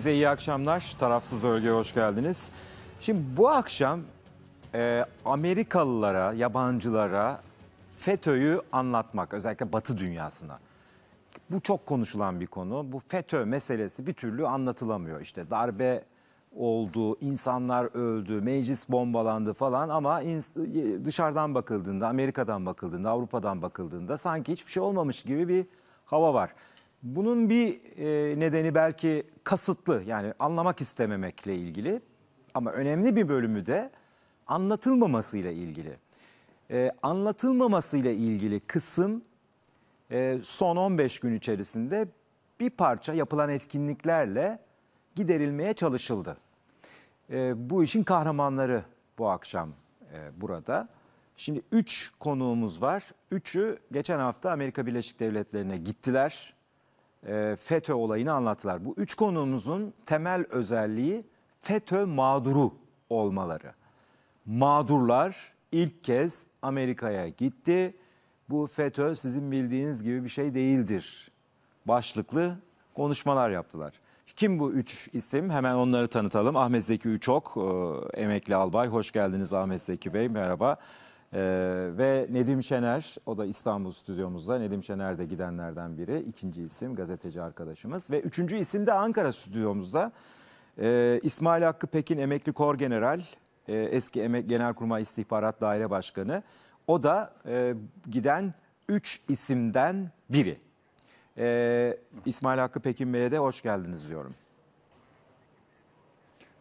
Herkese iyi akşamlar. Tarafsız Bölge'ye hoş geldiniz. Şimdi bu akşam e, Amerikalılara, yabancılara FETÖ'yü anlatmak, özellikle Batı dünyasına. Bu çok konuşulan bir konu. Bu FETÖ meselesi bir türlü anlatılamıyor. İşte darbe oldu, insanlar öldü, meclis bombalandı falan ama dışarıdan bakıldığında, Amerika'dan bakıldığında, Avrupa'dan bakıldığında sanki hiçbir şey olmamış gibi bir hava var. Bunun bir e, nedeni belki kasıtlı yani anlamak istememekle ilgili ama önemli bir bölümü de anlatılmamasıyla ilgili. E, anlatılmamasıyla ilgili kısım e, son 15 gün içerisinde bir parça yapılan etkinliklerle giderilmeye çalışıldı. E, bu işin kahramanları bu akşam burada. Şimdi 3 konuğumuz var. Üçü geçen hafta Amerika Birleşik Devletleri'ne gittiler e, FETÖ olayını anlattılar. Bu üç konuğumuzun temel özelliği FETÖ mağduru olmaları. Mağdurlar ilk kez Amerika'ya gitti. Bu FETÖ sizin bildiğiniz gibi bir şey değildir. Başlıklı konuşmalar yaptılar. Kim bu üç isim? Hemen onları tanıtalım. Ahmet Zeki Üçok, e, emekli albay. Hoş geldiniz Ahmet Zeki Bey. Merhaba. Ee, ve Nedim Şener, o da İstanbul stüdyomuzda. Nedim Şener de gidenlerden biri. ikinci isim gazeteci arkadaşımız. Ve üçüncü isim de Ankara stüdyomuzda. Ee, İsmail Hakkı Pekin emekli kor general, e, eski emek Genelkurmay İstihbarat Daire Başkanı. O da e, giden üç isimden biri. Ee, İsmail Hakkı Pekin Bey'e de hoş geldiniz diyorum.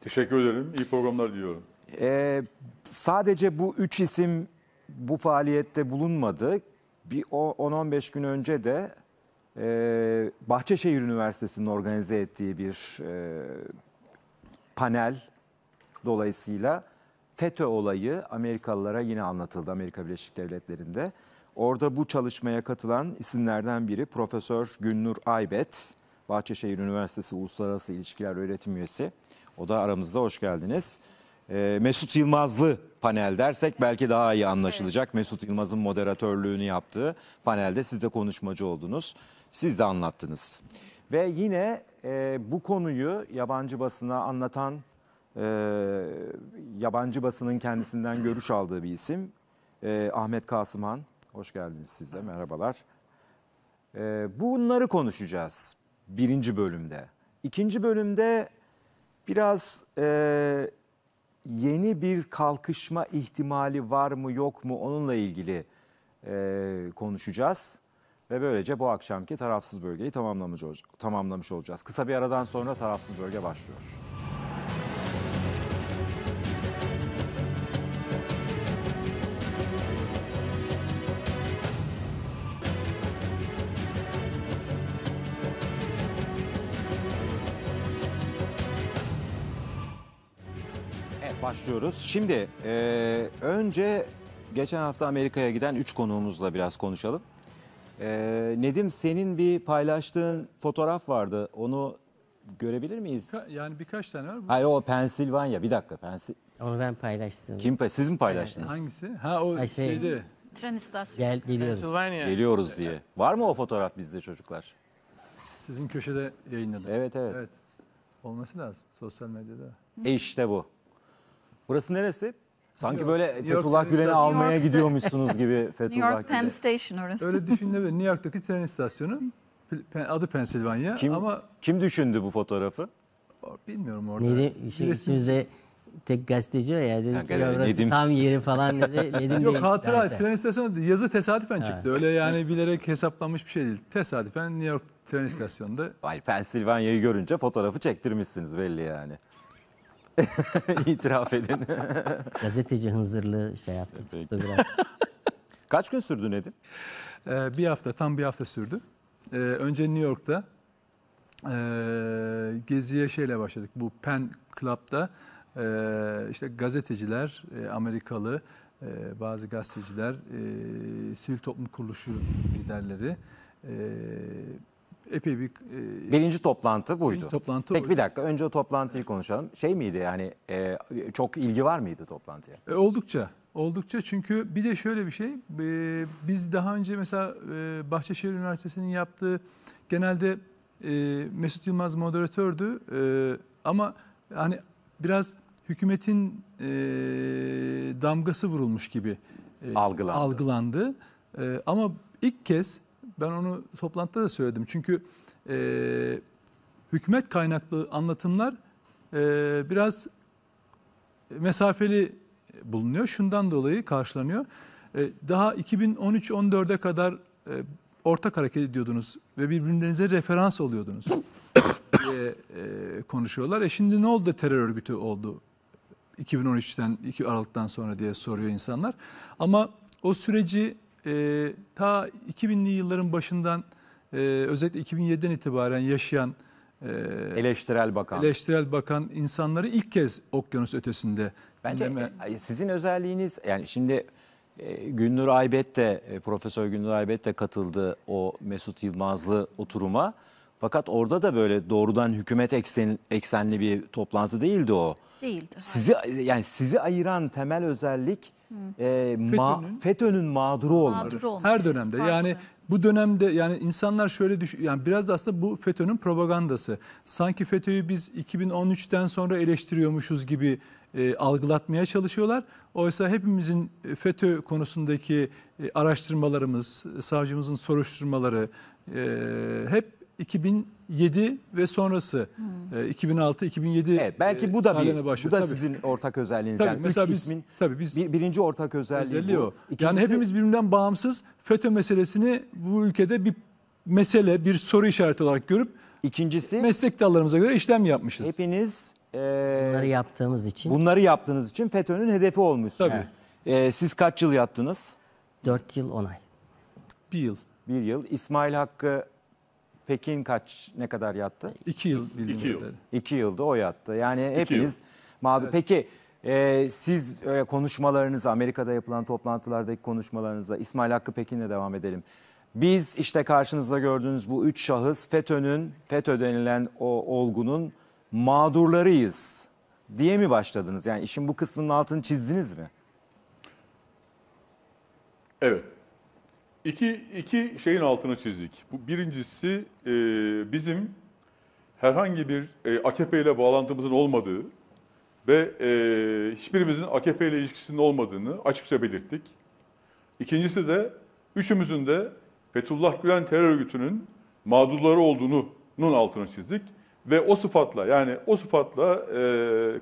Teşekkür ederim. İyi programlar diliyorum. Ee, sadece bu üç isim bu faaliyette bulunmadı. Bir 10-15 gün önce de e, Bahçeşehir Üniversitesi'nin organize ettiği bir e, panel dolayısıyla FETÖ olayı Amerikalılara yine anlatıldı Amerika Birleşik Devletleri'nde. Orada bu çalışmaya katılan isimlerden biri Profesör Günnur Aybet, Bahçeşehir Üniversitesi Uluslararası İlişkiler Öğretim Üyesi. O da aramızda hoş geldiniz. Ee, Mesut Yılmazlı panel dersek belki daha iyi anlaşılacak. Evet. Mesut Yılmaz'ın moderatörlüğünü yaptığı panelde siz de konuşmacı oldunuz. Siz de anlattınız. Ve yine e, bu konuyu yabancı basına anlatan, e, yabancı basının kendisinden görüş aldığı bir isim e, Ahmet Kasımhan. Hoş geldiniz siz de merhabalar. E, bunları konuşacağız birinci bölümde. İkinci bölümde biraz e, yeni bir kalkışma ihtimali var mı yok mu onunla ilgili e, konuşacağız. Ve böylece bu akşamki tarafsız bölgeyi tamamlamış, tamamlamış olacağız. Kısa bir aradan sonra tarafsız bölge başlıyor. başlıyoruz. Şimdi e, önce geçen hafta Amerika'ya giden 3 konuğumuzla biraz konuşalım. E, Nedim senin bir paylaştığın fotoğraf vardı. Onu görebilir miyiz? Ka- yani birkaç tane var. Hayır o Pensilvanya. Bir dakika. Pensil... Onu ben paylaştım. Kim pay- siz mi paylaştınız? Hangisi? Ha o Ay, şey- şeydi. Tren istasyonu. Gel geliyoruz. Pennsylvania. Geliyoruz diye. Var mı o fotoğraf bizde çocuklar? Sizin köşede yayınladınız. Evet evet. Evet. Olması lazım sosyal medyada. E işte bu. Burası neresi? Sanki böyle Fethullah Gülen'i almaya York'ta. gidiyormuşsunuz gibi Fethullah New York Penn Station orası. Öyle düşünülebilir. New York'taki tren istasyonu adı Pensilvanya Kim, ama kim düşündü bu fotoğrafı? bilmiyorum orada. Neydi? Şey, Bir tek gazeteci var ya. Dedim, ki, "Orası Tam yeri falan dedi. Nedim Yok Bey hatıra tren istasyonu yazı tesadüfen çıktı. Öyle yani bilerek hesaplanmış bir şey değil. Tesadüfen New York tren istasyonunda Vay Pensilvanya'yı görünce fotoğrafı çektirmişsiniz belli yani. İtiraf edin. Gazeteci hınzırlığı şey yaptı. Peki. biraz. Kaç gün sürdü Nedim? Ee, bir hafta, tam bir hafta sürdü. Ee, önce New York'ta e, geziye şeyle başladık. Bu Pen Club'da e, işte gazeteciler, e, Amerikalı, e, bazı gazeteciler, e, sivil toplum kuruluşu liderleri, e, epey bir... E, birinci toplantı buydu. Birinci toplantı Peki oydu. bir dakika önce o toplantıyı konuşalım. Şey miydi yani e, çok ilgi var mıydı toplantıya? E, oldukça. Oldukça çünkü bir de şöyle bir şey. E, biz daha önce mesela e, Bahçeşehir Üniversitesi'nin yaptığı genelde e, Mesut Yılmaz moderatördü. E, ama hani biraz hükümetin e, damgası vurulmuş gibi e, algılandı. algılandı. E, ama ilk kez ben onu toplantıda da söyledim. Çünkü e, hükümet kaynaklı anlatımlar e, biraz mesafeli bulunuyor. Şundan dolayı karşılanıyor. E, daha 2013-14'e kadar e, ortak hareket ediyordunuz ve birbirinize referans oluyordunuz diye e, konuşuyorlar. E şimdi ne oldu da terör örgütü oldu 2013'ten 2 Aralık'tan sonra diye soruyor insanlar. Ama o süreci e, ta 2000'li yılların başından e, özellikle 2007'den itibaren yaşayan e, eleştirel bakan. eleştirel bakan insanları ilk kez okyanus ötesinde. Bence gündeme- e, sizin özelliğiniz yani şimdi e, Günnur Aybet de e, Profesör Günnur Aybet de katıldı o Mesut Yılmazlı oturuma. Fakat orada da böyle doğrudan hükümet eksen, eksenli bir toplantı değildi o. Değildi. Sizi yani sizi ayıran temel özellik FETÖ'nün FETÖ'nün mağduru olmaları. Her dönemde yani bu dönemde yani insanlar şöyle düşün yani biraz da aslında bu FETÖ'nün propagandası. Sanki FETÖ'yü biz 2013'ten sonra eleştiriyormuşuz gibi e, algılatmaya çalışıyorlar. Oysa hepimizin FETÖ konusundaki e, araştırmalarımız, savcımızın soruşturmaları e, hep 2000 7 ve sonrası hmm. 2006-2007 ee, evet, belki e, bu da bir, başlıyor. bu da tabii. sizin ortak özelliğinizden. Tabii, yani mesela biz, ismin tabii biz, bir, birinci ortak özelliği, özelliği bu. O. İkincisi, yani hepimiz birbirinden bağımsız FETÖ meselesini bu ülkede bir mesele, bir soru işareti olarak görüp ikincisi meslek dallarımıza göre işlem yapmışız. Hepiniz e, bunları yaptığımız için bunları yaptığınız için FETÖ'nün hedefi olmuşsunuz. Tabii. E, siz kaç yıl yattınız? 4 yıl 10 ay. 1 yıl. bir yıl. İsmail Hakkı Pekin kaç ne kadar yattı? İki yıl bildiğim İki yıl. İki yıldı o yattı. Yani hepiniz mağdur. Peki e, siz e, konuşmalarınızı, Amerika'da yapılan toplantılardaki konuşmalarınızla İsmail Hakkı Pekin'le devam edelim. Biz işte karşınızda gördüğünüz bu üç şahıs FETÖ'nün, FETÖ denilen o olgunun mağdurlarıyız diye mi başladınız? Yani işin bu kısmının altını çizdiniz mi? Evet. İki, iki şeyin altını çizdik. Bu birincisi e, bizim herhangi bir e, AKP ile bağlantımızın olmadığı ve e, hiçbirimizin AKP ile ilişkisinin olmadığını açıkça belirttik. İkincisi de üçümüzün de Fethullah Gülen terör örgütünün mağdurları olduğunun altını çizdik ve o sıfatla yani o sıfatla e,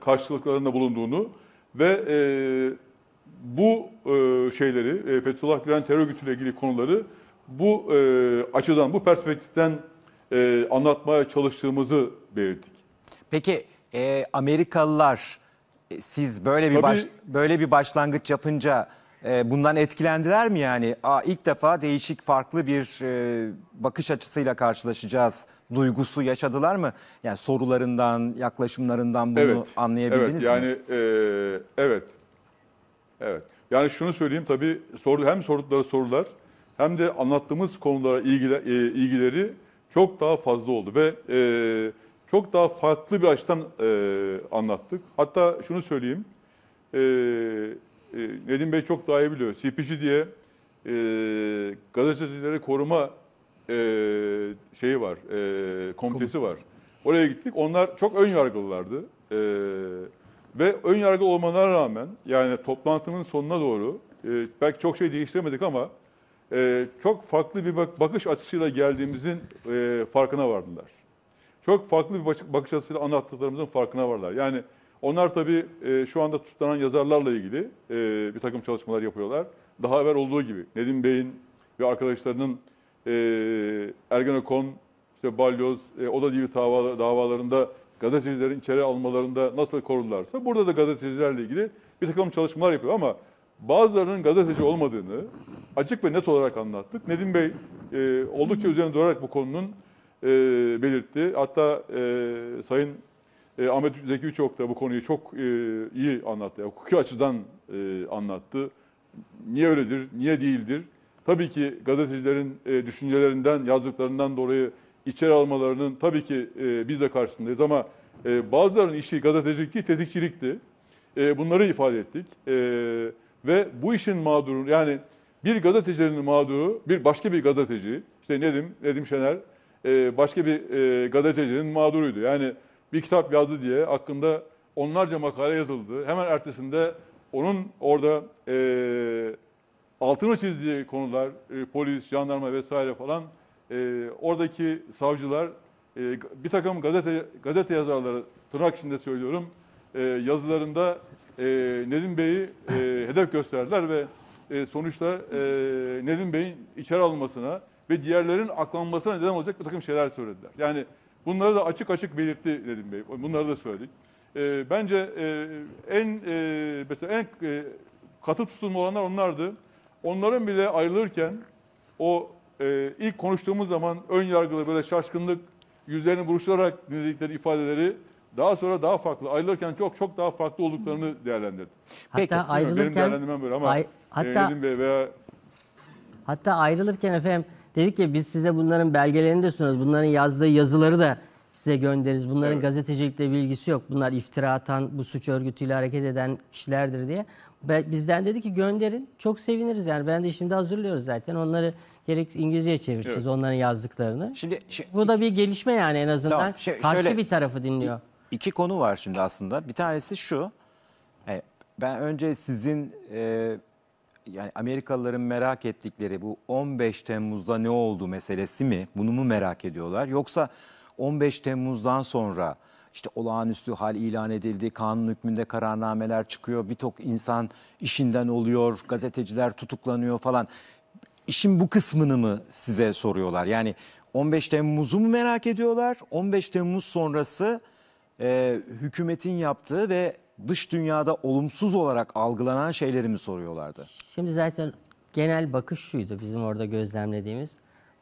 karşılıklarında bulunduğunu ve e, bu e, şeyleri, e, Fethullah Gülen terör örgütüyle ilgili konuları bu e, açıdan, bu perspektiften e, anlatmaya çalıştığımızı belirttik. Peki e, Amerikalılar e, siz böyle bir Tabii, baş, böyle bir başlangıç yapınca e, bundan etkilendiler mi yani? Aa, ilk defa değişik farklı bir e, bakış açısıyla karşılaşacağız duygusu yaşadılar mı? Yani sorularından, yaklaşımlarından bunu evet, anlayabildiniz evet, mi? Yani e, evet Evet. Yani şunu söyleyeyim tabii soru, hem sordukları sorular hem de anlattığımız konulara ilgiler, e, ilgileri çok daha fazla oldu ve e, çok daha farklı bir açıdan e, anlattık. Hatta şunu söyleyeyim, e, e, Nedim Bey çok daha iyi biliyor. CPC diye e, gazetecileri koruma e, şeyi var, e, komitesi var. Oraya gittik. Onlar çok ön yargılılardı. E, ve ön yargı olmalarına rağmen yani toplantının sonuna doğru e, belki çok şey değiştiremedik ama e, çok farklı bir bak bakış açısıyla geldiğimizin e, farkına vardılar. Çok farklı bir bakış açısıyla anlattıklarımızın farkına vardılar. Yani onlar tabii e, şu anda tutulan yazarlarla ilgili e, bir takım çalışmalar yapıyorlar. Daha evvel olduğu gibi Nedim Bey'in ve arkadaşlarının e, Ergenekon, işte Balyoz, e, Oda gibi davalarında gazetecilerin içeri almalarında nasıl korurlarsa burada da gazetecilerle ilgili bir takım çalışmalar yapıyor ama bazılarının gazeteci olmadığını açık ve net olarak anlattık. Nedim Bey e, oldukça üzerine durarak bu konunun e, belirtti. Hatta e, Sayın e, Ahmet Zeki Üçok da bu konuyu çok e, iyi anlattı. Yani hukuki açıdan e, anlattı. Niye öyledir, niye değildir? Tabii ki gazetecilerin e, düşüncelerinden, yazdıklarından dolayı içeri almalarının tabii ki e, biz de karşısındayız ama e, bazılarının işi gazetecilik değil, tetikçilikti. E, bunları ifade ettik. E, ve bu işin mağduru, yani bir gazetecinin mağduru, bir başka bir gazeteci, işte Nedim, Nedim Şener, e, başka bir e, gazetecinin mağduruydu. Yani bir kitap yazdı diye hakkında onlarca makale yazıldı. Hemen ertesinde onun orada e, altını çizdiği konular, e, polis, jandarma vesaire falan e, oradaki savcılar e, bir takım gazete gazete yazarları tırnak içinde söylüyorum e, yazılarında e, Nedim Bey'i e, hedef gösterdiler ve e, sonuçta e, Nedim Bey'in içeri alınmasına ve diğerlerin aklanmasına neden olacak bir takım şeyler söylediler. Yani bunları da açık açık belirtti Nedim Bey. Bunları da söyledik. E, bence e, en e, mesela en e, katı tutumlu olanlar onlardı. Onların bile ayrılırken o e, ilk konuştuğumuz zaman ön yargılı böyle şaşkınlık, yüzlerini buruşturarak dinledikleri ifadeleri daha sonra daha farklı ayrılırken çok çok daha farklı olduklarını değerlendirdi. Hatta ayrılırken benim değerlendirmem böyle ama ay, hatta, Edin Bey veya hatta ayrılırken efendim dedik ki biz size bunların belgelerini de sunuyoruz. Bunların yazdığı yazıları da size göndeririz. Bunların evet. gazetecilikle bir yok. Bunlar iftira atan, bu suç örgütüyle hareket eden kişilerdir diye. Bizden dedi ki gönderin. Çok seviniriz yani. Ben de şimdi hazırlıyoruz zaten. Onları Gerek İngilizceye çevireceğiz Evet. onların yazdıklarını. Şimdi şi- Bu da bir gelişme yani en azından Tamam, şey- karşı şöyle- bir tarafı dinliyor. İki konu var şimdi aslında. Bir tanesi şu. E, ben önce sizin e, yani Amerikalıların merak ettikleri bu 15 Temmuz'da ne oldu meselesi mi? Bunu mu merak ediyorlar? Yoksa 15 Temmuz'dan sonra işte olağanüstü hal ilan edildi, kanun hükmünde kararnameler çıkıyor, birçok insan işinden oluyor, gazeteciler tutuklanıyor falan işin bu kısmını mı size soruyorlar? Yani 15 Temmuz'u mu merak ediyorlar? 15 Temmuz sonrası e, hükümetin yaptığı ve dış dünyada olumsuz olarak algılanan şeyleri mi soruyorlardı? Şimdi zaten genel bakış şuydu bizim orada gözlemlediğimiz.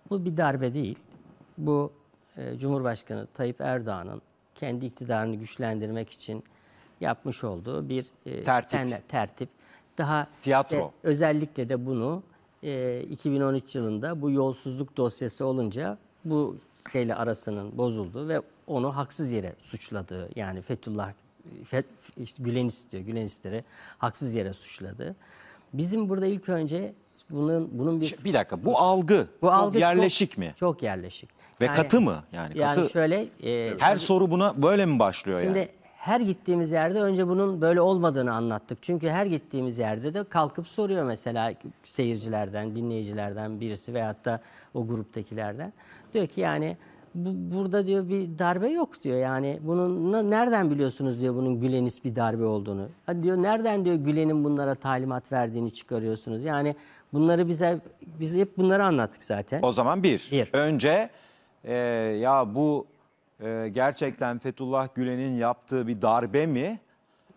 Bu bir darbe değil. Bu e, Cumhurbaşkanı Tayyip Erdoğan'ın kendi iktidarını güçlendirmek için yapmış olduğu bir e, tertip. Senle, tertip. Daha tiyatro. Işte, özellikle de bunu 2013 ee, yılında bu yolsuzluk dosyası olunca bu şeyle arasının bozuldu ve onu haksız yere suçladı. Yani Fethullah Feth, işte Gülenis diyor. Gülenisleri haksız yere suçladı. Bizim burada ilk önce bunun bunun bir bir dakika bu algı bu algı yerleşik çok, mi? Çok yerleşik. Ve yani, katı mı? Yani, katı. Yani şöyle e, her şimdi, soru buna böyle mi başlıyor şimdi, yani? her gittiğimiz yerde önce bunun böyle olmadığını anlattık. Çünkü her gittiğimiz yerde de kalkıp soruyor mesela seyircilerden, dinleyicilerden birisi veyahut da o gruptakilerden. Diyor ki yani bu, burada diyor bir darbe yok diyor. Yani bunun nereden biliyorsunuz diyor bunun Gülenis bir darbe olduğunu. Hadi diyor nereden diyor Gülen'in bunlara talimat verdiğini çıkarıyorsunuz. Yani bunları bize biz hep bunları anlattık zaten. O zaman bir. bir. Önce e, ya bu e, gerçekten Fethullah Gülen'in yaptığı bir darbe mi?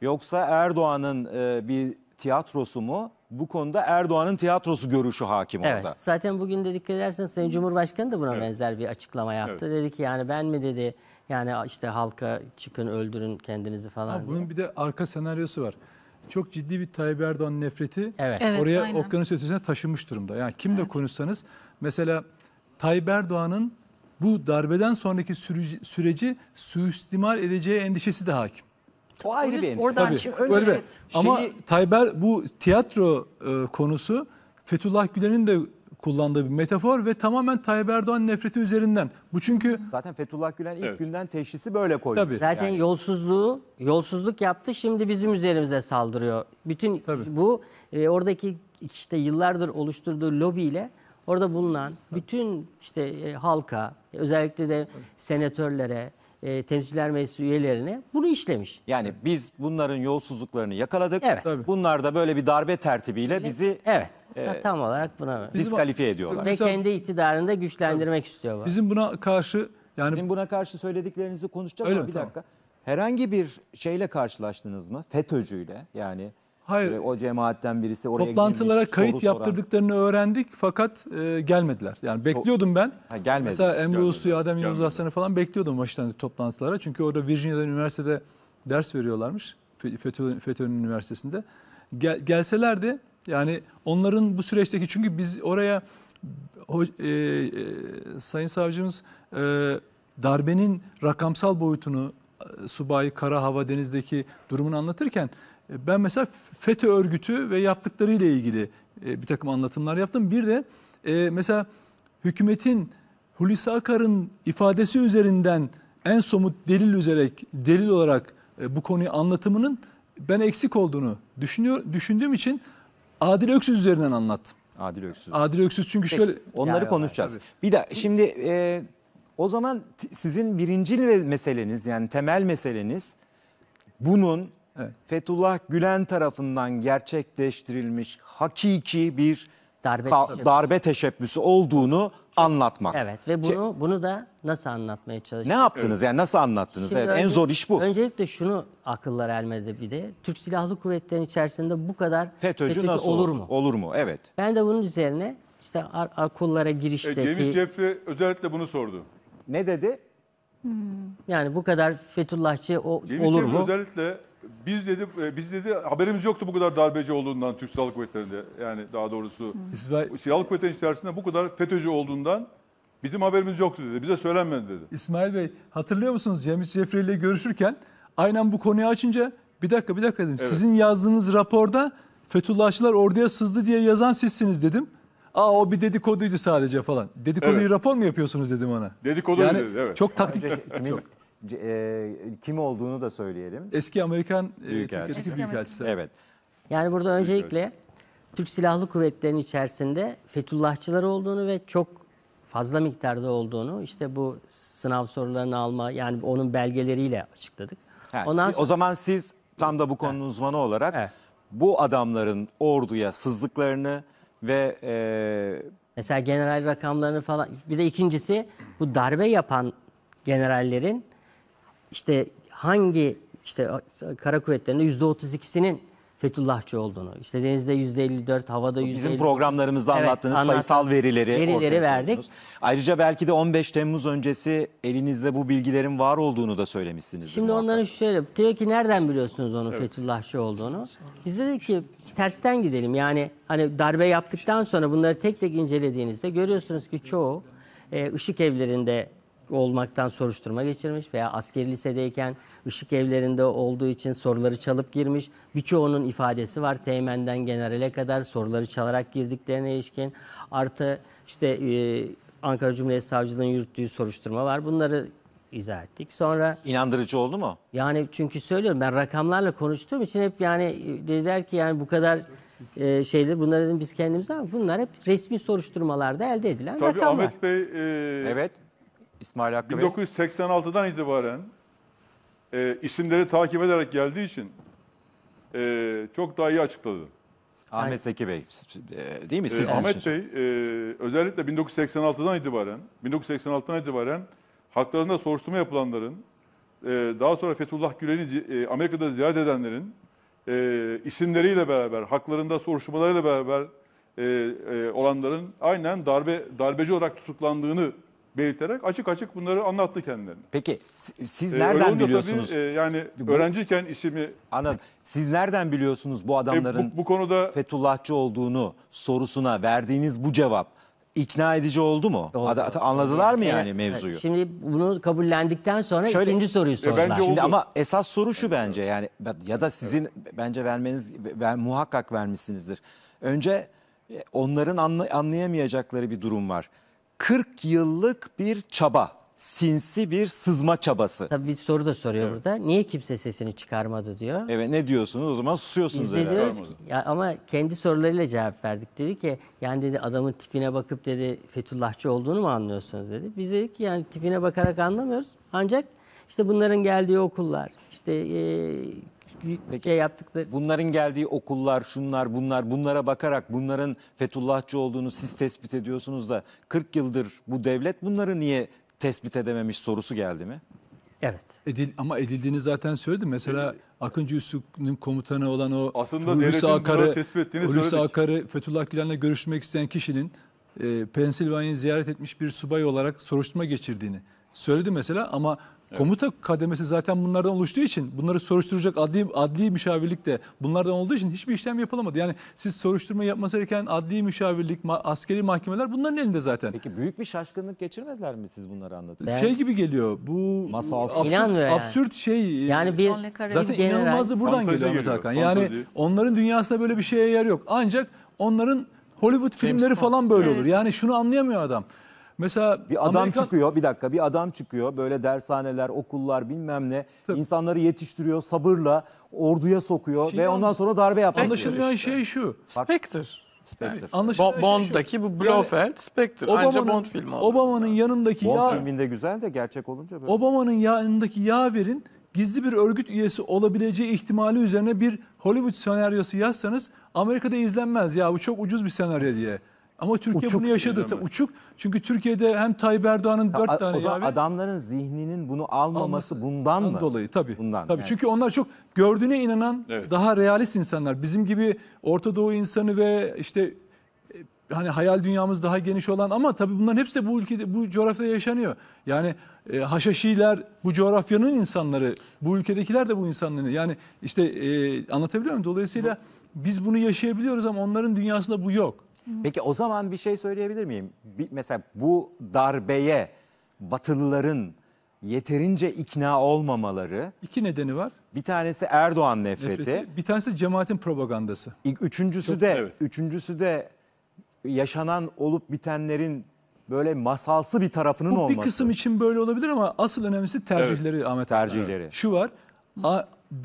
Yoksa Erdoğan'ın e, bir tiyatrosu mu? Bu konuda Erdoğan'ın tiyatrosu görüşü hakim evet, orada. Zaten bugün de dikkat ederseniz Sayın Cumhurbaşkanı da buna evet. benzer bir açıklama yaptı. Evet. Dedi ki yani ben mi dedi yani işte halka çıkın öldürün kendinizi falan. Ha, bunun diye. bir de arka senaryosu var. Çok ciddi bir Tayyip Erdoğan nefreti evet. oraya aynen. okyanus ötesine taşınmış durumda. Yani kimle evet. konuşsanız mesela Tayyip Erdoğan'ın bu darbeden sonraki süreci, süreci suistimal edeceği endişesi de hakim. O ayrı Polis bir endişe. Oradan Tabii, çık, önce şey... Ama Tayber bu tiyatro e, konusu Fethullah Gülen'in de kullandığı bir metafor ve tamamen Tayyip Erdoğan nefreti üzerinden. Bu çünkü zaten Fethullah Gülen ilk evet. günden teşhisi böyle koydu. Tabii. Zaten yani. yolsuzluğu yolsuzluk yaptı. Şimdi bizim üzerimize saldırıyor. Bütün Tabii. bu e, oradaki işte yıllardır oluşturduğu lobiyle Orada bulunan bütün işte e, halka, özellikle de senatörlere, e, temsilciler meclisi üyelerine bunu işlemiş. Yani biz bunların yolsuzluklarını yakaladık. Evet. Tabii. Bunlar da böyle bir darbe tertibiyle bizi Evet. E, ha, tam olarak buna. Bizim- diskalifiye ediyorlar. Ve kendi iktidarını da güçlendirmek istiyor bu. Bizim buna karşı yani bizim buna karşı söylediklerinizi konuşacağız Öyle ama bir Tamam. dakika. Herhangi bir şeyle karşılaştınız mı? FETÖ'cüyle yani Hayır. o cemaatten birisi oraya Toplantılara girmiş, kayıt soru yaptırdıklarını soran. öğrendik fakat e, gelmediler. Yani bekliyordum ben. Ha, gelmedi. Mesela Emre Uslu'yu, Adem Yavuz Aslan'ı falan bekliyordum baştan toplantılara. Çünkü orada Virginia'da üniversitede ders veriyorlarmış. FETÖ, FETÖ'nün üniversitesinde. Gel, gelselerdi yani onların bu süreçteki çünkü biz oraya o, e, e, Sayın Savcımız e, darbenin rakamsal boyutunu e, subayı Kara Hava Deniz'deki durumunu anlatırken e, ben mesela FETÖ örgütü ve yaptıkları ile ilgili e, bir takım anlatımlar yaptım. Bir de e, mesela hükümetin Hulusi Akar'ın ifadesi üzerinden en somut delil üzerek delil olarak bu konuyu anlatımının ben eksik olduğunu düşünüyor düşündüğüm için Adil Öksüz üzerinden anlattım. Adil Öksüz. Adil Öksüz çünkü Peki, onları yani, konuşacağız. Tabii. Bir de şimdi e, o zaman sizin birincil meseleniz yani temel meseleniz bunun Evet. Fethullah Gülen tarafından gerçekleştirilmiş hakiki bir darbe, ka- teşebbüsü. darbe teşebbüsü olduğunu anlatmak. Evet ve bunu Şey- bunu da nasıl anlatmaya çalıştık? Ne yaptınız yani nasıl anlattınız? Şimdi Evet, en zor iş bu. Öncelikle şunu akıllar ermedi bir de. Türk Silahlı Kuvvetleri'nin içerisinde bu kadar FETÖ'cü, nasıl olur mu? Olur mu? Evet. Ben de bunun üzerine işte akıllara okullara E, girişteki Ceviz Cefri özellikle bunu sordu. Ne dedi? yani bu kadar Fethullahçı o, Ceviz olur mu? özellikle biz dedi e, biz dedi haberimiz yoktu bu kadar darbeci olduğundan Türk Silahlı Kuvvetleri'nde. Yani daha doğrusu Silahlı Kuvvetlerin içerisinde bu kadar FETÖ'cü olduğundan bizim haberimiz yoktu dedi. Bize söylenmedi dedi. İsmail Bey hatırlıyor musunuz Cemil Cefre ile görüşürken aynen bu konuyu açınca bir dakika bir dakika dedim. Evet. Sizin yazdığınız raporda Fethullahçılar orduya sızdı diye yazan sizsiniz dedim. Aa o bir dedikoduydu sadece falan. Dedikoduyu evet. rapor mu yapıyorsunuz dedim ona. Dedikodu yani, dedi, evet. Çok taktik. Önce, şey, kimin, çok e, kim olduğunu da söyleyelim. Eski Amerikan e, Büyükelçisi. Türkiye'deki Eski Evet. Yani burada öncelikle Türk Silahlı Kuvvetleri'nin içerisinde Fethullahçılar olduğunu ve çok fazla miktarda olduğunu işte bu sınav sorularını alma yani onun belgeleriyle açıkladık. Ha, Ondan sonra- O zaman siz tam da bu konunun uzmanı olarak Evet. bu adamların orduya sızdıklarını ve e, Mesela general rakamlarını falan. Bir de ikincisi bu darbe yapan generallerin işte hangi işte kara kuvvetlerinde yüzde otuz ikisinin Fethullahçı olduğunu, işte denizde yüzde elli dört, havada yüzde Bizim programlarımızda evet, anlattığınız anlatan, sayısal verileri, verileri verdik. Koydunuz. Ayrıca belki de 15 Temmuz öncesi elinizde bu bilgilerin var olduğunu da söylemişsiniz. Şimdi onların şöyle, diyor ki nereden biliyorsunuz onun evet. Fethullahçı olduğunu? Biz de dedik ki tersten gidelim. Yani hani darbe yaptıktan sonra bunları tek tek incelediğinizde görüyorsunuz ki çoğu e, ışık evlerinde olmaktan soruşturma geçirmiş veya askeri lisedeyken ışık evlerinde olduğu için soruları çalıp girmiş. Birçoğunun ifadesi var. Teğmen'den generale kadar soruları çalarak girdiklerine ilişkin. Artı işte e, Ankara Cumhuriyet Savcılığı'nın yürüttüğü soruşturma var. Bunları izah ettik. Sonra inandırıcı oldu mu? Yani çünkü söylüyorum ben rakamlarla konuştuğum için hep yani e, dediler ki yani bu kadar e, şeyleri bunları dedim biz kendimiz ama bunlar hep resmi soruşturmalarda elde edilen Tabii rakamlar. Ahmet Bey e, evet. İsmail Hakkı 1986'dan itibaren e, isimleri takip ederek geldiği için e, çok daha iyi açıkladı. Ahmet Zeki Bey e, değil mi? E, Sizin E, Ahmet için. Bey e, özellikle 1986'dan itibaren 1986'dan itibaren haklarında soruşturma yapılanların e, daha sonra Fethullah Gülen'i e, Amerika'da ziyaret edenlerin e, isimleriyle beraber haklarında soruşturmalarıyla beraber e, e, olanların aynen darbe darbeci olarak tutuklandığını belirterek açık açık bunları anlattı kendilerine. Peki siz ee, nereden olunca biliyorsunuz? Tabii, e, yani Bu- öğrenciyken işimi Anladım. Siz nereden biliyorsunuz bu e, adamların bu, bu konuda Fethullahçı olduğunu sorusuna verdiğiniz bu cevap ikna edici oldu mu? Ada- Anladılar mı yani Evet, mevzuyu? evet. Şimdi bunu kabullendikten sonra Şöyle- ikinci soruyu e, sordular. bence Şimdi ama esas soru şu bence yani ya da sizin bence vermeniz ver, muhakkak vermişsinizdir. Önce e, onların anlayamayacakları bir durum var. 40 yıllık bir çaba, sinsi bir sızma çabası. Tabii bir soru da soruyor Evet. burada. Niye kimse sesini çıkarmadı diyor. Evet ne diyorsunuz o zaman susuyorsunuz Biz diyoruz ki- ya ama kendi sorularıyla cevap verdik. Dedi ki yani dedi adamın tipine bakıp dedi Fethullahçı olduğunu mu anlıyorsunuz dedi. Biz dedik ki yani tipine bakarak anlamıyoruz. Ancak işte bunların geldiği okullar, işte e, Peki, şey yaptıkları. Bunların geldiği okullar, şunlar, bunlar, bunlara bakarak bunların Fethullahçı olduğunu siz tespit ediyorsunuz da 40 yıldır bu devlet bunları niye tespit edememiş sorusu geldi mi? Evet. Edil, ama edildiğini zaten söyledim. Mesela Akıncı Üssü'nün komutanı olan o Aslında Hulusi Akar'ı, Hulusi Akar'ı Fethullah Gülen'le görüşmek isteyen kişinin e, Pensilvanya'yı ziyaret etmiş bir subay olarak soruşturma geçirdiğini söyledi mesela ama Komuta kademesi zaten bunlardan oluştuğu için bunları soruşturacak adli adli müşavirlik de bunlardan olduğu için hiçbir işlem yapılamadı. Yani siz soruşturma yapması gereken adli müşavirlik, ma askeri mahkemeler bunların elinde zaten. Peki büyük bir şaşkınlık geçirmediler mi siz bunları anlatırken? Şey gibi geliyor. Bu Masalsız. absürt, absürt şey. E, yani bir zaten inanılmazı buradan geliyor Ahmet Hakan. Yani onların dünyasında böyle bir şeye yer yok. Ancak onların Hollywood filmleri falan böyle olur. Yani şunu anlayamıyor adam. Mesela bir adam Amerikan... çıkıyor bir dakika bir adam çıkıyor böyle dershaneler okullar bilmem ne Tabii. insanları yetiştiriyor sabırla orduya sokuyor Şimdi ve ondan sonra darbe yapmak. Anlaşılmayan şey işte. şey şu. Spectre. Yani Bo Bond'daki şey bu Blofeld, yani, Spectre. Anca Bond filmi oldu. Obama'nın yanındaki Bond ya... Bond filminde güzel de gerçek olunca böyle. Obama'nın yanındaki Yaver'in gizli bir örgüt üyesi olabileceği ihtimali üzerine bir Hollywood senaryosu yazsanız Amerika'da izlenmez. Ya bu çok ucuz bir senaryo diye. Ama Türkiye Uçuk bunu yaşadı. Tabii, uçuk. Çünkü Türkiye'de hem Tayyip Erdoğan'ın dört tane o zaman adamların zihninin bunu almaması, alması bundan mı? Dolayı tabii. Bundan. Tabii. Yani. Çünkü onlar çok gördüğüne inanan evet. daha realist insanlar. Bizim gibi Orta Doğu insanı ve işte e, hani hayal dünyamız daha geniş olan ama tabii bunların hepsi de bu ülkede bu coğrafyada yaşanıyor. Yani e, haşhaşiler bu coğrafyanın insanları, bu ülkedekiler de bu insanların. Yani işte e, anlatabiliyor muyum? Dolayısıyla bu, biz bunu yaşayabiliyoruz ama onların dünyasında bu yok. Peki o zaman bir şey söyleyebilir miyim? Bir, mesela bu darbeye batılıların yeterince ikna olmamaları. İki nedeni var. Bir tanesi Erdoğan nefreti. nefreti bir tanesi cemaatin propagandası. üçüncüsü Çok, de evet. üçüncüsü de yaşanan olup bitenlerin böyle masalsı bir tarafının Bu olması. Bu bir kısım için böyle olabilir ama asıl önemlisi tercihleri evet. Ahmet tercihleri. Evet. Şu var.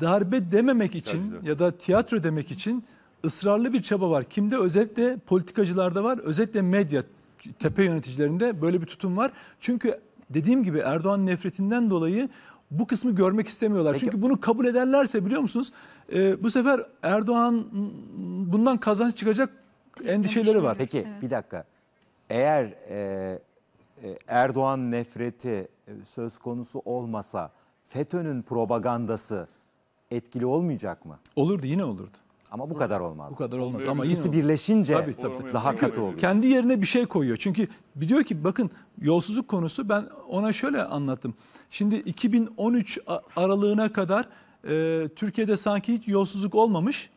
Darbe dememek için tercihleri. ya da tiyatro demek için ısrarlı bir çaba var. Kimde? Özellikle politikacılarda var. Özellikle medya tepe yöneticilerinde böyle bir tutum var. Çünkü dediğim gibi Erdoğan nefretinden dolayı bu kısmı görmek istemiyorlar. Peki. Çünkü bunu kabul ederlerse biliyor musunuz e, bu sefer Erdoğan bundan kazanç çıkacak endişeleri var. Peki evet. bir dakika. Eğer e, e Erdoğan nefreti e, söz konusu olmasa FETÖ'nün propagandası etkili olmayacak mı? Olurdu yine olurdu. Ama bu kadar olmaz. Bu kadar olmaz ama ikisi birleşince Tabii, tabii, tabii. daha katı oluyor. kendi yerine bir şey koyuyor. Çünkü diyor ki bakın yolsuzluk konusu ben ona şöyle anlattım. Şimdi 2013 aralığına kadar e, Türkiye'de sanki hiç yolsuzluk olmamış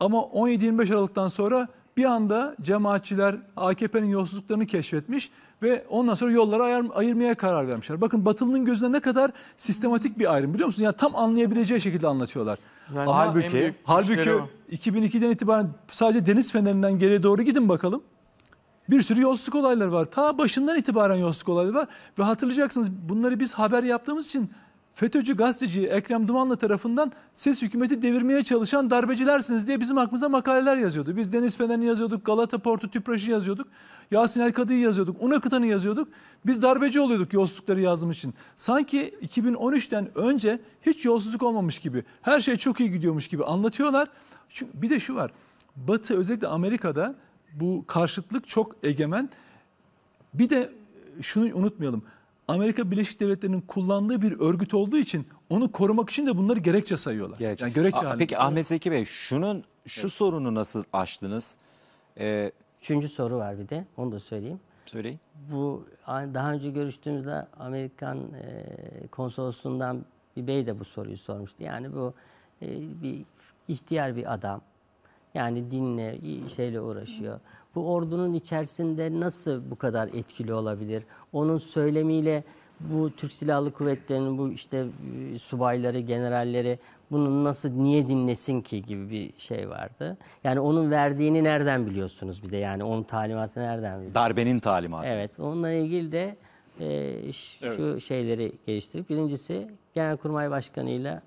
ama 17-25 Aralık'tan sonra bir anda cemaatçiler AKP'nin yolsuzluklarını keşfetmiş ve ondan sonra yolları ayar- ayırmaya karar vermişler. Bakın Batılı'nın gözüne ne kadar sistematik bir ayrım biliyor musunuz? Yani tam anlayabileceği şekilde anlatıyorlar. Zannediyor halbuki halbuki 2002'den itibaren sadece deniz fenerinden geriye doğru gidin bakalım. Bir sürü yolsuzluk olayları var. Ta başından itibaren yolsuzluk olayları var. Ve hatırlayacaksınız bunları biz haber yaptığımız için FETÖ'cü gazeteci Ekrem Dumanlı tarafından siz hükümeti devirmeye çalışan darbecilersiniz diye bizim aklımıza makaleler yazıyordu. Biz Deniz Fener'i yazıyorduk, Galata Portu Tüpraş'ı yazıyorduk, Yasin Elkadı'yı yazıyorduk, Unakıtan'ı yazıyorduk. Biz darbeci oluyorduk yolsuzlukları yazdığımız için. Sanki 2013'ten önce hiç yolsuzluk olmamış gibi, her şey çok iyi gidiyormuş gibi anlatıyorlar. Çünkü bir de şu var, Batı özellikle Amerika'da bu karşıtlık çok egemen. Bir de şunu unutmayalım. Amerika Birleşik Devletleri'nin kullandığı bir örgüt olduğu için onu korumak için de bunları gerekçe sayıyorlar. Gerekçe. Yani gerekçe A, peki Ahmet Zeki Bey şunun şu evet. sorunu nasıl aştınız? Ee, Üçüncü soru var bir de onu da söyleyeyim. Söyleyin. Bu daha önce görüştüğümüzde Amerikan e, konsolosluğundan bir bey de bu soruyu sormuştu. Yani bu e, bir ihtiyar bir adam. Yani dinle, şeyle uğraşıyor. Bu ordunun içerisinde nasıl bu kadar etkili olabilir? Onun söylemiyle bu Türk Silahlı Kuvvetleri'nin bu işte e, subayları, generalleri bunu nasıl niye dinlesin ki gibi bir şey vardı. Yani onun verdiğini nereden biliyorsunuz bir de yani onun talimatı nereden biliyorsunuz? Darbenin talimatı. Evet onunla ilgili de e, şu evet. şeyleri geliştirip birincisi Genelkurmay Başkanı ile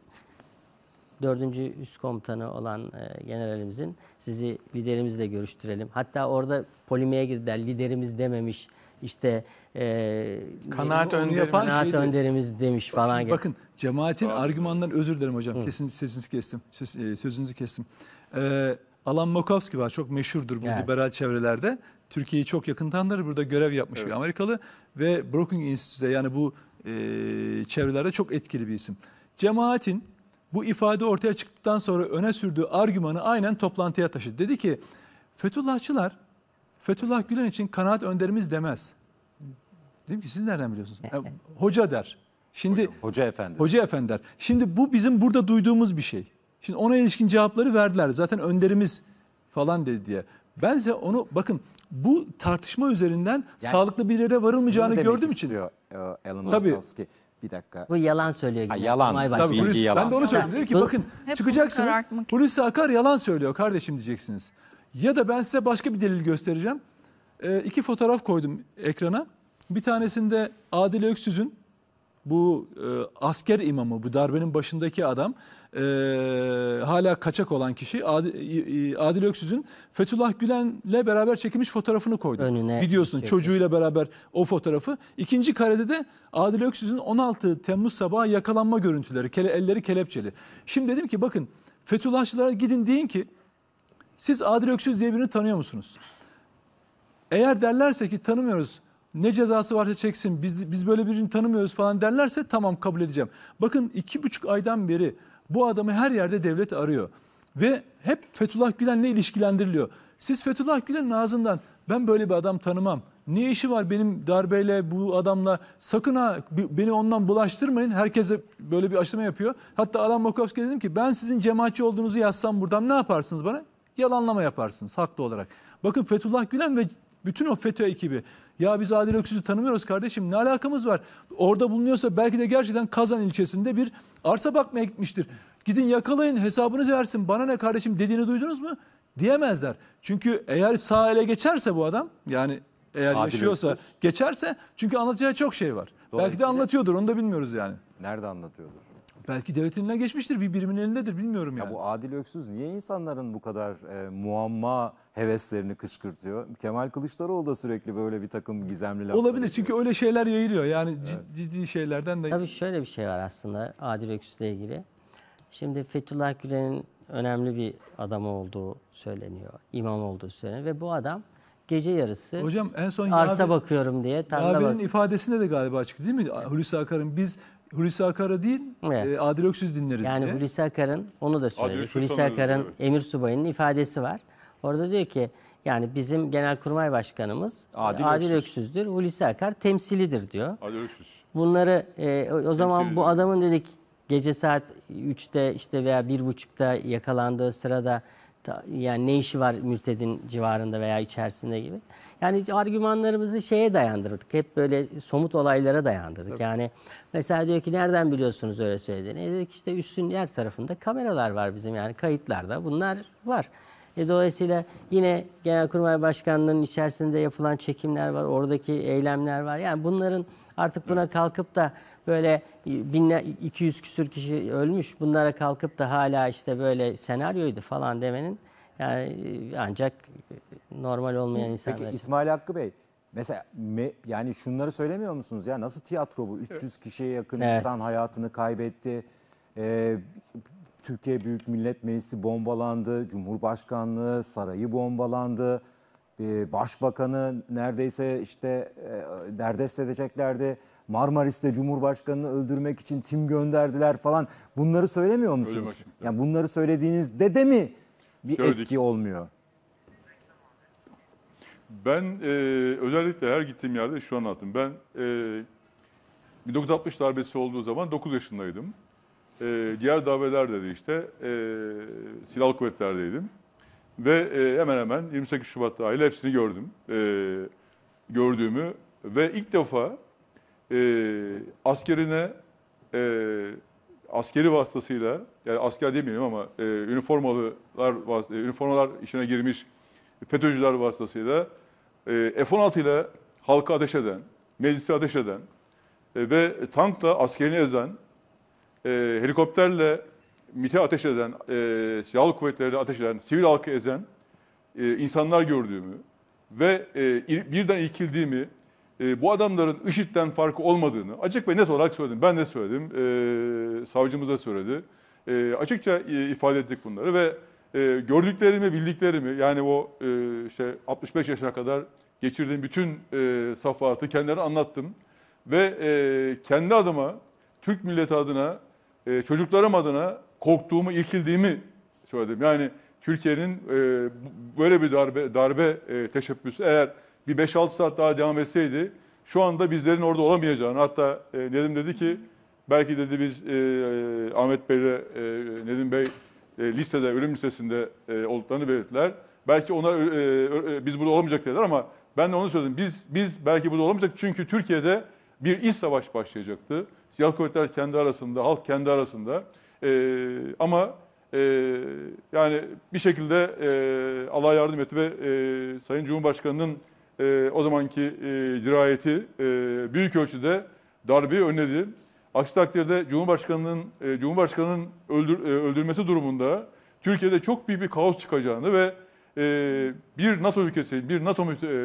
4. Üst Komutanı olan e, generalimizin sizi liderimizle görüştürelim. Hatta orada polimeye girdiler. Liderimiz dememiş İşte e, kanaat, önderimiz, yapan kanaat şeydi. önderimiz demiş falan. Şimdi bakın cemaatin Abi. argümanından özür dilerim hocam. Hı. Kesin sesinizi kestim. Söz, e, sözünüzü kestim. E, Alan Mokowski var. Çok meşhurdur bu evet. liberal çevrelerde. Türkiye'yi çok yakın tanır. Burada görev yapmış evet. bir Amerikalı ve Brookings Enstitüsü'de yani bu e, çevrelerde çok etkili bir isim. Cemaatin bu ifade ortaya çıktıktan sonra öne sürdüğü argümanı aynen toplantıya taşıdı. Dedi ki Fethullahçılar Fethullah Gülen için kanaat önderimiz demez. Dedim ki siz nereden biliyorsunuz? Yani, hoca der. Şimdi hoca, hoca efendi. Hoca efendi der. Şimdi bu bizim burada duyduğumuz bir şey. Şimdi ona ilişkin cevapları verdiler. Zaten önderimiz falan dedi diye. Ben size onu bakın bu tartışma üzerinden yani, sağlıklı bir yere varılmayacağını gördüğüm için. Elon Tabii. Lutowski. Bir dakika. Bu yalan söylüyor gibi. Ha, yalan. Olay Tabii, Bilgi polis, yalan. Ben de onu söyledim. Dedim ki bakın çıkacaksınız. karartmak. Polise akar yalan söylüyor kardeşim diyeceksiniz. Ya da ben size başka bir delil göstereceğim. Ee, iki fotoğraf koydum ekrana. Bir tanesinde Adil Öksüz'ün bu e, asker imamı, bu darbenin başındaki adam e, hala kaçak olan kişi Adil, Adil Öksüz'ün Fethullah Gülen'le beraber çekilmiş fotoğrafını koydu. Önüne Biliyorsun çekti. çocuğuyla beraber o fotoğrafı. İkinci karede de Adil Öksüz'ün 16 Temmuz sabahı yakalanma görüntüleri, kele, elleri kelepçeli. Şimdi dedim ki bakın Fethullahçılara gidin deyin ki siz Adil Öksüz diye birini tanıyor musunuz? Eğer derlerse ki tanımıyoruz ne cezası varsa çeksin biz, biz böyle birini tanımıyoruz falan derlerse tamam kabul edeceğim. Bakın iki buçuk aydan beri bu adamı her yerde devlet arıyor. Ve hep Fethullah Gülen'le ilişkilendiriliyor. Siz Fethullah Gülen'in ağzından ben böyle bir adam tanımam. Ne işi var benim darbeyle bu adamla sakın ha beni ondan bulaştırmayın. Herkese böyle bir açıklama yapıyor. Hatta Alan Mokovski dedim ki ben sizin cemaatçi olduğunuzu yazsam buradan ne yaparsınız bana? Yalanlama yaparsınız haklı olarak. Bakın Fethullah Gülen ve bütün o FETÖ ekibi ya biz Adil Öksüz'ü tanımıyoruz kardeşim ne alakamız var? Orada bulunuyorsa belki de gerçekten Kazan ilçesinde bir arsa bakmaya gitmiştir. Gidin yakalayın hesabınızı versin bana ne kardeşim dediğini duydunuz mu? Diyemezler. Çünkü eğer sağ ele geçerse bu adam yani eğer Adil yaşıyorsa Öksüz. geçerse çünkü anlatacağı çok şey var. Belki de anlatıyordur onu da bilmiyoruz yani. Nerede anlatıyordur? Belki devletin eline geçmiştir bir birimin elindedir bilmiyorum yani. Ya bu Adil Öksüz niye insanların bu kadar e, muamma heveslerini kışkırtıyor. Kemal Kılıçdaroğlu da sürekli böyle bir takım gizemli laflar. Olabilir ediyor. çünkü öyle şeyler yayılıyor. Yani evet. ciddi şeylerden de. Tabii şöyle bir şey var aslında Adil Öksüz'le ilgili. Şimdi Fethullah Gülen'in önemli bir adam olduğu söyleniyor. İmam olduğu söyleniyor ve bu adam gece yarısı Hocam en son arsa Yaver, bakıyorum diye tarla Yaver'in bak- ifadesinde de galiba açık değil mi? Evet. Hulusi Akar'ın biz Hulusi Akar'a değil evet. E, Adil Öksüz dinleriz yani diye. Yani Hulusi Akar'ın onu da söyledik. Hulusi Akar'ın Emir Subay'ın ifadesi var. Orada diyor ki yani bizim Genelkurmay Başkanımız e, Adil, Adil Öksüz. Öksüz'dür. Hulusi Akar temsilidir diyor. Adil Öksüz. Bunları e, o, zaman bu adamın dedik gece saat 3'te işte veya 1.30'da yakalandığı sırada ta- yani ne işi var mürtedin civarında veya içerisinde gibi. Yani argümanlarımızı şeye dayandırdık. Hep böyle somut olaylara dayandırdık. Yani mesela diyor ki nereden biliyorsunuz öyle söylediğini? E dedik işte üstün yer tarafında kameralar var bizim yani kayıtlarda bunlar var. E, dolayısıyla yine Genelkurmay Başkanlığı'nın içerisinde yapılan çekimler var, oradaki eylemler var. Yani bunların artık buna kalkıp da böyle e, binler, 200 küsür kişi ölmüş bunlara kalkıp da hala işte böyle senaryoydu falan demenin yani e, ancak e, normal olmayan insanlar. Peki İsmail Hakkı Bey mesela me, yani şunları söylemiyor musunuz ya nasıl tiyatro bu 300 kişiye yakın evet. insan hayatını kaybetti. Ee, Türkiye Büyük Millet Meclisi bombalandı, Cumhurbaşkanlığı sarayı bombalandı, ee, Başbakanı neredeyse işte e, derdest edeceklerdi. Marmaris'te Cumhurbaşkanını öldürmek için tim gönderdiler falan. Bunları söylemiyor musunuz? Yani bunları söylediğiniz dede mi bir Söyledik. etki olmuyor? Ben e, özellikle her gittiğim yerde şu anlattım. Ben e, 1960 darbesi olduğu zaman 9 yaşındaydım. E, diğer davetlerde de işte e, ee, silahlı kuvvetlerdeydim. Ve e, hemen hemen 28 Şubat dahil hepsini gördüm. E, gördüğümü ve ilk defa e, askerine e, askeri vasıtasıyla yani asker demeyelim ama e, üniformalılar üniformalar işine girmiş FETÖ'cüler vasıtasıyla e, F-16 ile halka ateş eden, meclisi ateş eden e, ve tankla askerini ezen e, helikopterle MIT'e ateş eden, e, silahlı kuvvetlerle ateş eden, sivil halkı ezen e, insanlar gördüğümü ve e, birden ilkildiğimi, e, bu adamların IŞİD'den farkı olmadığını açık ve net olarak söyledim. Ben de söyledim, e, savcımız da söyledi. E, açıkça e, ifade ettik bunları ve e, gördüklerimi, bildiklerimi, yani o e, işte 65 yaşına kadar geçirdiğim bütün e, safhatı kendilerine anlattım. Ve e, kendi adıma, Türk milleti adına e, çocuklarım adına korktuğumu, irkildiğimi söyledim. Yani Türkiye'nin e, böyle bir darbe, darbe e, teşebbüsü eğer bir 5-6 saat daha devam etseydi şu anda bizlerin orada olamayacağını hatta e, Nedim dedi ki belki dedi biz e, e Ahmet Bey'le e, Nedim Bey e, listede, ölüm listesinde e, olduklarını belirttiler. Belki onlar e, e, e, biz burada olamayacak dediler ama ben de onu söyledim. Biz biz belki burada olamayacak çünkü Türkiye'de bir iş savaş başlayacaktı. Siyah kuvvetler kendi arasında, halk kendi arasında. E, ama e, yani bir şekilde e, Allah yardım etti ve e, Sayın Cumhurbaşkanı'nın e, o zamanki e, dirayeti e, büyük ölçüde darbeyi önledi. Aksi takdirde Cumhurbaşkanı'nın e, Cumhurbaşkanı'nın öldür, e, öldürmesi durumunda Türkiye'de çok büyük bir kaos çıkacağını ve e, bir NATO ülkesi, bir NATO müte, e,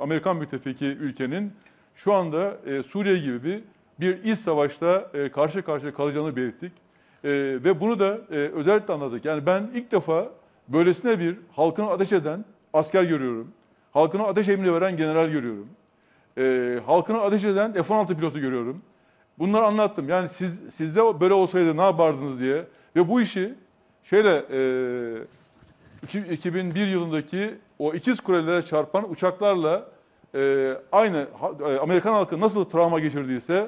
Amerikan müttefiki ülkenin şu anda e, Suriye gibi bir bir iç savaşta e, karşı karşıya kalacağını belirttik. E, ve bunu da e, özellikle anladık. Yani ben ilk defa böylesine bir halkına ateş eden asker görüyorum. Halkına ateş emri veren general görüyorum. E, halkına ateş eden F-16 pilotu görüyorum. Bunları anlattım. Yani siz sizde böyle olsaydı ne yapardınız diye. Ve bu işi şöyle e, 2001 yılındaki o ikiz kulelere çarpan uçaklarla e, aynı ha, e, Amerikan halkı nasıl travma geçirdiyse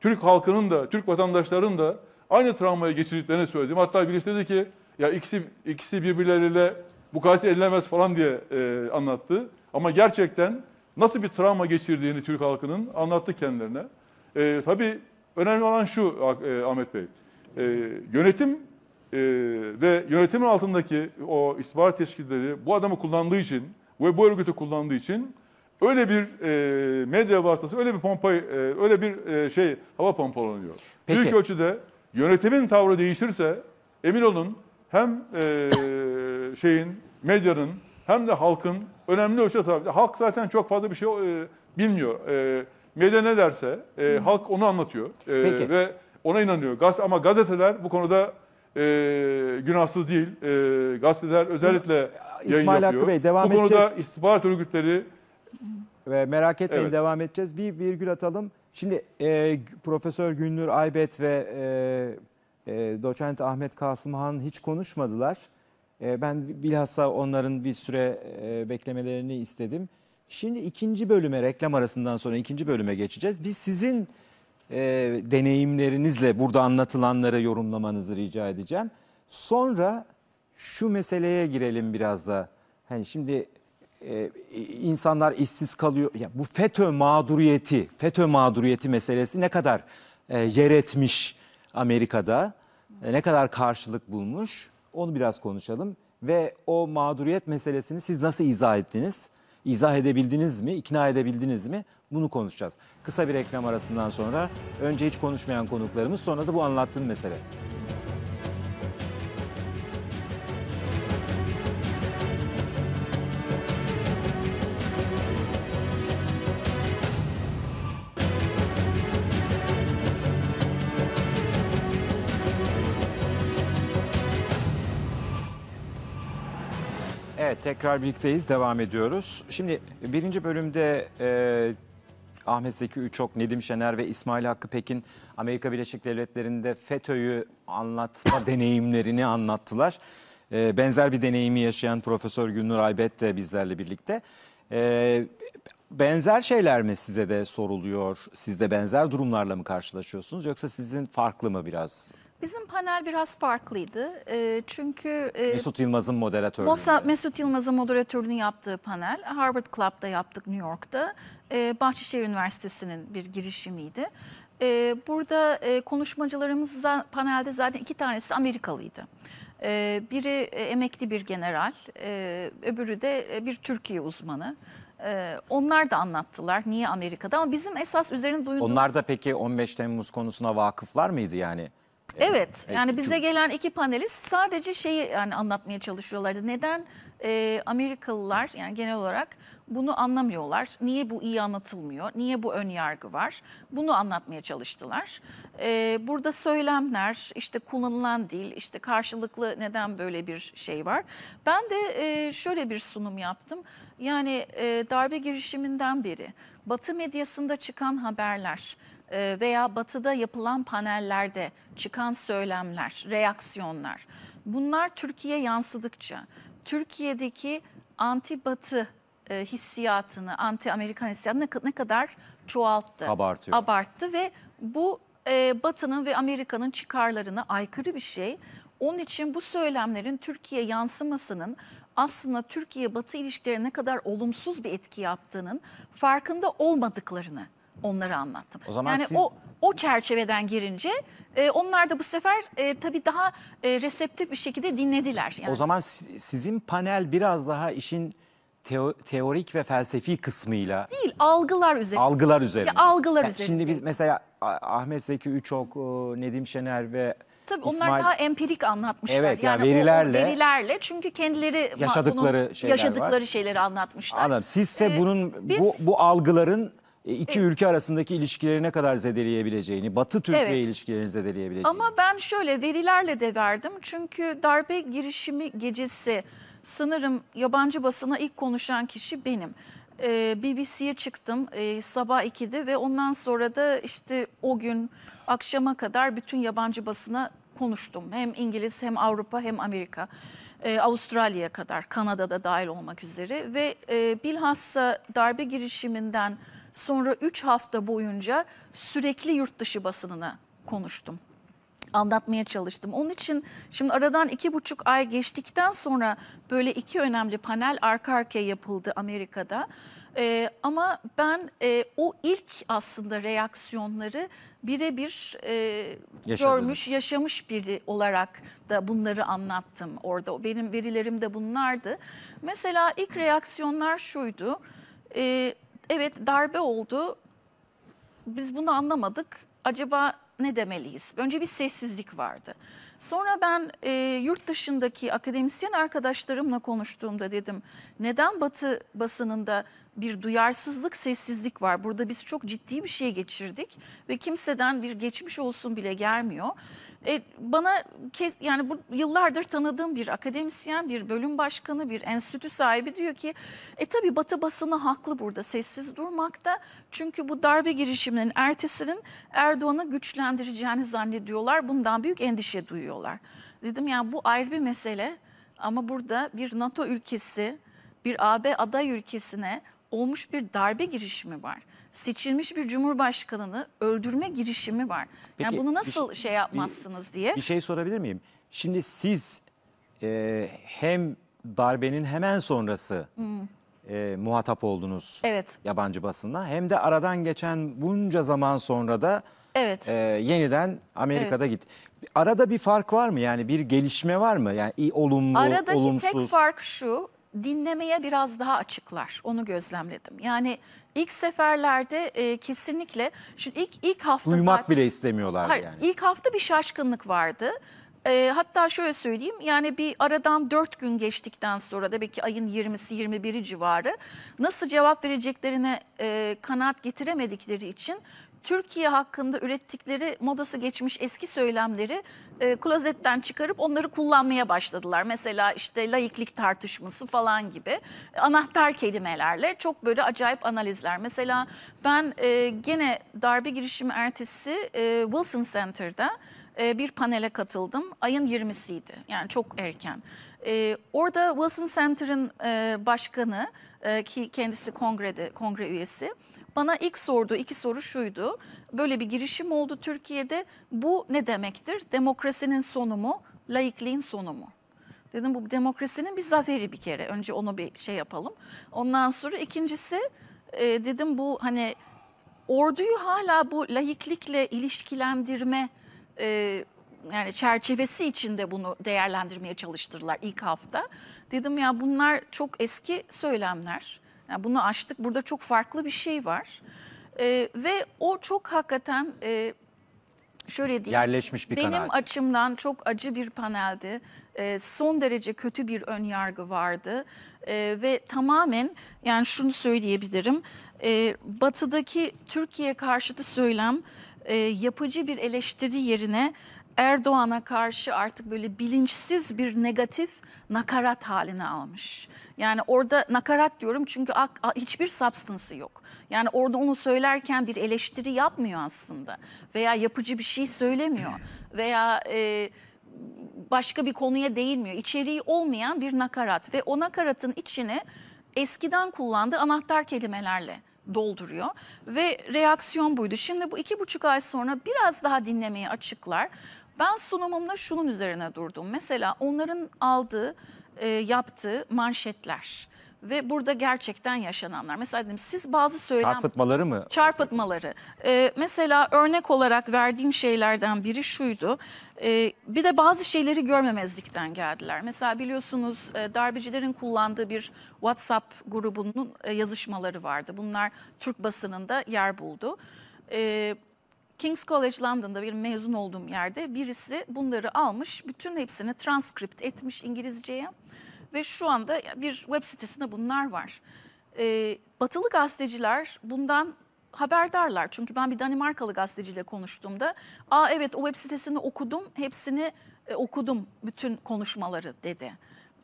Türk halkının da, Türk vatandaşlarının da aynı travmayı geçirdiklerini söyledim. Hatta birisi dedi ki ya ikisi, ikisi birbirleriyle bu mukayese edilemez falan diye e, anlattı. Ama gerçekten nasıl bir travma geçirdiğini Türk halkının anlattı kendilerine. E, tabii önemli olan şu e, Ahmet Bey, e, yönetim e, ve yönetimin altındaki o istihbarat teşkilleri bu adamı kullandığı için ve bu örgütü kullandığı için Öyle bir e, medya vasıtası, öyle bir pompa, e, öyle bir e, şey hava pompalanıyor. Peki. Büyük ölçüde yönetimin tavrı değişirse emin olun hem e, şeyin medyanın hem de halkın önemli ölçüde tabii. Halk zaten çok fazla bir şey e, bilmiyor. E, medya ne derse e, halk onu anlatıyor e, Peki. ve ona inanıyor. Gaz ama gazeteler bu konuda e, günahsız değil. E, gazeteler özellikle e, İsmail yayın yapıyor. Hakkı Bey devam Bu edeceğiz. konuda istihbarat örgütleri ve merak etmeyin evet. devam edeceğiz. Bir virgül atalım. Şimdi e, Profesör Gündür Aybet ve e, e, Doçent Ahmet Kasımhan hiç konuşmadılar. E, ben bilhassa onların bir süre e, beklemelerini istedim. Şimdi ikinci bölüme reklam arasından sonra ikinci bölüme geçeceğiz. Biz sizin e, deneyimlerinizle burada anlatılanları yorumlamanızı rica edeceğim. Sonra şu meseleye girelim biraz da. Hani şimdi e, insanlar işsiz kalıyor. Ya bu FETÖ mağduriyeti, FETÖ mağduriyeti meselesi ne kadar e, yer etmiş Amerika'da, e, ne kadar karşılık bulmuş onu biraz konuşalım. Ve o mağduriyet meselesini siz nasıl izah ettiniz? İzah edebildiniz mi? İkna edebildiniz mi? Bunu konuşacağız. Kısa bir reklam arasından sonra önce hiç konuşmayan konuklarımız sonra da bu anlattığım mesele. Evet tekrar birlikteyiz devam ediyoruz. Şimdi birinci bölümde e, Ahmet Zeki Üçok, Nedim Şener ve İsmail Hakkı Pekin Amerika Birleşik Devletleri'nde FETÖ'yü anlatma deneyimlerini anlattılar. E, benzer bir deneyimi yaşayan Profesör Gülnur Aybet de bizlerle birlikte. E, benzer şeyler mi size de soruluyor? Siz de benzer durumlarla mı karşılaşıyorsunuz yoksa sizin farklı mı biraz Bizim panel biraz farklıydı. E, çünkü e, Mesut Yılmaz'ın moderatörlüğü. Mosa, Mesut Yılmaz'ın moderatörlüğünü yaptığı panel Harvard Club'da yaptık New York'ta. E, Bahçeşehir Üniversitesi'nin bir girişimiydi. E, burada e, konuşmacılarımız da, panelde zaten iki tanesi Amerikalıydı. E, biri e, emekli bir general, e, öbürü de e, bir Türkiye uzmanı. onlar da anlattılar niye Amerika'da ama bizim esas üzerine duyduğumuz... Onlar da peki 15 Temmuz konusuna vakıflar mıydı yani? Evet yani bize gelen iki panelist sadece şeyi yani anlatmaya çalışıyorlardı. Neden e, Amerikalılar yani genel olarak bunu anlamıyorlar? Niye bu iyi anlatılmıyor? Niye bu ön yargı var? Bunu anlatmaya çalıştılar. E, burada söylemler, işte kullanılan dil, işte karşılıklı neden böyle bir şey var? Ben de e, şöyle bir sunum yaptım. Yani e, darbe girişiminden beri Batı medyasında çıkan haberler e, veya batıda yapılan panellerde çıkan söylemler, reaksiyonlar bunlar Türkiye yansıdıkça Türkiye'deki anti batı e, hissiyatını, anti Amerikan hissiyatını ne kadar çoğalttı, Abartıyor. abarttı ve bu e, Batı'nın ve Amerika'nın çıkarlarına aykırı bir şey. Onun için bu söylemlerin Türkiye yansımasının aslında Türkiye-Batı ilişkilerine ne kadar olumsuz bir etki yaptığının farkında olmadıklarını onları anlattım. O zaman yani siz... o o çerçeveden girince e, onlar da bu sefer e, tabii daha e, reseptif bir şekilde dinlediler. Yani. O zaman sizin panel biraz daha işin teorik ve felsefi kısmıyla değil algılar üzerine. Algılar üzerine. Ya, algılar yani üzerine. Şimdi biz mesela Ahmet Zeki Üçok, Nedim Şener ve Tabii onlar daha empirik anlatmışlar. Evet yani, yani verilerle. verilerle çünkü kendileri yaşadıkları şeyler yaşadıkları var. şeyleri anlatmışlar. Anladım. Sizse ee, bunun biz, bu bu algıların e, iki ülke arasındaki ilişkileri ne kadar zedeleyebileceğini, Batı Türkiye Evet. ilişkilerini zedeleyebileceğini. Ama ben şöyle verilerle de verdim. Çünkü darbe girişimi gecesi sanırım yabancı basına ilk konuşan kişi benim. E, BBC'ye çıktım e, sabah 2'de ve ondan sonra da işte o gün akşama kadar bütün yabancı basına konuştum. Hem İngiliz hem Avrupa hem Amerika. Ee, Avustralya'ya kadar Kanada'da dahil olmak üzere ve bilhassa darbe girişiminden Sonra 3 hafta boyunca sürekli yurt dışı basınına konuştum anlatmaya çalıştım. Onun için şimdi aradan iki buçuk ay geçtikten sonra böyle iki önemli panel arka arkaya yapıldı Amerika'da. Ee, ama ben e, o ilk aslında reaksiyonları birebir e, görmüş, yaşamış biri olarak da bunları anlattım orada. Benim verilerim de bunlardı. Mesela ilk reaksiyonlar şuydu. E, evet darbe oldu. Biz bunu anlamadık. Acaba ne demeliyiz? Önce bir sessizlik vardı. Sonra ben e, yurt dışındaki akademisyen arkadaşlarımla konuştuğumda dedim neden Batı basınında bir duyarsızlık, sessizlik var. Burada biz çok ciddi bir şey geçirdik ve kimseden bir geçmiş olsun bile gelmiyor. E, bana kes, yani bu yıllardır tanıdığım bir akademisyen, bir bölüm başkanı, bir enstitü sahibi diyor ki e tabii Batı basını haklı burada sessiz durmakta. Çünkü bu darbe girişiminin ertesinin Erdoğan'ı güçlendireceğini zannediyorlar. Bundan büyük endişe duyuyorlar. Dedim yani bu ayrı bir mesele ama burada bir NATO ülkesi, bir AB aday ülkesine olmuş bir darbe girişimi var. Seçilmiş bir cumhurbaşkanını öldürme girişimi var. Peki, yani bunu nasıl şey bir, şey yapmazsınız bir, diye. Bir şey sorabilir miyim? Şimdi siz e, hem darbenin hemen sonrası hmm. e, muhatap oldunuz evet. yabancı basında hem de aradan geçen bunca zaman sonra da Evet. E, yeniden Amerika'da evet. git. Arada bir fark var mı? Yani bir gelişme var mı? Yani iyi olumlu, Aradaki olumsuz. Aradaki tek fark şu dinlemeye biraz daha açıklar. Onu gözlemledim. Yani ilk seferlerde e, kesinlikle şimdi ilk ilk hafta Duymak zaten, bile istemiyorlar yani. İlk hafta bir şaşkınlık vardı. E, hatta şöyle söyleyeyim yani bir aradan dört gün geçtikten sonra da belki ayın 20'si 21'i civarı nasıl cevap vereceklerine e, kanaat getiremedikleri için Türkiye hakkında ürettikleri modası geçmiş eski söylemleri e, klozetten çıkarıp onları kullanmaya başladılar. Mesela işte laiklik tartışması falan gibi anahtar kelimelerle çok böyle acayip analizler. Mesela ben e, gene darbe girişimi ertesi e, Wilson Center'da e, bir panele katıldım. Ayın 20'siydi. Yani çok erken. Ee, orada Wilson Center'ın e, başkanı e, ki kendisi kongrede kongre üyesi bana ilk sorduğu iki soru şuydu. Böyle bir girişim oldu Türkiye'de. Bu ne demektir? Demokrasinin sonu mu? Laikliğin sonu mu? Dedim bu demokrasinin bir zaferi bir kere. Önce onu bir şey yapalım. Ondan sonra ikincisi e, dedim bu hani orduyu hala bu laiklikle ilişkilendirme e, yani çerçevesi içinde bunu değerlendirmeye çalıştırdılar ilk hafta. Dedim ya bunlar çok eski söylemler. Yani bunu açtık. Burada çok farklı bir şey var. Ee, ve o çok hakikaten e, şöyle diyeyim. Yerleşmiş bir benim kanaat. açımdan çok acı bir paneldi. E, son derece kötü bir ön yargı vardı. E, ve tamamen yani şunu söyleyebilirim. E, batı'daki Türkiye karşıtı söylem e, yapıcı bir eleştiri yerine Erdoğan'a karşı artık böyle bilinçsiz bir negatif nakarat haline almış. Yani orada nakarat diyorum çünkü hiçbir substansı yok. Yani orada onu söylerken bir eleştiri yapmıyor aslında veya yapıcı bir şey söylemiyor veya e, başka bir konuya değinmiyor. İçeriği olmayan bir nakarat ve o nakaratın içini eskiden kullandığı anahtar kelimelerle dolduruyor ve reaksiyon buydu. Şimdi bu iki buçuk ay sonra biraz daha dinlemeye açıklar ben sunumumda şunun üzerine durdum. Mesela onların aldığı, e, yaptığı manşetler ve burada gerçekten yaşananlar. Mesela dedim siz bazı söylem... Çarpıtmaları mı? Çarpıtmaları. Ee, mesela örnek olarak verdiğim şeylerden biri şuydu. Ee, bir de bazı şeyleri görmemezlikten geldiler. Mesela biliyorsunuz e, darbecilerin kullandığı bir WhatsApp grubunun e, yazışmaları vardı. Bunlar Türk basınında yer buldu. Evet King's College London'da bir mezun olduğum yerde birisi bunları almış, bütün hepsini transkript etmiş İngilizceye ve şu anda bir web sitesinde bunlar var. Ee, batılı gazeteciler bundan haberdarlar. Çünkü ben bir Danimarkalı gazeteciyle konuştuğumda, "Aa evet o web sitesini okudum, hepsini e, okudum bütün konuşmaları." dedi.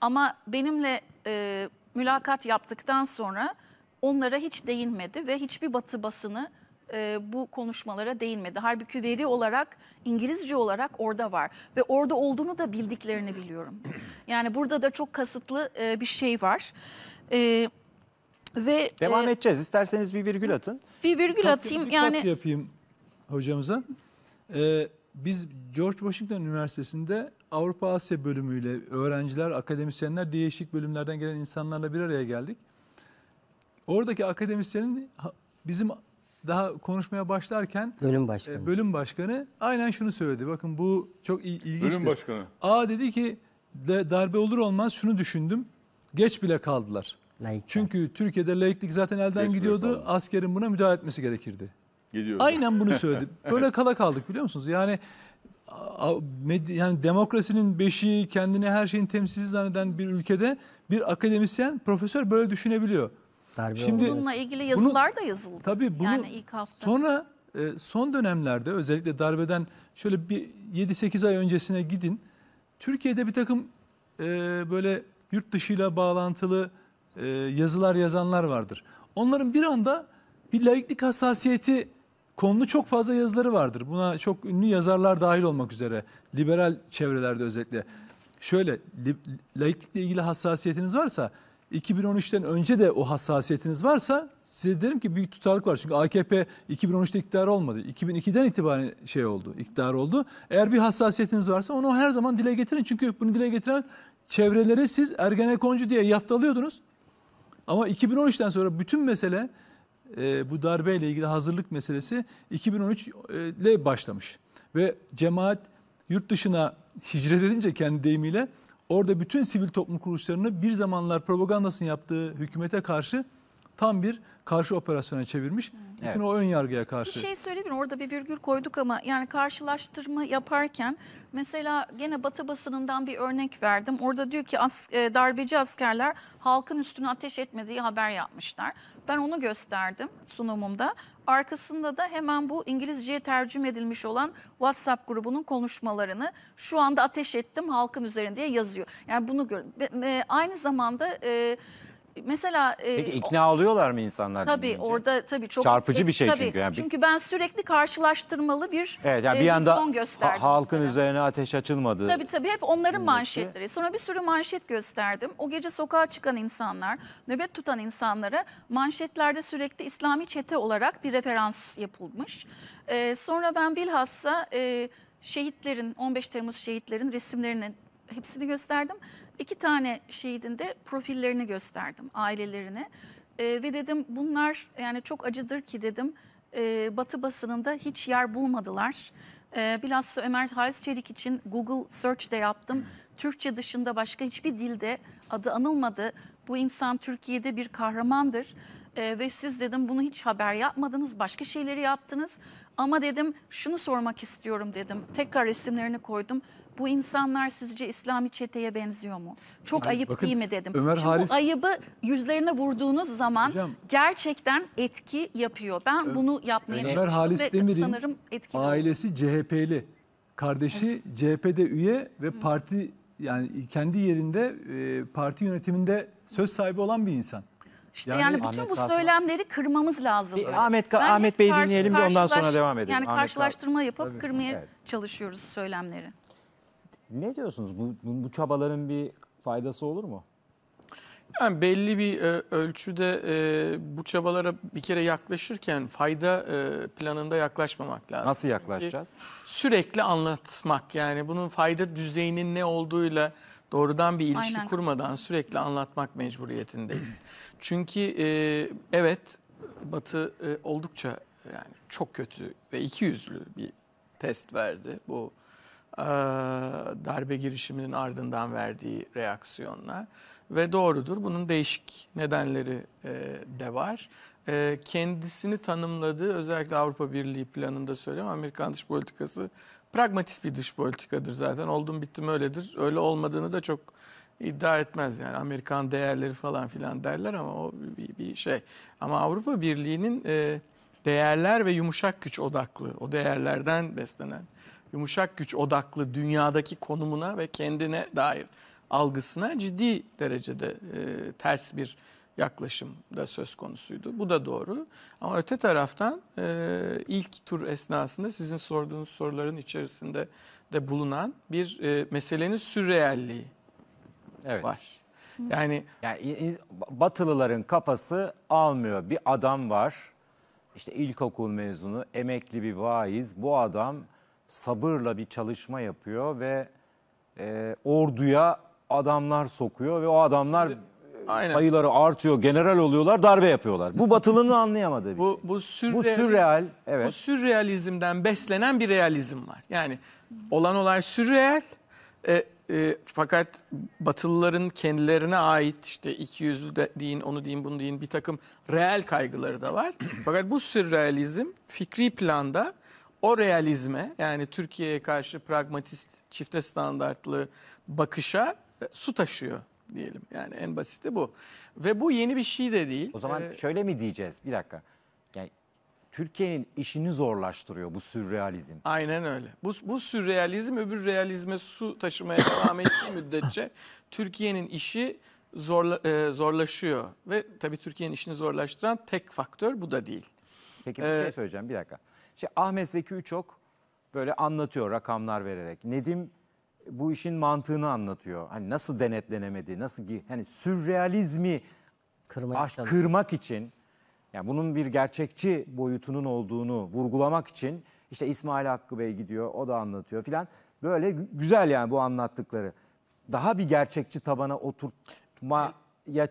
Ama benimle e, mülakat yaptıktan sonra onlara hiç değinmedi ve hiçbir batı basını e, bu konuşmalara değinmedi. Halbuki veri olarak İngilizce olarak orada var ve orada olduğunu da bildiklerini biliyorum. Yani burada da çok kasıtlı e, bir şey var. Evet. Ve e, devam e, edeceğiz. İsterseniz bir virgül atın. Bir virgül tak, atayım. Bir yani yapayım hocamıza. Ee, biz George Washington Üniversitesi'nde Avrupa Asya bölümüyle öğrenciler, akademisyenler, değişik bölümlerden gelen insanlarla bir araya geldik. Oradaki akademisyenin bizim daha konuşmaya başlarken Bölüm e, başkanı. bölüm başkanı aynen şunu söyledi. Bakın bu çok il- ilginçtir. Bölüm başkanı. A dedi ki darbe olur olmaz şunu düşündüm. Geç bile kaldılar. Laikler. Çünkü Türkiye'de laiklik zaten elden Geç gidiyordu. Askerin buna müdahale etmesi gerekirdi. Gidiyordu. Aynen bunu söyledi. Böyle kala kaldık biliyor musunuz? Yani yani demokrasinin beşiği kendine her şeyin temsilcisi zanneden bir ülkede bir akademisyen profesör böyle düşünebiliyor. Darbe Şimdi bununla ilgili yazılar bunu, da yazıldı. Tabii bunu yani ilk hafta. sonra e, son dönemlerde özellikle darbeden şöyle bir 7-8 ay öncesine gidin. Türkiye'de bir takım e, böyle yurt dışıyla bağlantılı e, yazılar yazanlar vardır. Onların bir anda bir laiklik hassasiyeti konulu çok fazla yazıları vardır. Buna çok ünlü yazarlar dahil olmak üzere liberal çevrelerde özellikle. Şöyle laiklikle ilgili hassasiyetiniz varsa 2013'ten önce de o hassasiyetiniz varsa size derim ki büyük tutarlık var. Çünkü AKP 2013'te iktidar olmadı. 2002'den itibaren şey oldu, iktidar oldu. Eğer bir hassasiyetiniz varsa onu her zaman dile getirin. Çünkü bunu dile getiren çevreleri siz Ergenekoncu diye yaftalıyordunuz. Ama 2013'ten sonra bütün mesele e, bu darbeyle ilgili hazırlık meselesi 2013 ile başlamış. Ve cemaat yurt dışına hicret edince kendi deyimiyle Orada bütün sivil toplum kuruluşlarını bir zamanlar propagandasını yaptığı hükümete karşı tam bir karşı operasyona çevirmiş. Bütün evet. o ön yargıya karşı. Bir şey söyleyeyim Orada bir virgül koyduk ama yani karşılaştırma yaparken mesela gene Batı basınından bir örnek verdim. Orada diyor ki as, e, darbeci askerler halkın üstüne ateş etmediği haber yapmışlar. Ben onu gösterdim sunumumda. Arkasında da hemen bu İngilizceye tercüme edilmiş olan WhatsApp grubunun konuşmalarını şu anda ateş ettim halkın üzerinde yazıyor. Yani bunu gör. Aynı zamanda... E, Mesela e, Peki ikna oluyorlar mı insanlar? Tabii dinleyince? orada tabii çok Çarpıcı bir şey tabii. çünkü yani. Çünkü ben sürekli karşılaştırmalı bir Evet yani e, bir anda son gösterdim. ha- halkın mesela. üzerine ateş açılmadı. Tabii tabii hep onların Cümlesi. manşetleri. Sonra bir sürü manşet gösterdim. O gece sokağa çıkan insanlar, nöbet tutan insanlara manşetlerde sürekli İslami çete olarak bir referans yapılmış. Ee, sonra ben bilhassa e, şehitlerin, 15 Temmuz şehitlerin resimlerini hepsini gösterdim iki tane şehidin de profillerini gösterdim ailelerini. E, ve dedim bunlar yani çok acıdır ki dedim e, Batı basınında hiç yer bulmadılar. E, bilhassa Ömer Halis Çelik için Google search de yaptım. Türkçe dışında başka hiçbir dilde adı anılmadı. Bu insan Türkiye'de bir kahramandır e, ve siz dedim bunu hiç haber yapmadınız, başka şeyleri yaptınız. Ama dedim şunu sormak istiyorum dedim. Tekrar isimlerini koydum. Bu insanlar sizce İslami çeteye benziyor mu? Çok Bakın, ayıp değil mi dedim. Ömer Çünkü Halis... bu ayıbı yüzlerine vurduğunuz zaman Hocam, gerçekten etki yapıyor. Ben Ö bunu yapmayacağım. Ömer Halis ve Demir'in sanırım etkili. Ailesi CHP'li. Kardeşi evet. CHP'de üye ve Hı. parti yani kendi yerinde e, parti yönetiminde söz sahibi olan bir insan. İşte yani, yani bütün Ahmet bu Kasım. söylemleri kırmamız lazım. Bir, Ahmet ben Ahmet Bey'i dinleyelim bir ondan sonra devam edelim. Yani Ahmet karşılaştırma yapıp Tabii. kırmaya evet. çalışıyoruz söylemleri. Ne diyorsunuz? Bu, bu, bu çabaların bir faydası olur mu? Yani belli bir e, ölçüde e, bu çabalara bir kere yaklaşırken fayda e, planında yaklaşmamak lazım. Nasıl yaklaşacağız? Çünkü sürekli anlatmak yani bunun fayda düzeyinin ne olduğuyla doğrudan bir ilişki Aynen. kurmadan sürekli anlatmak mecburiyetindeyiz. Çünkü e, evet Batı e, oldukça yani çok kötü ve iki yüzlü bir test verdi bu ee, darbe girişiminin ardından verdiği reaksiyonla Ve doğrudur bunun değişik nedenleri e, de var. E, kendisini tanımladığı özellikle Avrupa Birliği planında söylüyorum Amerikan dış politikası pragmatist bir dış politikadır zaten. Oldum bittim öyledir. Öyle olmadığını da çok iddia etmez yani Amerikan değerleri falan filan derler ama o bir, bir şey. Ama Avrupa Birliği'nin e, değerler ve yumuşak güç odaklı o değerlerden beslenen yumuşak güç odaklı dünyadaki konumuna ve kendine dair algısına ciddi derecede e, ters bir yaklaşım da söz konusuydu. Bu da doğru. Ama öte taraftan e, ilk tur esnasında sizin sorduğunuz soruların içerisinde de bulunan bir e, meselenin sürrealliği evet. var. Yani, yani Batılıların kafası almıyor. Bir adam var, işte ilkokul mezunu, emekli bir vaiz. Bu adam sabırla bir çalışma yapıyor ve e, orduya adamlar sokuyor ve o adamlar Aynen. E, sayıları artıyor, general oluyorlar, darbe yapıyorlar. Bu batılının anlayamadı bir bu, şey. Bu, sürreal, bu sürreal, evet. Bu sürrealizmden beslenen bir realizm var. Yani olan olay sürreal e, e, fakat batılıların kendilerine ait işte 200 de, deyin, onu deyin, bunu deyin bir takım reel kaygıları da var. fakat bu sürrealizm fikri planda o realizme yani Türkiye'ye karşı pragmatist çifte standartlı bakışa e, su taşıyor diyelim. Yani en basiti bu. Ve bu yeni bir şey de değil. O zaman ee, şöyle mi diyeceğiz? Bir dakika. Yani Türkiye'nin işini zorlaştırıyor bu sürrealizm. Aynen öyle. Bu, bu sürrealizm öbür realizme su taşımaya devam ettiği müddetçe Türkiye'nin işi zorla, e, zorlaşıyor. Ve tabii Türkiye'nin işini zorlaştıran tek faktör bu da değil. Peki bir ee, şey söyleyeceğim bir dakika. İşte Ahmet Zeki Üçok böyle anlatıyor rakamlar vererek. Nedim bu işin mantığını anlatıyor. Hani nasıl denetlenemedi, nasıl hani sürrealizmi kırmak, kırmak için yani bunun bir gerçekçi boyutunun olduğunu vurgulamak için işte İsmail Hakkı Bey gidiyor, o da anlatıyor filan. Böyle güzel yani bu anlattıkları. Daha bir gerçekçi tabana oturtmaya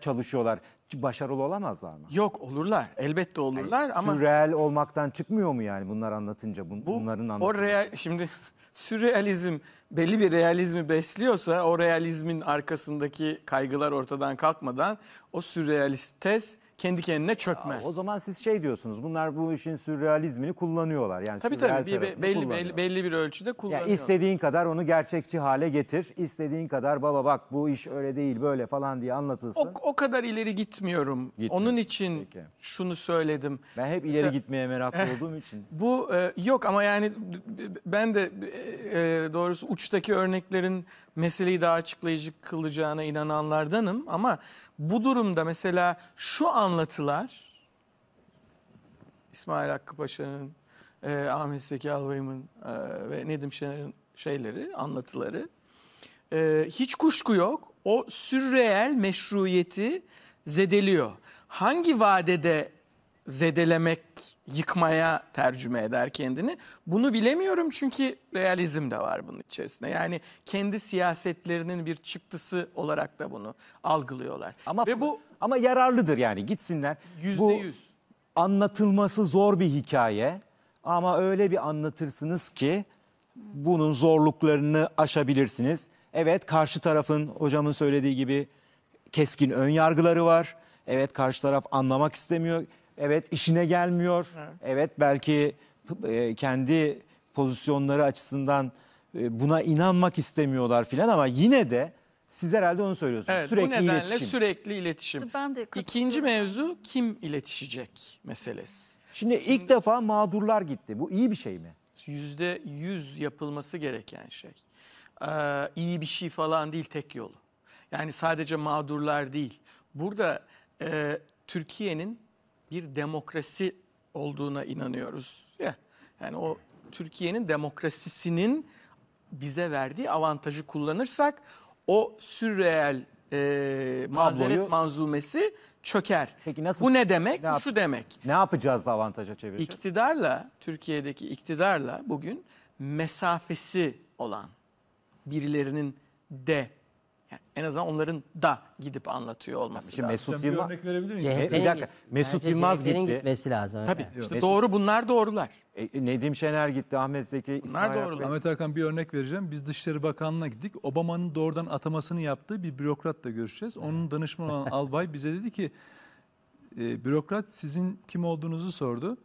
çalışıyorlar başarılı olamazlar mı? Yok olurlar. Elbette olurlar yani, ama... Sürreal olmaktan çıkmıyor mu yani bunlar anlatınca? Bun, bu, bunların anlatınca. O real... Şimdi sürrealizm belli bir realizmi besliyorsa o realizmin arkasındaki kaygılar ortadan kalkmadan o sürrealist tez kendi kendine çökmez. Aa, o zaman siz şey diyorsunuz bunlar bu işin sürrealizmini kullanıyorlar. Yani tabii tabii bir, belli, belli, belli bir ölçüde kullanıyorlar. Yani istediğin kadar onu gerçekçi hale getir. İstediğin kadar baba bak bu iş öyle değil böyle falan diye anlatılsın. O, o kadar ileri gitmiyorum. Gitmiyorsun. Onun için Peki. şunu söyledim. Ben hep ileri Mesela, gitmeye meraklı eh, olduğum için. Bu e, yok ama yani ben de e, e, doğrusu uçtaki örneklerin meseleyi daha açıklayıcı kılacağına inananlardanım ama bu durumda mesela şu anlatılar İsmail Hakkı Paşa'nın, e, Ahmet Zeki Albayım'ın e, ve Nedim Şener'in şeyleri, anlatıları e, hiç kuşku yok. O sürreel meşruiyeti zedeliyor. Hangi vadede zedelemek yıkmaya tercüme eder kendini. Bunu bilemiyorum çünkü realizm de var bunun içerisinde. Yani kendi siyasetlerinin bir çıktısı olarak da bunu algılıyorlar. Ama Ve bu ama yararlıdır yani gitsinler. 100% yüz. Anlatılması zor bir hikaye ama öyle bir anlatırsınız ki bunun zorluklarını aşabilirsiniz. Evet karşı tarafın hocamın söylediği gibi keskin ön yargıları var. Evet karşı taraf anlamak istemiyor Evet işine gelmiyor. Evet belki e, kendi pozisyonları açısından e, buna inanmak istemiyorlar filan ama yine de siz herhalde onu söylüyorsunuz. Evet, sürekli bu nedenle iletişim. sürekli iletişim. Ben de İkinci mevzu kim iletişecek meselesi. Şimdi ilk defa mağdurlar gitti. Bu iyi bir şey mi? Yüzde yüz yapılması gereken şey. Ee, iyi bir şey falan değil tek yolu. Yani sadece mağdurlar değil. Burada e, Türkiye'nin bir demokrasi olduğuna inanıyoruz. Yani o Türkiye'nin demokrasisinin bize verdiği avantajı kullanırsak o sürreel e, mazeret manzumesi çöker. Peki nasıl? Bu ne demek? Ne Bu şu demek. Ne yapacağız da avantaja çevireceğiz? İktidarla, Türkiye'deki iktidarla bugün mesafesi olan birilerinin de en azından onların da gidip anlatıyor olması Şimdi lazım. Mesut Yılmaz örnek verebilir miyim? CHP'nin e, Bir dakika. Mesut Bence Yılmaz CHP'nin gitti. gitmesi lazım. Tabii Evet. işte Mesut- doğru bunlar doğrular. E, e Nedim Şener gitti, Ahmet Zeki, İsmail Akbey. Ahmet Hakan bir örnek vereceğim. Biz Dışişleri Bakanlığı'na gittik. Obama'nın doğrudan atamasını yaptığı bir bürokratla görüşeceğiz. Onun danışmanı olan albay bize dedi ki e, bürokrat sizin kim olduğunuzu sordu.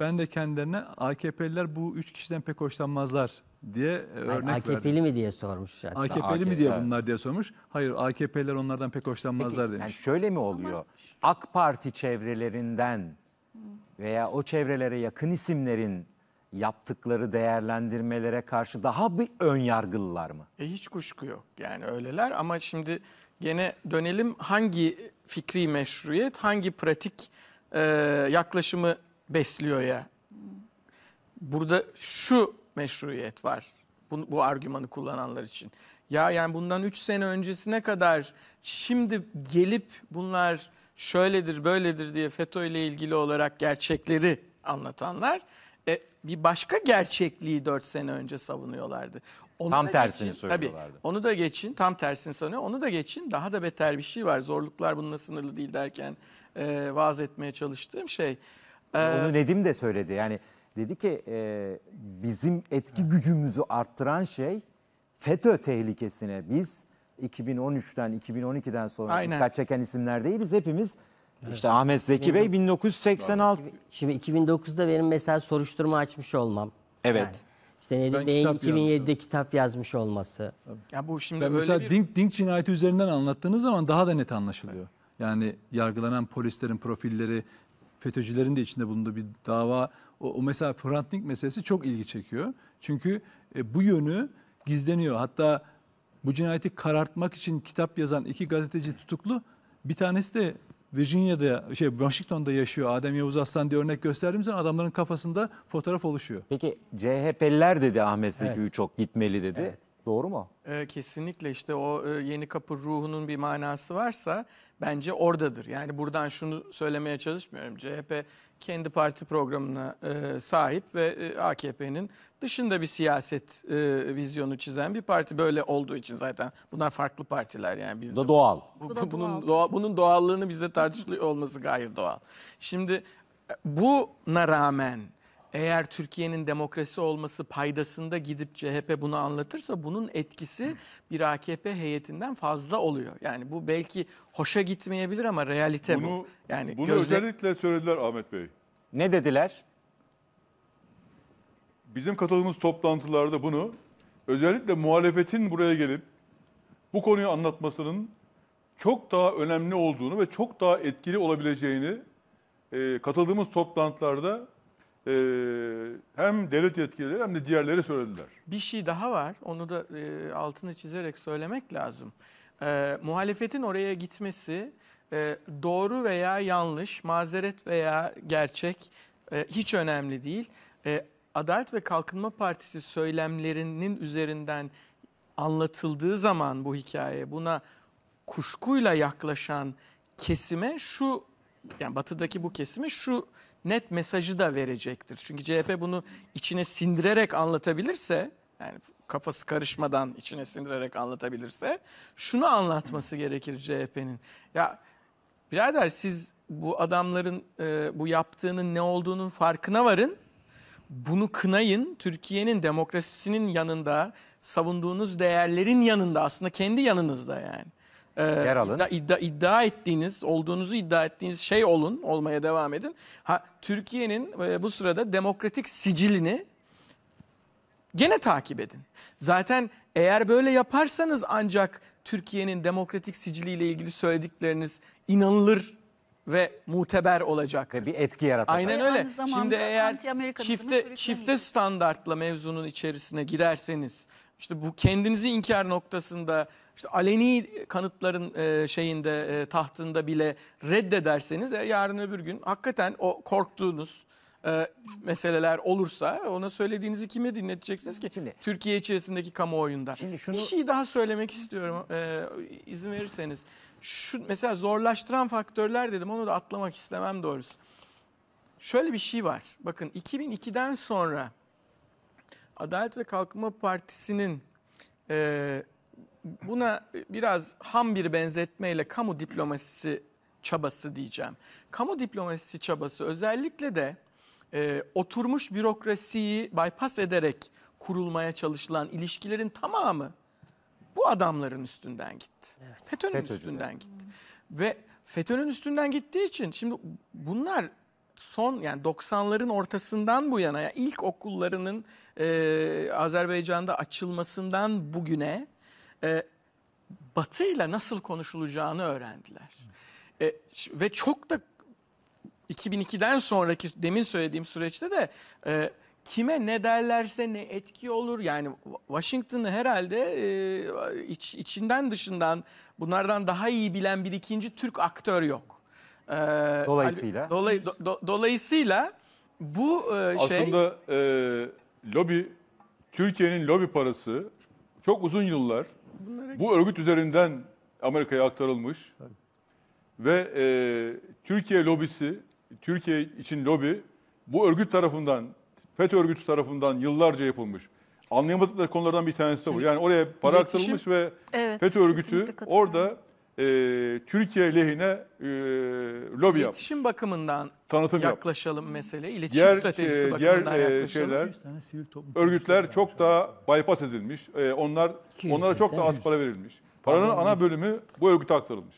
Ben de kendilerine AKP'liler bu üç kişiden pek hoşlanmazlar diye e, örnek verdi. AKP'li mi diye sormuş. Hatta. AKP'li AKP, mi diye evet. bunlar diye sormuş. Hayır AKP'ler onlardan pek hoşlanmazlar Peki, demiş. Yani şöyle mi oluyor? AK Parti çevrelerinden veya o çevrelere yakın isimlerin yaptıkları değerlendirmelere karşı daha bir ön yargılılar mı? E hiç kuşku yok. Yani öyleler ama şimdi gene dönelim hangi fikri meşruiyet, hangi pratik e, yaklaşımı besliyor ya. Burada şu meşruiyet var bu, bu argümanı kullananlar için. Ya yani bundan 3 sene öncesine kadar şimdi gelip bunlar şöyledir böyledir diye FETÖ ile ilgili olarak gerçekleri anlatanlar e, bir başka gerçekliği 4 sene önce savunuyorlardı. Onu tam tersini geçin, söylüyorlardı. Tabii, onu da geçin tam tersini sanıyor onu da geçin daha da beter bir şey var zorluklar bununla sınırlı değil derken e, vaaz etmeye çalıştığım şey. E, onu Nedim de söyledi yani Dedi ki e, bizim etki gücümüzü arttıran şey FETÖ tehlikesine biz 2013'ten 2012'den sonra Aynen. dikkat çeken isimler değiliz. Hepimiz işte Ahmet Zeki Bey 1986. Şimdi 2009'da benim mesela soruşturma açmış olmam. Evet. Yani işte Ben Nedim Bey'in kitap 2007'de kitap yazmış olması. Ya bu şimdi Ben mesela bir... Dink, Dink cinayeti üzerinden anlattığınız zaman daha da net anlaşılıyor. Yani yargılanan polislerin profilleri, FETÖ'cülerin de içinde bulunduğu bir dava o, o mesela Hrant meselesi çok ilgi çekiyor. Çünkü e, bu yönü gizleniyor. Hatta bu cinayeti karartmak için kitap yazan iki gazeteci tutuklu. Bir tanesi de Virginia'da, şey Washington'da yaşıyor. Adem Yavuz Aslan diye örnek gösterdiğim zaman adamların kafasında fotoğraf oluşuyor. Peki CHP'liler dedi Ahmet Zeki evet. çok gitmeli dedi. Evet. Doğru mu? E, kesinlikle işte o e, yeni kapı ruhunun bir manası varsa bence oradadır. Yani buradan şunu söylemeye çalışmıyorum. CHP kendi parti programına e, sahip ve e, AKP'nin dışında bir siyaset e, vizyonu çizen bir parti böyle olduğu için zaten bunlar farklı partiler yani bizde. Da doğal. Bu, bu da bunun doğal. Doğa, bunun doğallığını bizde tartışılıyor olması gayet doğal. Şimdi e, buna rağmen eğer Türkiye'nin demokrasi olması paydasında gidip CHP bunu anlatırsa bunun etkisi bir AKP heyetinden fazla oluyor. Yani bu belki hoşa gitmeyebilir ama realite bunu, bu. Yani bunu gözle... özellikle söylediler Ahmet Bey. Ne dediler? Bizim katıldığımız toplantılarda bunu özellikle muhalefetin buraya gelip bu konuyu anlatmasının çok daha önemli olduğunu ve çok daha etkili olabileceğini e, katıldığımız toplantılarda e, hem devlet yetkilileri hem de diğerleri söylediler. Bir şey daha var. Onu da e, altını çizerek söylemek lazım. E, muhalefetin oraya gitmesi e, doğru veya yanlış, mazeret veya gerçek e, hiç önemli değil. E, Adalet ve Kalkınma Partisi söylemlerinin üzerinden anlatıldığı zaman bu hikaye buna kuşkuyla yaklaşan kesime şu yani batıdaki bu kesime şu net mesajı da verecektir. Çünkü CHP bunu içine sindirerek anlatabilirse yani kafası karışmadan içine sindirerek anlatabilirse şunu anlatması gerekir CHP'nin. Ya birader siz bu adamların e, bu yaptığının ne olduğunun farkına varın. Bunu kınayın. Türkiye'nin demokrasisinin yanında savunduğunuz değerlerin yanında aslında kendi yanınızda yani e, Yer alın. Iddia, iddia, iddia ettiğiniz, olduğunuzu iddia ettiğiniz şey olun, olmaya devam edin. Ha, Türkiye'nin e, bu sırada demokratik sicilini gene takip edin. Zaten eğer böyle yaparsanız ancak Türkiye'nin demokratik siciliyle ilgili söyledikleriniz inanılır ve muteber olacak. Ve bir etki yaratacak. Aynen ve öyle. Şimdi eğer çifte, çifte standartla mevzunun içerisine girerseniz, işte bu kendinizi inkar noktasında işte aleni kanıtların e, şeyinde e, tahtında bile reddederseniz e, yarın öbür gün hakikaten o korktuğunuz e, meseleler olursa ona söylediğinizi kime dinleteceksiniz ki? Şimdi, Türkiye içerisindeki kamuoyunda. Şimdi şunu... Bir şey daha söylemek istiyorum e, izin verirseniz. Şu mesela zorlaştıran faktörler dedim onu da atlamak istemem doğrusu. Şöyle bir şey var. Bakın 2002'den sonra Adalet ve Kalkınma Partisi'nin e, buna biraz ham bir benzetmeyle kamu diplomasisi çabası diyeceğim. Kamu diplomasisi çabası özellikle de e, oturmuş bürokrasiyi bypass ederek kurulmaya çalışılan ilişkilerin tamamı bu adamların üstünden gitti. Evet. FETÖ'nün FETÖ'cüler. üstünden gitti. Ve FETÖ'nün üstünden gittiği için şimdi bunlar son yani 90'ların ortasından bu yana yani ilk okullarının e, Azerbaycan'da açılmasından bugüne e, Batı ile nasıl konuşulacağını öğrendiler. E, ve çok da 2002'den sonraki demin söylediğim süreçte de e, kime ne derlerse ne etki olur. Yani Washington'ı herhalde e, iç, içinden dışından bunlardan daha iyi bilen bir ikinci Türk aktör yok. E, dolayısıyla. Dolay, do, do, dolayısıyla bu e, Aslında, şey... Aslında e, lobi, Türkiye'nin lobi parası çok uzun yıllar Bunlara... Bu örgüt üzerinden Amerika'ya aktarılmış. Tabii. Ve e, Türkiye lobisi, Türkiye için lobi bu örgüt tarafından, FETÖ örgütü tarafından yıllarca yapılmış. Anlayamadıkları konulardan bir tanesi de bu. Yani oraya para İletişim, aktarılmış ve evet, FETÖ örgütü orada e, Türkiye lehine e, lobi yap. İletişim bakımından tanıtım yaklaşalım yap. mesele. İletişim diğer, stratejisi e, bakımından diğer, e, yaklaşalım. Şeyler, örgütler çok daha bypass edilmiş. E, onlar onlara çok daha az para verilmiş. Paranın ana bölümü bu örgüte aktarılmış.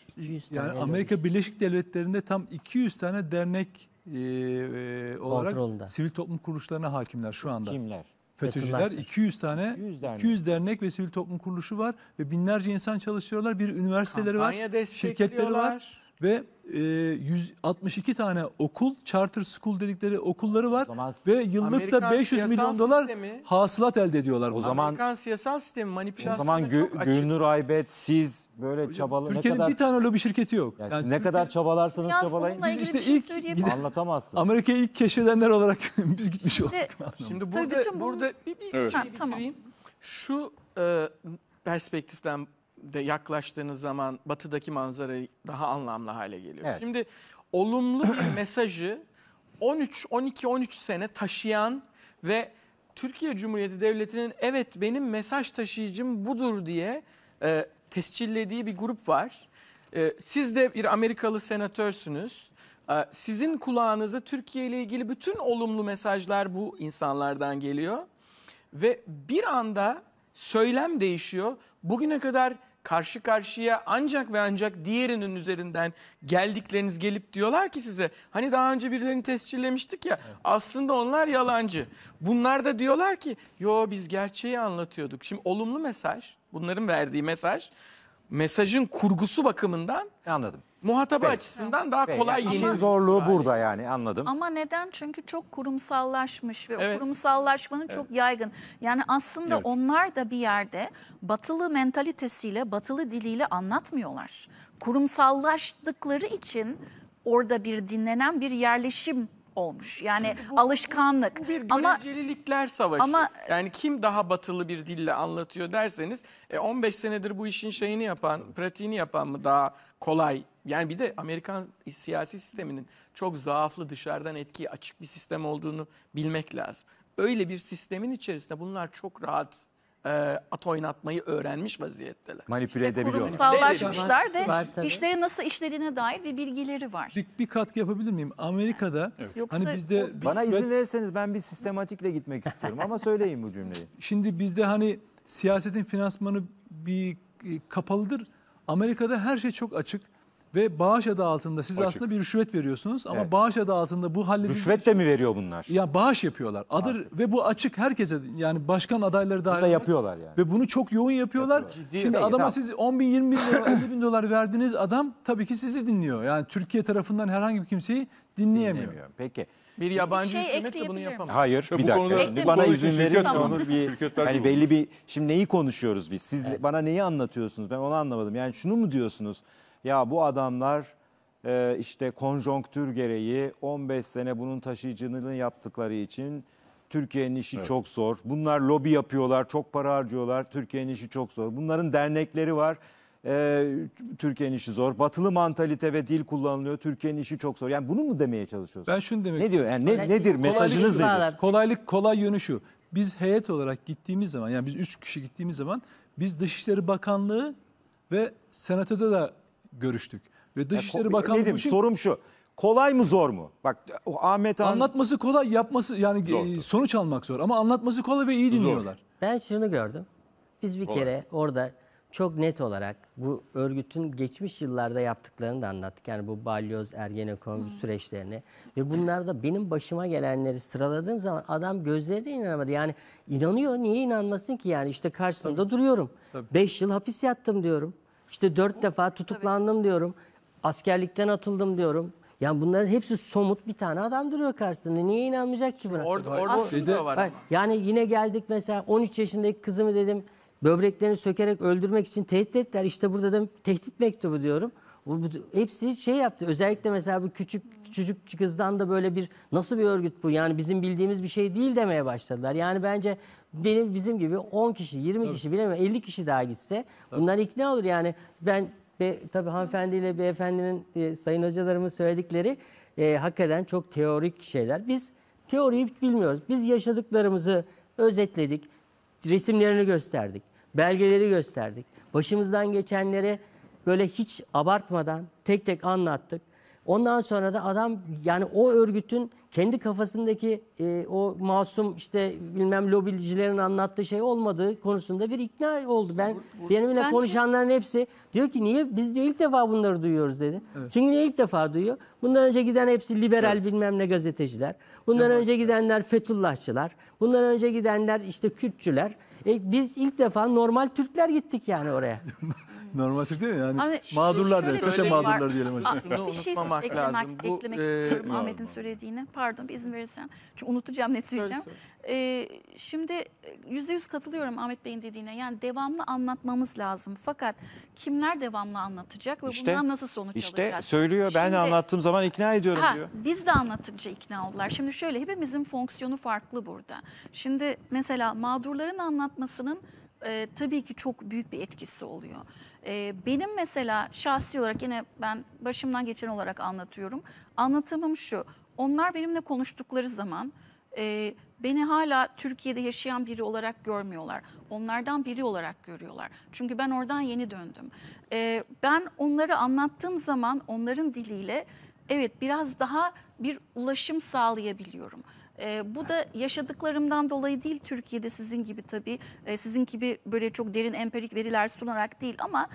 Yani Amerika Birleşik Devletleri'nde tam 200 tane dernek e, e, olarak sivil toplum kuruluşlarına hakimler şu anda. Kimler? FETÖ'cüler. 200 tane 200 dernek. 200 dernek ve sivil toplum kuruluşu var ve binlerce insan çalışıyorlar. Bir üniversiteleri Kampanya var, şirketleri var ve e, 162 tane okul, charter school dedikleri okulları var ve yıllık da 500 milyon dolar sistemi- hasılat elde ediyorlar. O zaman Amerikan siyasal sistemi O zaman gö, Aybet siz böyle çabalı ne kadar bir tane lobi şirketi yok. yani siz ne kadar çabalarsanız çabalayın bununla işte şey ilk söyleyebilirim. anlatamazsınız. Amerika'yı ilk keşfedenler olarak biz gitmiş olduk. Ve Şimdi Tabii burada bunun- burada bir, bir Evet. Ha, tamam. Şu e, perspektiften de yaklaştığınız zaman batıdaki manzarayı daha anlamlı hale geliyor. Evet. Şimdi olumlu bir mesajı 13, 12, 13 sene taşıyan ve Türkiye Cumhuriyeti Devleti'nin evet benim mesaj taşıyıcım budur diye e, tescillediği bir grup var. E, siz de bir Amerikalı senatörsünüz. E, sizin kulağınıza Türkiye ile ilgili bütün olumlu mesajlar bu insanlardan geliyor. Ve bir anda söylem değişiyor. Bugüne kadar karşı karşıya ancak ve ancak diğerinin üzerinden geldikleriniz gelip diyorlar ki size hani daha önce birilerini tescillemiştik ya evet. aslında onlar yalancı. Bunlar da diyorlar ki yo biz gerçeği anlatıyorduk. Şimdi olumlu mesaj bunların verdiği mesaj mesajın kurgusu bakımından Anladım. muhatabı Peki. açısından daha Peki. kolay yani İşin yeni. zorluğu burada yani anladım. Ama neden? Çünkü çok kurumsallaşmış ve Evet. o kurumsallaşmanın çok yaygın. Yani aslında Evet. onlar da bir yerde batılı mentalitesiyle, batılı diliyle anlatmıyorlar. Kurumsallaştıkları için orada bir dinlenen bir yerleşim olmuş. Yani bu, alışkanlık. Bu, bu bir görecelilikler ama, savaşı. Ama, yani kim daha batılı bir dille anlatıyor derseniz e, 15 senedir bu işin şeyini yapan, pratiğini yapan mı daha kolay? Yani bir de Amerikan siyasi sisteminin çok zaaflı dışarıdan etkiye açık bir sistem olduğunu bilmek lazım. Öyle bir sistemin içerisinde bunlar çok rahat e, at oynatmayı öğrenmiş vaziyetteler. Manipüle edebiliyorlar. Kurumsallaşmışlar ve Var işleri nasıl işlediğine dair bir bilgileri var. Bir, bir katkı yapabilir miyim? Amerika'da hani Yoksa hani bizde Bana izin verirseniz ben bir sistematikle gitmek istiyorum ama söyleyeyim bu cümleyi. Şimdi bizde hani siyasetin finansmanı bir e, kapalıdır. Amerika'da her şey çok açık ve bağış adı altında siz Açık. aslında bir rüşvet veriyorsunuz ama Evet. bağış adı altında bu halledildiği Rüşvet de mi veriyor bunlar? ya bağış yapıyorlar. Adır ve bu açık herkese yani başkan adayları dahil. Bunu da yapıyorlar yani. Ve bunu çok yoğun yapıyorlar. Ciddi. Şimdi Peki, adama tamam. siz 10 bin 20 bin 50 bin dolar verdiniz adam tabii ki sizi dinliyor. Yani Türkiye tarafından herhangi bir kimseyi dinleyemiyor. Bilmiyorum. Peki. Bir şey yabancı şey hükümet de bunu yapamaz. Hayır İşte bir bu konuda- bana konuda izin şirket verir bir hani belli bir şimdi neyi konuşuyoruz biz? Siz bana neyi anlatıyorsunuz? Ben onu anlamadım. Yani şunu mu diyorsunuz? ya bu adamlar e, işte konjonktür gereği 15 sene bunun taşıyıcılığını yaptıkları için Türkiye'nin işi evet. çok zor. Bunlar lobi yapıyorlar, çok para harcıyorlar. Türkiye'nin işi çok zor. Bunların dernekleri var. E, Türkiye'nin işi zor. Batılı mantalite ve dil kullanılıyor. Türkiye'nin işi çok zor. Yani bunu mu demeye çalışıyorsun? Ben şunu demek Ne diyor? Yani ne, nedir? Mesajınız nedir? Kolaylık kolay yönü şu. Biz heyet olarak gittiğimiz zaman yani biz 3 kişi gittiğimiz zaman biz Dışişleri Bakanlığı ve senatoda da görüştük. Ve Dışişleri Bakanlığı Dedim, için sorum şu. Kolay mı zor mu? Bak o Ahmet Han anlatması kolay, yapması yani Zor. E, sonuç almak zor ama anlatması kolay ve iyi dinliyorlar. Ben şunu gördüm. Biz bir kere orada çok net olarak bu örgütün geçmiş yıllarda yaptıklarını da anlattık. Yani bu balyoz, ergenekon süreçlerini. Ve bunlarda benim başıma gelenleri sıraladığım zaman adam gözlerine inanamadı. Yani inanıyor, niye inanmasın ki? Yani işte karşısında duruyorum. Beş yıl hapis yattım diyorum. İşte dört defa tutuklandım diyorum. Askerlikten atıldım diyorum. Yani bunların hepsi somut bir tane adam duruyor karşısında. Niye inanmayacak ki buna? Orada, orada Aslında- da var ama. Yani yine geldik mesela 13 yaşındaki kızımı dedim böbreklerini sökerek öldürmek için tehdit ettiler. İşte burada da tehdit mektubu diyorum. Bu, bu- hepsi şey yaptı. Özellikle mesela bu küçük küçücük kızdan da böyle bir nasıl bir örgüt bu yani bizim bildiğimiz bir şey değil demeye başladılar. Yani bence benim bizim gibi 10 kişi, 20 kişi bilemiyorum 50 kişi daha gitse Tabii. bunlar ikna olur. Yani ben ve tabii hanımefendiyle beyefendinin e, sayın hocalarımın söyledikleri e, hakikaten çok teorik şeyler. Biz teoriyi bilmiyoruz. Biz yaşadıklarımızı özetledik, resimlerini gösterdik, belgeleri gösterdik. Başımızdan geçenleri böyle hiç abartmadan tek tek anlattık. Ondan sonra da adam yani o örgütün kendi kafasındaki e, o masum işte bilmem lobicilerin anlattığı şey olmadığı konusunda bir ikna oldu. Ben benimle Bence... konuşanların hepsi diyor ki niye biz diyor ilk defa bunları duyuyoruz dedi. Evet. Çünkü niye ilk defa duyuyor? Bundan önce giden hepsi liberal evet. bilmem ne gazeteciler. Bundan evet. önce gidenler Fethullahçılar. Bundan önce gidenler işte Kürtçüler. E, biz ilk defa normal Türkler gittik yani oraya. normal Türk değil mi? Yani Ama mağdurlar şöyle diyelim. bir şey var. mağdurlar diyelim ah, hocam. Şunu Bir şey unutmamak eklemek, lazım. Bu, eklemek e, istiyorum Ahmet'in söylediğini. Pardon bir izin verirsen. Çünkü unutacağım ne söyleyeceğim. Ee, şimdi e, yüzde yüz katılıyorum Ahmet Bey'in dediğine. Yani devamlı anlatmamız lazım. Fakat kimler devamlı anlatacak ve İşte- bundan nasıl sonuç İşte alacak? söylüyor ben Şimdi- anlattığım zaman ikna ediyorum Ha, diyor. Biz de anlatınca ikna oldular. Şimdi şöyle hepimizin fonksiyonu farklı burada. Şimdi mesela mağdurların anlat anlatmasının e, tabii ki çok büyük bir etkisi oluyor. E, benim mesela şahsi olarak yine ben başımdan geçen olarak anlatıyorum. Anlatımım şu, onlar benimle konuştukları zaman e, beni hala Türkiye'de yaşayan biri olarak görmüyorlar. Onlardan biri olarak görüyorlar. Çünkü ben oradan yeni döndüm. E, ben onları anlattığım zaman onların diliyle evet biraz daha bir ulaşım sağlayabiliyorum. E, bu da yaşadıklarımdan dolayı değil Türkiye'de sizin gibi tabii. E, sizin gibi böyle çok derin empirik veriler sunarak değil ama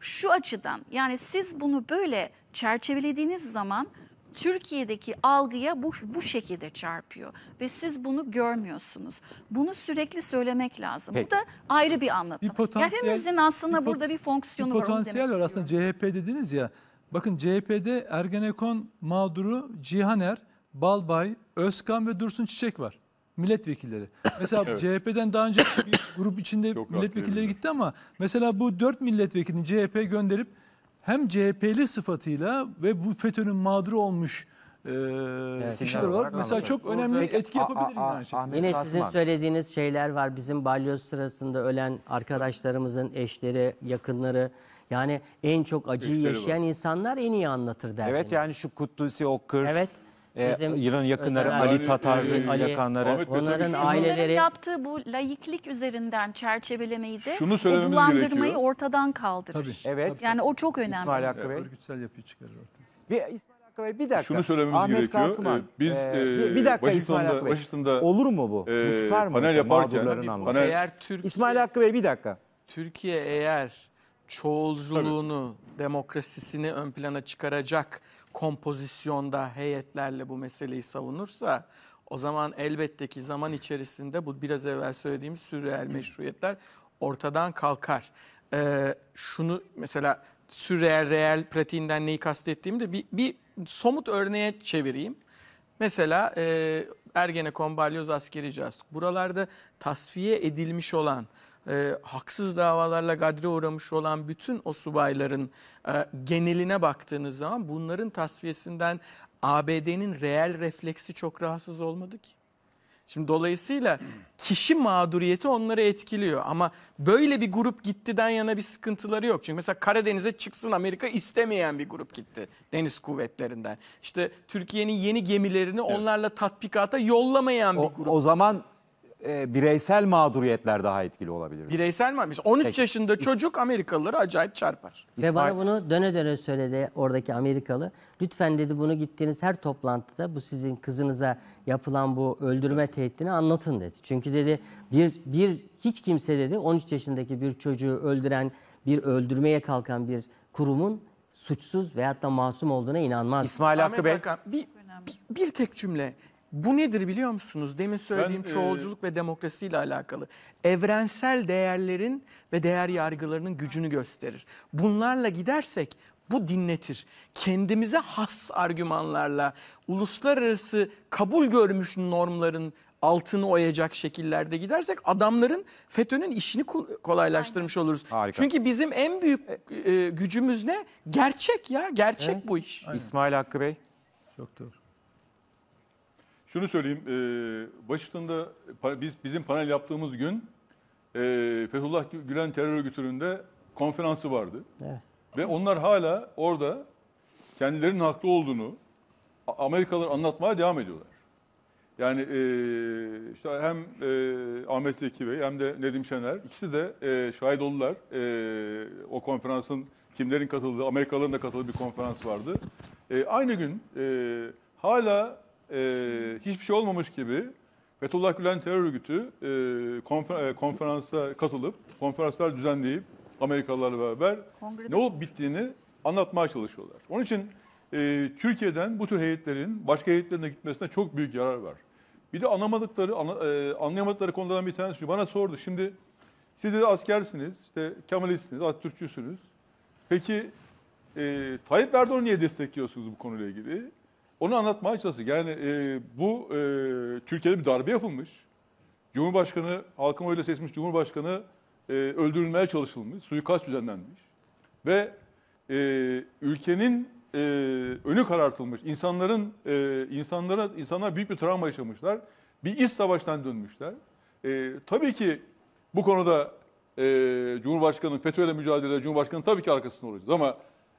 şu açıdan yani siz bunu böyle çerçevelediğiniz zaman Türkiye'deki algıya bu, bu şekilde çarpıyor ve siz bunu görmüyorsunuz. Bunu sürekli söylemek lazım. Peki. Bu da ayrı bir anlatım. Bir potansiyel, Hepimizin aslında bir burada bir fonksiyonu bir potansiyel var. Potansiyel var aslında CHP dediniz ya. Bakın CHP'de Ergenekon mağduru Cihaner Balbay, Özkan ve Dursun Çiçek var. Milletvekilleri. Mesela evet. CHP'den daha önce bir grup içinde Çok milletvekilleri gitti ama mesela bu dört milletvekilini CHP gönderip hem CHP'li sıfatıyla ve bu FETÖ'nün mağduru olmuş e, evet, kişiler olarak, mesela anladım. çok önemli Peki, etki yapabilir inanç. Yine Kasman. sizin söylediğiniz şeyler var. Bizim balyoz sırasında ölen arkadaşlarımızın eşleri, yakınları yani en çok acıyı Eşleri yaşayan var. insanlar en iyi anlatır derdini. Evet yani şu Kutlusi Okkır, evet. Ee, Bizim yılan yakınları Ali Tatar Ali- Ali- Onların Aileleri- yaptığı bu laiklik üzerinden çerçevelemeyi de Şunu söylememiz ortadan kaldırır. Tabii. Evet. Yani o çok önemli. İsmail Hakkı Bey. Örgütsel yapıyı çıkarır ortaya. Bir İsmail Hakkı Bey bir dakika. Şunu söylememiz Ahmet gerekiyor. Kasıman, Ee, biz e, bir, bir dakika İsmail Hakkı Bey. Olur mu bu? e, bu tutar mı? panel yaparken panel Eğer Türk, İsmail Hakkı Bey bir dakika. Türkiye eğer çoğulculuğunu, demokrasisini ön plana çıkaracak kompozisyonda heyetlerle bu meseleyi savunursa o zaman elbette ki zaman içerisinde bu biraz evvel söylediğim sürreel meşruiyetler ortadan kalkar. Ee, şunu mesela sürreel reel pratiğinden neyi kastettiğimi de bir, bir somut örneğe çevireyim. Mesela e, Ergenekon, Balyoz, Askeri Caz. Buralarda tasfiye edilmiş olan e, haksız davalarla gadre uğramış olan bütün o subayların e, geneline baktığınız zaman bunların tasfiyesinden ABD'nin reel refleksi çok rahatsız olmadı ki. Şimdi dolayısıyla kişi mağduriyeti onları etkiliyor ama böyle bir grup gittiden yana bir sıkıntıları yok. Çünkü mesela Karadeniz'e çıksın Amerika istemeyen bir grup gitti deniz kuvvetlerinden. İşte Türkiye'nin yeni gemilerini evet. onlarla tatbikata yollamayan o, bir grup. O zaman e, bireysel mağduriyetler daha etkili olabilir. Bireysel mi? 13 Peki. yaşında çocuk Amerikalıları acayip çarpar. Ve bana bunu döne döne söyledi oradaki Amerikalı. Lütfen dedi bunu gittiğiniz her toplantıda bu sizin kızınıza yapılan bu öldürme tehdidini anlatın dedi. Çünkü dedi bir, bir hiç kimse dedi 13 yaşındaki bir çocuğu öldüren, bir öldürmeye kalkan bir kurumun suçsuz veyahut da masum olduğuna inanmaz. İsmail Hakkı Bey. bir, bir, bir tek cümle. Bu nedir biliyor musunuz? Demin söylediğim Ben, e, çoğulculuk ve ile alakalı. Evrensel değerlerin ve değer yargılarının gücünü gösterir. Bunlarla gidersek bu dinletir. Kendimize has argümanlarla uluslararası kabul görmüş normların altını oyacak şekillerde gidersek adamların FETÖ'nün işini kolaylaştırmış oluruz. Harika. Çünkü bizim en büyük e, gücümüz ne? Gerçek ya. Gerçek bu iş. İsmail Hakkı Bey. Çok doğru. Şunu söyleyeyim, e, Washington'da biz, bizim panel yaptığımız gün e, Fethullah Gülen terör örgütünde konferansı vardı. Evet. Ve onlar hala orada kendilerinin haklı olduğunu Amerikalılar anlatmaya devam ediyorlar. Yani e, işte hem e, Ahmet Zeki Bey hem de Nedim Şener ikisi de e, şahit oldular. E, o konferansın kimlerin katıldığı, Amerikalıların da katıldığı bir konferans vardı. E, aynı gün e, hala e, hiçbir şey olmamış gibi Fethullah Gülen terör örgütü e, konfer, e, konferansa katılıp, konferanslar düzenleyip Amerikalılarla beraber Kongrede ne olup bittiğini anlatmaya çalışıyorlar. Onun için e, Türkiye'den bu tür heyetlerin başka heyetlerine gitmesine çok büyük yarar var. Bir de anlamadıkları, ana, e, anlayamadıkları konulardan bir tanesi şu. Bana sordu şimdi siz de askersiniz, işte Kemalistsiniz, Atatürkçüsünüz. Peki e, Tayyip Erdoğan'ı niye destekliyorsunuz bu konuyla ilgili? Onu anlatmaya çalıştık. Yani e, bu e, Türkiye'de bir darbe yapılmış. Cumhurbaşkanı, halkın öyle seçmiş Cumhurbaşkanı e, öldürülmeye çalışılmış, suikast düzenlenmiş. Ve e, ülkenin e, önü karartılmış, insanların e, insanlara insanlar büyük bir travma yaşamışlar. Bir iç savaştan dönmüşler. E, tabii ki bu konuda e, Cumhurbaşkanı FETÖ'yle mücadelede Cumhurbaşkanı tabii ki arkasında olacağız ama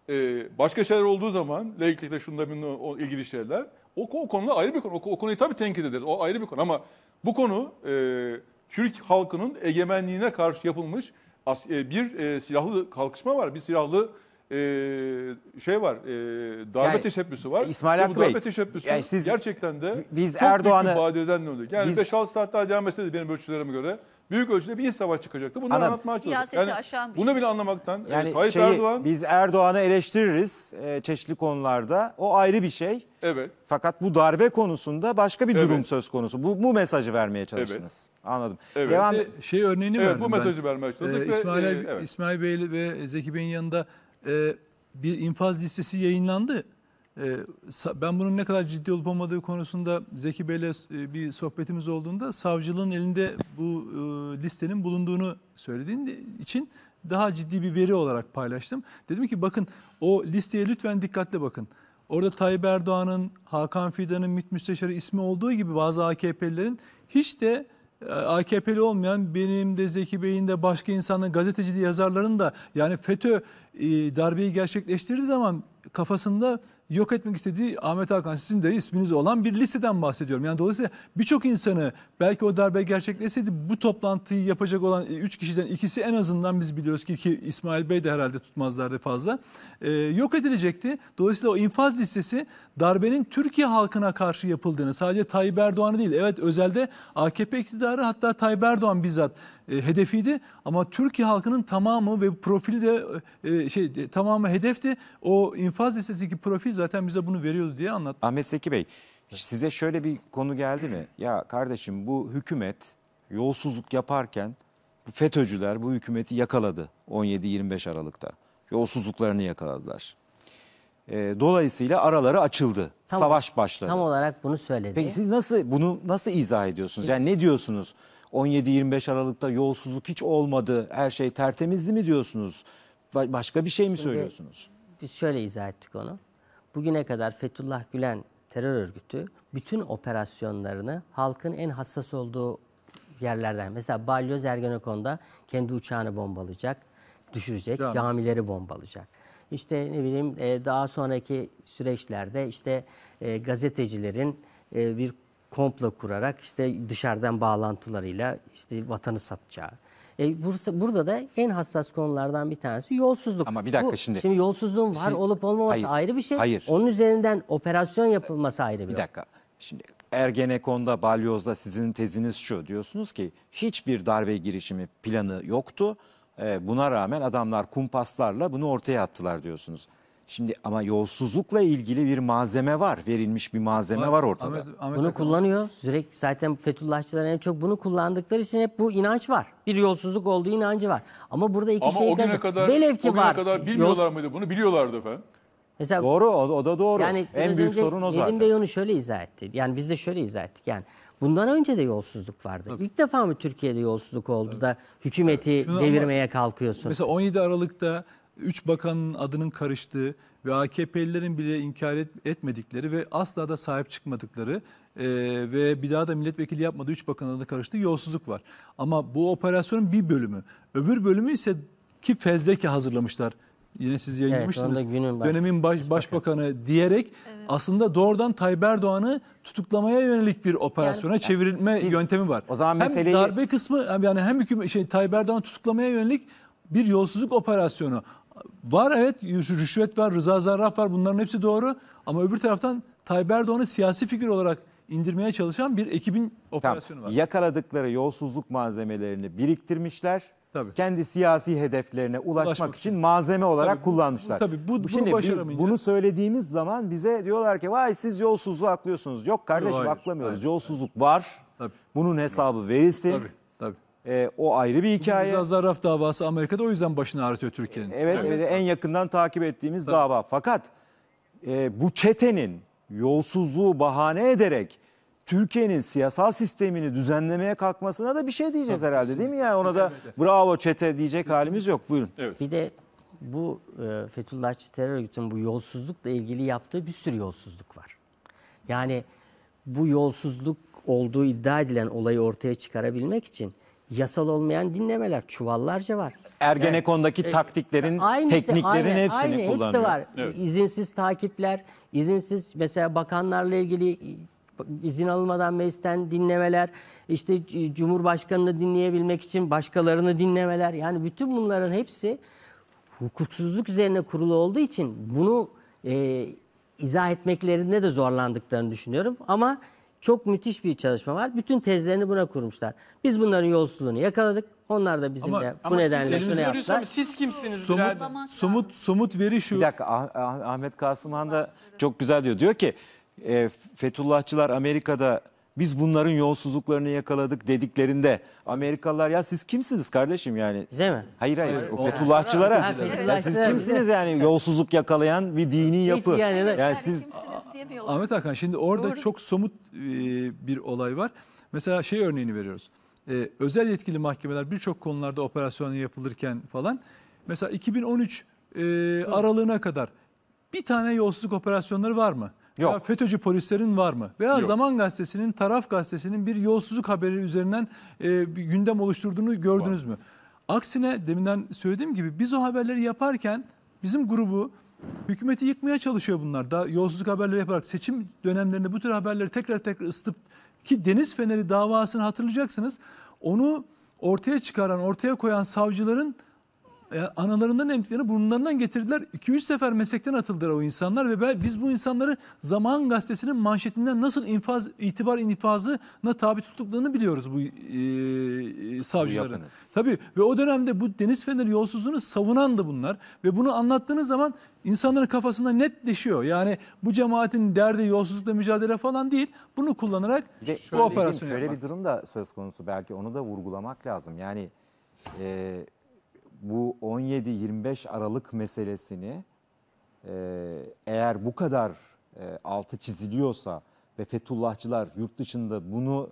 ee, başka şeyler olduğu zaman, laiklikle şunda bununla ilgili şeyler, o, o konuda ayrı bir konu. O, o konuyu tabii tenkit ederiz. O ayrı bir konu ama bu konu e, Türk halkının egemenliğine karşı yapılmış as, e, bir e, silahlı kalkışma var. Bir silahlı e, şey var, e, darbe yani, teşebbüsü var. E, İsmail Hakkı bu darbe Bey, teşebbüsü yani siz, gerçekten de biz çok Erdoğan'ı, büyük bir badireden döndü. Yani 5-6 saat daha devam etseydi benim ölçülerime göre büyük ölçüde bir iç savaş çıkacaktı. Bunları Anladım. anlatmaya çalıştık. Siyaseti aşan bunu şey. bile anlamaktan e, yani Tayyip şeyi, Erdoğan biz Erdoğan'ı eleştiririz e, çeşitli konularda. O ayrı bir şey. Evet. Fakat bu darbe konusunda başka bir durum söz konusu. Bu, bu mesajı vermeye çalıştınız. Anladım. Evet. Devam Bir e, şey örneğini evet verdim bu ben. mesajı vermeye çalıştık. Ee, ve, İsmail, e, evet. İsmail Bey ve Zeki Bey'in yanında e, bir infaz listesi yayınlandı. Ee, ben bunun ne kadar ciddi olup olmadığı konusunda Zeki Bey'le e, bir sohbetimiz olduğunda savcılığın elinde bu e, listenin bulunduğunu söylediğin için daha ciddi bir veri olarak paylaştım. Dedim ki bakın o listeye lütfen dikkatle bakın. Orada Tayyip Erdoğan'ın, Hakan Fidan'ın MİT müsteşarı ismi olduğu gibi bazı AKP'lilerin hiç de e, AKP'li olmayan benim de Zeki Bey'in de başka insanların gazeteci yazarların da yani FETÖ darbeyi gerçekleştirdiği zaman kafasında yok etmek istediği Ahmet Hakan sizin de isminiz olan bir listeden bahsediyorum. Yani dolayısıyla birçok insanı belki o darbe gerçekleşseydi bu toplantıyı yapacak olan 3 e, kişiden ikisi en azından biz biliyoruz ki, ki İsmail Bey de herhalde tutmazlardı fazla. Ee, yok edilecekti. Dolayısıyla o infaz listesi darbenin Türkiye halkına karşı yapıldığını sadece Tayyip Erdoğan'ı değil evet özelde AKP iktidarı hatta Tayyip Erdoğan bizzat e, hedefiydi ama Türkiye halkının tamamı ve profili de e, e şey tamamı hedefti. O infaz listesindeki profil zaten bize bunu veriyordu diye anlat. Ahmet Seki Bey size şöyle bir konu geldi mi? Ya kardeşim bu hükümet yolsuzluk yaparken bu FETÖ'cüler bu hükümeti yakaladı 17-25 Aralık'ta. Yolsuzluklarını yakaladılar. E, dolayısıyla araları açıldı. Tam, Savaş başladı. Tam olarak bunu söyledi. Peki siz nasıl bunu nasıl izah ediyorsunuz? Yani ne diyorsunuz? 17-25 Aralık'ta yolsuzluk hiç olmadı, her şey tertemizdi mi diyorsunuz? Başka bir şey mi Şimdi söylüyorsunuz? Biz şöyle izah ettik onu. Bugüne kadar Fethullah Gülen terör örgütü bütün operasyonlarını halkın en hassas olduğu yerlerden. Mesela Balyoz Ergenekon'da kendi uçağını bombalayacak, düşürecek, Camis. camileri bombalayacak. İşte ne bileyim e, daha sonraki süreçlerde işte e, gazetecilerin e, bir komplo kurarak işte dışarıdan bağlantılarıyla işte vatanı satacağı. E Bursa, burada da en hassas konulardan bir tanesi yolsuzluk. Ama bir dakika Bu, şimdi. Şimdi yolsuzluğun var siz, olup olmaması hayır, ayrı bir şey. Hayır. Onun üzerinden operasyon yapılması ayrı bir şey. Bir dakika. Şimdi Ergenekon'da, Balyoz'da sizin teziniz şu. Diyorsunuz ki hiçbir darbe girişimi planı yoktu. E, buna rağmen adamlar kumpaslarla bunu ortaya attılar diyorsunuz. Şimdi ama yolsuzlukla ilgili bir malzeme var. Verilmiş bir malzeme var, var ortada. Ahmet, Ahmet bunu kullanıyor. Sürekli zaten Fethullahçılar en çok bunu kullandıkları için hep bu inanç var. Bir yolsuzluk olduğu inancı var. Ama burada iki ama şey o güne kadar, Velev ki o güne var. kadar bilmiyorlar Yols... mıydı bunu? Biliyorlardı efendim. Mesela, doğru o, o da doğru. Yani en büyük sorun o zaten. Nedim Bey onu şöyle izah etti. Yani biz de şöyle izah ettik. Yani Bundan önce de yolsuzluk vardı. Evet. İlk defa mı Türkiye'de yolsuzluk oldu evet. da hükümeti evet. devirmeye ama, kalkıyorsun? Mesela 17 Aralık'ta üç bakanın adının karıştığı ve AKP'lilerin bile inkar et, etmedikleri ve asla da sahip çıkmadıkları e, ve bir daha da milletvekili yapmadığı üç bakanın adına karıştığı yolsuzluk var. Ama bu operasyonun bir bölümü. Öbür bölümü ise ki fezleke hazırlamışlar yine siz yayınlamıştınız. Evet, günün baş, dönemin baş, başbakanı diyerek evet. aslında doğrudan Tayyip Erdoğan'ı tutuklamaya yönelik bir operasyona yani, çevirme yani siz, yöntemi var. O zaman hem meseleyi... darbe kısmı yani hem hükümet şey Tayyip Erdoğan'ı tutuklamaya yönelik bir yolsuzluk operasyonu Var evet rüşvet var, Rıza Zarrab var bunların hepsi doğru. Ama öbür taraftan Tayyip Erdoğan'ı siyasi figür olarak indirmeye çalışan bir ekibin operasyonu var. Yakaladıkları yolsuzluk malzemelerini biriktirmişler. Tabii. Kendi siyasi hedeflerine ulaşmak, ulaşmak için malzeme olarak tabii, kullanmışlar. Tabii bu, bunu Şimdi başaramayınca... bunu söylediğimiz zaman bize diyorlar ki vay siz yolsuzluğu aklıyorsunuz. Yok kardeşim Yok, hayır, aklamıyoruz. Hayır, yolsuzluk hayır. var. Tabii. Bunun hesabı verilsin. Tabii. E, o ayrı bir hikaye. Rıza Zarraf davası Amerika'da o yüzden başını ağrıtıyor Türkiye'nin. Evet, evet. en yakından takip ettiğimiz Tabii. dava. Fakat e, bu çetenin yolsuzluğu bahane ederek Türkiye'nin siyasal sistemini düzenlemeye kalkmasına da bir şey diyeceğiz Tabii, herhalde kesinlikle. değil mi? Yani ona kesinlikle. da bravo çete diyecek kesinlikle. halimiz yok. Buyurun. Evet. Bir de bu e, Fethullahçı terör örgütünün bu yolsuzlukla ilgili yaptığı bir sürü yolsuzluk var. Yani bu yolsuzluk olduğu iddia edilen olayı ortaya çıkarabilmek için Yasal olmayan dinlemeler çuvallarca var. Ergenekon'daki yani, e, taktiklerin, aynısı, tekniklerin aynı, hepsini aynı, kullanıyor. Hepsi var. Evet. İzinsiz takipler, izinsiz mesela bakanlarla ilgili izin alınmadan meclisten dinlemeler, işte Cumhurbaşkanı'nı dinleyebilmek için başkalarını dinlemeler. Yani bütün bunların hepsi hukuksuzluk üzerine kurulu olduğu için bunu e, izah etmeklerinde de zorlandıklarını düşünüyorum. Ama çok müthiş bir çalışma var. Bütün tezlerini buna kurmuşlar. Biz bunların yolsuzluğunu yakaladık. Onlar da bizimle ama, bu nedenle şunu yaptılar. Siz kimsiniz somut, Somut, somut veri şu. Bir dakika ah, ah, Ahmet Kasımhan da çok güzel diyor. Diyor ki e, Fethullahçılar Amerika'da biz bunların yolsuzluklarını yakaladık dediklerinde Amerikalılar ya siz kimsiniz kardeşim yani? Bize mi? Hayır hayır, hayır o Fethullahçılara. Ha, Ya siz kimsiniz yani yolsuzluk yakalayan bir dini yapı. yani, yani siz özleyemiyorlar. Ahmet Hakan şimdi orada Doğru. çok somut e, bir olay var. Mesela şey örneğini veriyoruz. E, özel yetkili mahkemeler birçok konularda operasyon yapılırken falan. Mesela 2013 e, aralığına kadar bir tane yolsuzluk operasyonları var mı? Yok. Veya FETÖ'cü polislerin var mı? Veya Yok. Zaman Gazetesi'nin, Taraf Gazetesi'nin bir yolsuzluk haberi üzerinden e, bir gündem oluşturduğunu gördünüz var. mü? Aksine deminden söylediğim gibi biz o haberleri yaparken bizim grubu Hükümeti yıkmaya çalışıyor bunlar. da yolsuzluk haberleri yaparak seçim dönemlerinde bu tür haberleri tekrar tekrar ısıtıp ki Deniz Feneri davasını hatırlayacaksınız. Onu ortaya çıkaran, ortaya koyan savcıların e, analarından emtiklerini burnundan getirdiler. 2-3 sefer meslekten atıldılar o insanlar ve biz bu insanları Zaman Gazetesi'nin manşetinden nasıl infaz, itibar infazına tabi tuttuklarını biliyoruz bu e, e savcıların. Tabii ve o dönemde bu deniz feneri yolsuzluğunu savunan da bunlar ve bunu anlattığınız zaman insanların kafasında netleşiyor. Yani bu cemaatin derdi yolsuzlukla mücadele falan değil. Bunu kullanarak de, bu operasyonu Şöyle yapmak. bir durum da söz konusu belki onu da vurgulamak lazım. Yani e, bu 17-25 Aralık meselesini e, eğer bu kadar e, altı çiziliyorsa ve Fethullahçılar yurt dışında bunu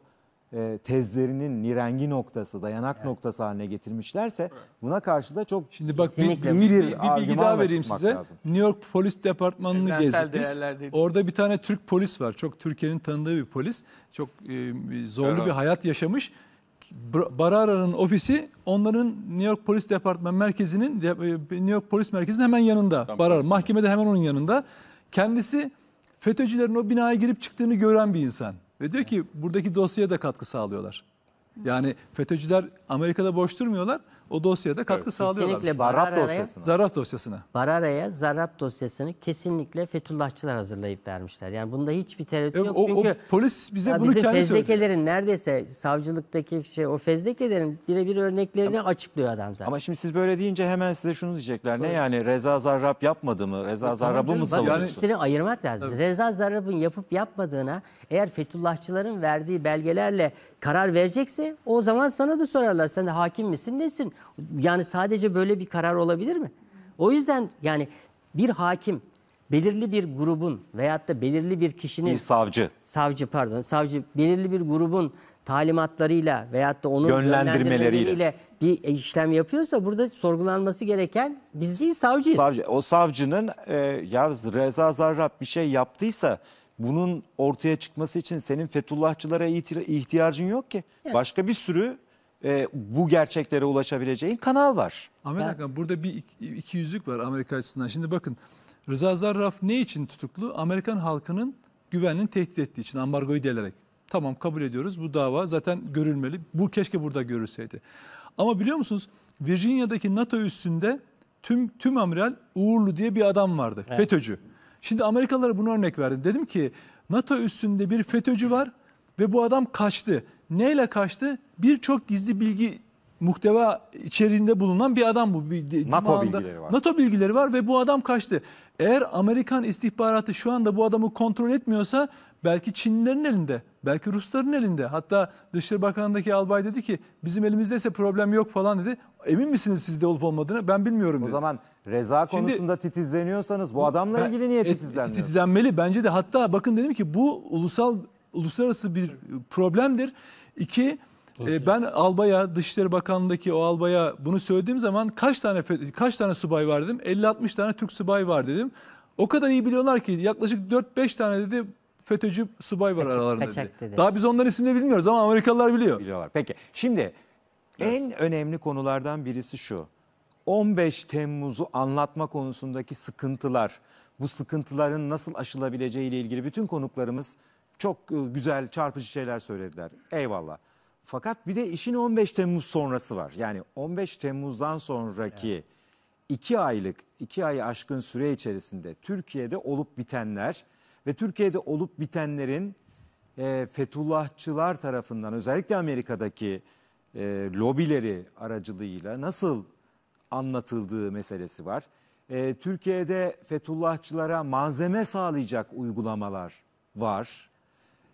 e, tezlerinin nirengi noktası, dayanak evet. noktası haline getirmişlerse buna karşı da çok Şimdi bak bir, bir, iyi bir, bir bilgi daha vereyim size. Lazım. New York Polis Departmanı'nı gezdik Orada bir tane Türk polis var. Çok Türkiye'nin tanıdığı bir polis. Çok e, zorlu evet. bir hayat yaşamış. Barara'nın ofisi onların New York Polis departman merkezinin e, New York Polis Merkezi'nin hemen yanında. Tamam, Barara mahkemede hemen onun yanında. Kendisi FETÖ'cülerin o binaya girip çıktığını gören bir insan. Ve diyor ki buradaki dosyaya da katkı sağlıyorlar. Yani FETÖ'cüler Amerika'da boş durmuyorlar o dosyaya da katkı evet, sağlıyorlar. Kesinlikle Zarrat dosyasına. Zarrat dosyasına. Barara'ya Zarrat dosyasını kesinlikle Fethullahçılar hazırlayıp vermişler. Yani bunda hiçbir tereddüt evet, yok. O, Çünkü o polis bize bunu kendi söyledi. fezlekelerin neredeyse savcılıktaki şey o fezlekelerin birebir örneklerini ama, açıklıyor adam zaten. Ama şimdi siz böyle deyince hemen size şunu diyecekler. Ne evet. yani Reza Zarrab yapmadı mı? Reza ya, Zarrab'ı mı savunuyorsun? Yani, ikisini ayırmak lazım. Evet. Reza Zarrab'ın yapıp yapmadığına eğer Fethullahçıların verdiği belgelerle karar verecekse o zaman sana da sorarlar. Sen de hakim misin nesin? Yani sadece böyle bir karar olabilir mi? O yüzden yani bir hakim belirli bir grubun veyahut da belirli bir kişinin... Bir savcı. Savcı pardon savcı belirli bir grubun talimatlarıyla veyahut da onun yönlendirmeleriyle bir işlem yapıyorsa burada sorgulanması gereken biz değil savcıyız. Savcı, o savcının e, ya Reza Zarrab bir şey yaptıysa bunun ortaya çıkması için senin Fethullahçılara ihtiyacın yok ki. Evet. Başka bir sürü e, bu gerçeklere ulaşabileceğin kanal var. Ahmet Hakan burada bir iki yüzlük var Amerika açısından. Şimdi bakın Rıza Zarraf ne için tutuklu? Amerikan halkının güvenliğini tehdit ettiği için ambargoyu delerek. Tamam kabul ediyoruz bu dava zaten görülmeli. Bu keşke burada görülseydi. Ama biliyor musunuz Virginia'daki NATO üssünde tüm tüm amiral Uğurlu diye bir adam vardı. Evet. FETÖ'cü. Şimdi Amerikalılara bunu örnek verdim. Dedim ki NATO üstünde bir FETÖ'cü var ve bu adam kaçtı. Neyle kaçtı? Birçok gizli bilgi muhteva içeriğinde bulunan bir adam bu. Bir, NATO anda, bilgileri var. NATO bilgileri var ve bu adam kaçtı. Eğer Amerikan istihbaratı şu anda bu adamı kontrol etmiyorsa belki Çinlilerin elinde. Belki Rusların elinde. Hatta Dışişleri Bakanı'ndaki albay dedi ki bizim elimizde ise problem yok falan dedi. Emin misiniz sizde olup olmadığını? Ben bilmiyorum dedi. O zaman Reza Şimdi, konusunda titizleniyorsanız bu adamla ben, ilgili niye e, titizlenmiyorsunuz? Titizlenmeli bence de. Hatta bakın dedim ki bu ulusal uluslararası bir problemdir. İki, e, ben albaya, Dışişleri Bakanlığı'ndaki o albaya bunu söylediğim zaman kaç tane kaç tane subay var dedim. 50-60 tane Türk subay var dedim. O kadar iyi biliyorlar ki yaklaşık 4-5 tane dedi FETÖ'cü subay var Kaçak- aralarında kaçak dedi. dedi. Daha biz onların isimlerini bilmiyoruz ama Amerikalılar biliyor. biliyorlar. Peki şimdi en önemli konulardan birisi şu. 15 Temmuz'u anlatma konusundaki sıkıntılar, bu sıkıntıların nasıl aşılabileceği ile ilgili bütün konuklarımız çok e, güzel, çarpıcı şeyler söylediler. Eyvallah. Fakat bir de işin 15 Temmuz sonrası var. Yani 15 Temmuz'dan sonraki iki aylık, iki ayı aşkın süre içerisinde Türkiye'de olup bitenler ve Türkiye'de olup bitenlerin e, Fethullahçılar tarafından özellikle Amerika'daki e, lobileri aracılığıyla nasıl anlatıldığı meselesi var. E, Türkiye'de Fethullahçılara malzeme sağlayacak uygulamalar var.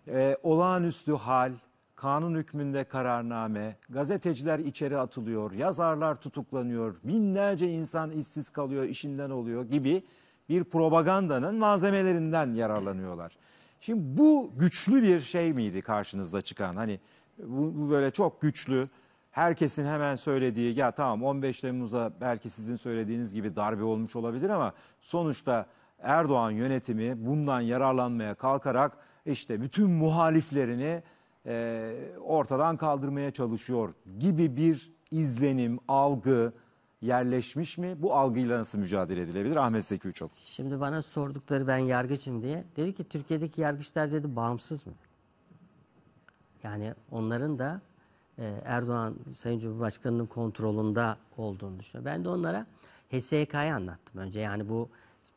E, olağanüstü hal, kanun hükmünde kararname, gazeteciler içeri atılıyor, yazarlar tutuklanıyor, binlerce insan işsiz kalıyor, işinden oluyor gibi bir propagandanın malzemelerinden yararlanıyorlar. Şimdi bu güçlü bir şey miydi karşınızda çıkan? Hani bu, bu böyle çok güçlü, herkesin hemen söylediği ya tamam 15 temmuz'a belki sizin söylediğiniz gibi darbe olmuş olabilir ama sonuçta Erdoğan yönetimi bundan yararlanmaya kalkarak işte bütün muhaliflerini e, ortadan kaldırmaya çalışıyor gibi bir izlenim, algı, yerleşmiş mi? Bu algıyla nasıl mücadele edilebilir? Ahmet Zeki Üçok. Şimdi bana sordukları ben yargıcım diye. Dedi ki Türkiye'deki yargıçlar dedi bağımsız mı? Yani onların da e, Erdoğan Sayın Cumhurbaşkanı'nın kontrolünde olduğunu düşünüyorum. Ben de onlara HSK'yı anlattım önce. Yani bu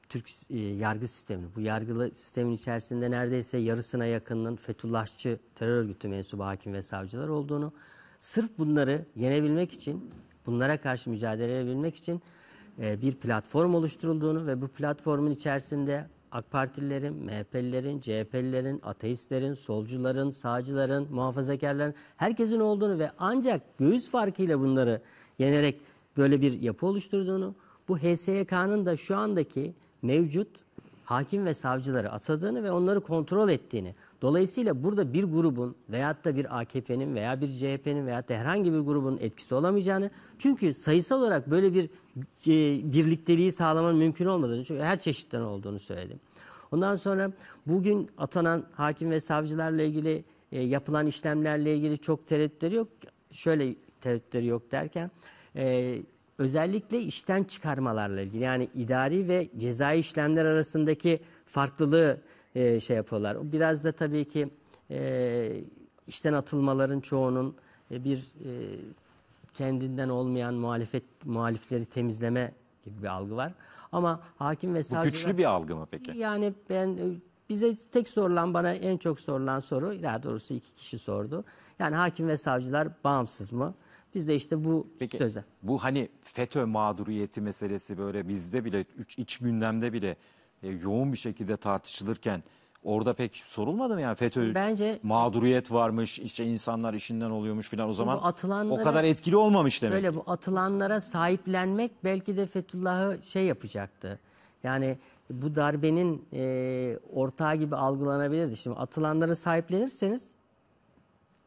Türk e, yargı sistemini, bu yargılı sistemin içerisinde neredeyse yarısına yakınının Fethullahçı terör örgütü mensubu hakim ve savcılar olduğunu, sırf bunları yenebilmek için bunlara karşı mücadele edebilmek için e, bir platform oluşturulduğunu ve bu platformun içerisinde AK Partililerin, MHP'lilerin, CHP'lilerin, ateistlerin, solcuların, sağcıların, muhafazakarların herkesin olduğunu ve ancak göğüs farkıyla bunları yenerek böyle bir yapı oluşturduğunu, bu HSYK'nın da şu andaki mevcut hakim ve savcıları atadığını ve onları kontrol ettiğini, Dolayısıyla burada bir grubun veyahut da bir AKP'nin veya bir CHP'nin veyahut da herhangi bir grubun etkisi olamayacağını çünkü sayısal olarak böyle bir e, birlikteliği sağlamanın mümkün olmadığını çünkü her çeşitten olduğunu söyledim. Ondan sonra bugün atanan hakim ve savcılarla ilgili e, yapılan işlemlerle ilgili çok tereddütleri yok. Şöyle tereddütleri yok derken e, özellikle işten çıkarmalarla ilgili yani idari ve cezai işlemler arasındaki farklılığı e, şey yapıyorlar. Biraz da tabii ki e, işten atılmaların çoğunun e, bir e, kendinden olmayan muhalefet muhalifleri temizleme gibi bir algı var. Ama hakim ve savcı Bu güçlü bir algı mı peki? Yani ben e, bize tek sorulan bana en çok sorulan soru daha doğrusu iki kişi sordu. Yani hakim ve savcılar bağımsız mı? Biz de işte bu Peki, söze. Bu hani FETÖ mağduriyeti meselesi böyle bizde bile iç gündemde bile e, yoğun bir şekilde tartışılırken orada pek sorulmadı mı yani FETÖ Bence mağduriyet varmış, işte insanlar işinden oluyormuş filan o zaman atılanlara, o kadar etkili olmamış demek. Böyle bu atılanlara sahiplenmek belki de Fethullah'ı şey yapacaktı. Yani bu darbenin e, ortağı gibi algılanabilirdi. Şimdi atılanlara sahiplenirseniz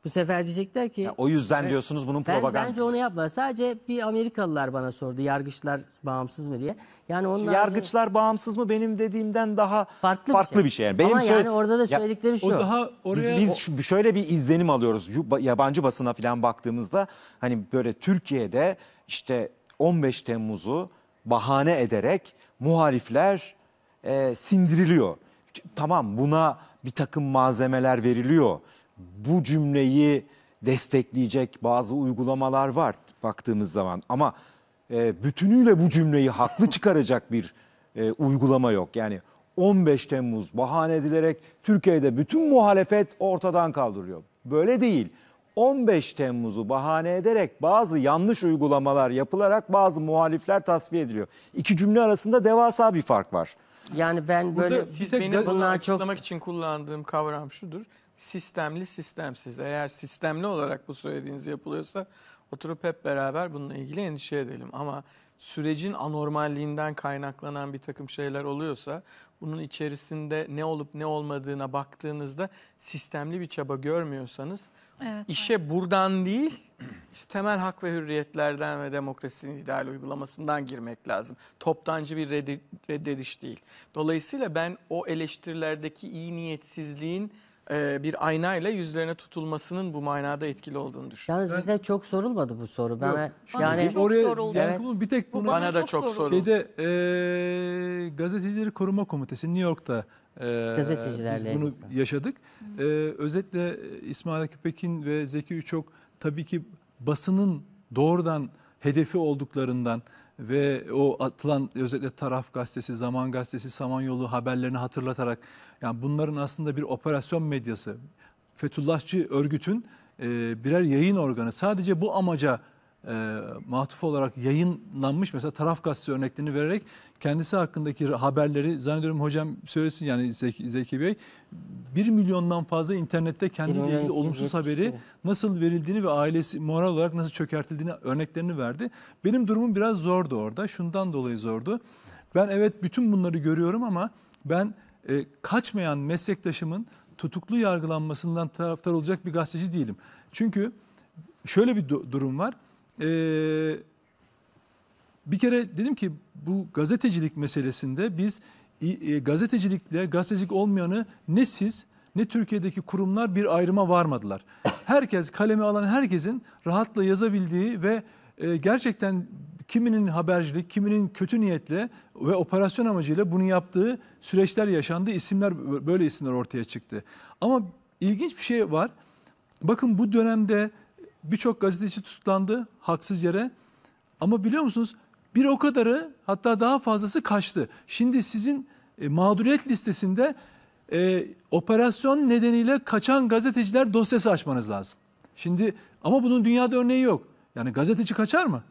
bu sefer diyecekler ki... Ya, o yüzden evet, diyorsunuz bunun propaganda... Bence onu yapma. Sadece bir Amerikalılar bana sordu yargıçlar bağımsız mı diye. Yani onlar yargıçlar önce... bağımsız mı benim dediğimden daha farklı, farklı bir şey. Bir şey. Yani benim Ama söyle... yani orada da söyledikleri ya, şu. O daha oraya... Biz, biz o... şöyle bir izlenim alıyoruz. Yabancı basına falan baktığımızda hani böyle Türkiye'de işte 15 Temmuz'u bahane ederek muhalifler e, sindiriliyor. Tamam buna bir takım malzemeler veriliyor bu cümleyi destekleyecek bazı uygulamalar var baktığımız zaman ama e, bütünüyle bu cümleyi haklı çıkaracak bir e, uygulama yok. Yani 15 Temmuz bahane edilerek Türkiye'de bütün muhalefet ortadan kaldırılıyor. Böyle değil. 15 Temmuz'u bahane ederek bazı yanlış uygulamalar yapılarak bazı muhalifler tasfiye ediliyor. İki cümle arasında devasa bir fark var. Yani ben Burada böyle siz benim bunlar çok açıklamak için kullandığım kavram şudur sistemli sistemsiz. Eğer sistemli olarak bu söylediğiniz yapılıyorsa oturup hep beraber bununla ilgili endişe edelim. Ama sürecin anormalliğinden kaynaklanan bir takım şeyler oluyorsa bunun içerisinde ne olup ne olmadığına baktığınızda sistemli bir çaba görmüyorsanız evet, işe evet. buradan değil işte temel hak ve hürriyetlerden ve demokrasinin ideal uygulamasından girmek lazım. Toptancı bir reddediş değil. Dolayısıyla ben o eleştirilerdeki iyi niyetsizliğin e, bir aynayla yüzlerine tutulmasının bu manada etkili olduğunu düşünüyorum. Yalnız bize çok sorulmadı bu soru. Ben yani çok oraya soruldu. bir tek bunu bana da çok soruldu. Şeyde e, gazetecileri koruma komitesi New York'ta e, biz bunu yaşadık. E, özetle İsmail Akıpek'in ve Zeki Üçok tabii ki basının doğrudan hedefi olduklarından ve o atılan özellikle Taraf Gazetesi, Zaman Gazetesi, Samanyolu haberlerini hatırlatarak yani bunların aslında bir operasyon medyası. Fethullahçı örgütün birer yayın organı sadece bu amaca e, matuf olarak yayınlanmış mesela taraf gazetesi örneklerini vererek kendisi hakkındaki haberleri zannediyorum hocam söylesin yani Zeki, Zeki Bey 1 milyondan fazla internette kendiyle ilgili olumsuz haberi şey. nasıl verildiğini ve ailesi moral olarak nasıl çökertildiğini örneklerini verdi. Benim durumum biraz zordu orada şundan dolayı zordu. Ben evet bütün bunları görüyorum ama ben e, kaçmayan meslektaşımın tutuklu yargılanmasından taraftar olacak bir gazeteci değilim. Çünkü şöyle bir durum var e, bir kere dedim ki bu gazetecilik meselesinde biz e, gazetecilikle gazetecilik olmayanı ne siz ne Türkiye'deki kurumlar bir ayrıma varmadılar. Herkes kaleme alan herkesin rahatla yazabildiği ve e, gerçekten kiminin habercilik, kiminin kötü niyetle ve operasyon amacıyla bunu yaptığı süreçler yaşandı. İsimler böyle isimler ortaya çıktı. Ama ilginç bir şey var. Bakın bu dönemde birçok gazeteci tutuklandı haksız yere. Ama biliyor musunuz bir o kadarı hatta daha fazlası kaçtı. Şimdi sizin e, mağduriyet listesinde e, operasyon nedeniyle kaçan gazeteciler dosyası açmanız lazım. Şimdi ama bunun dünyada örneği yok. Yani gazeteci kaçar mı?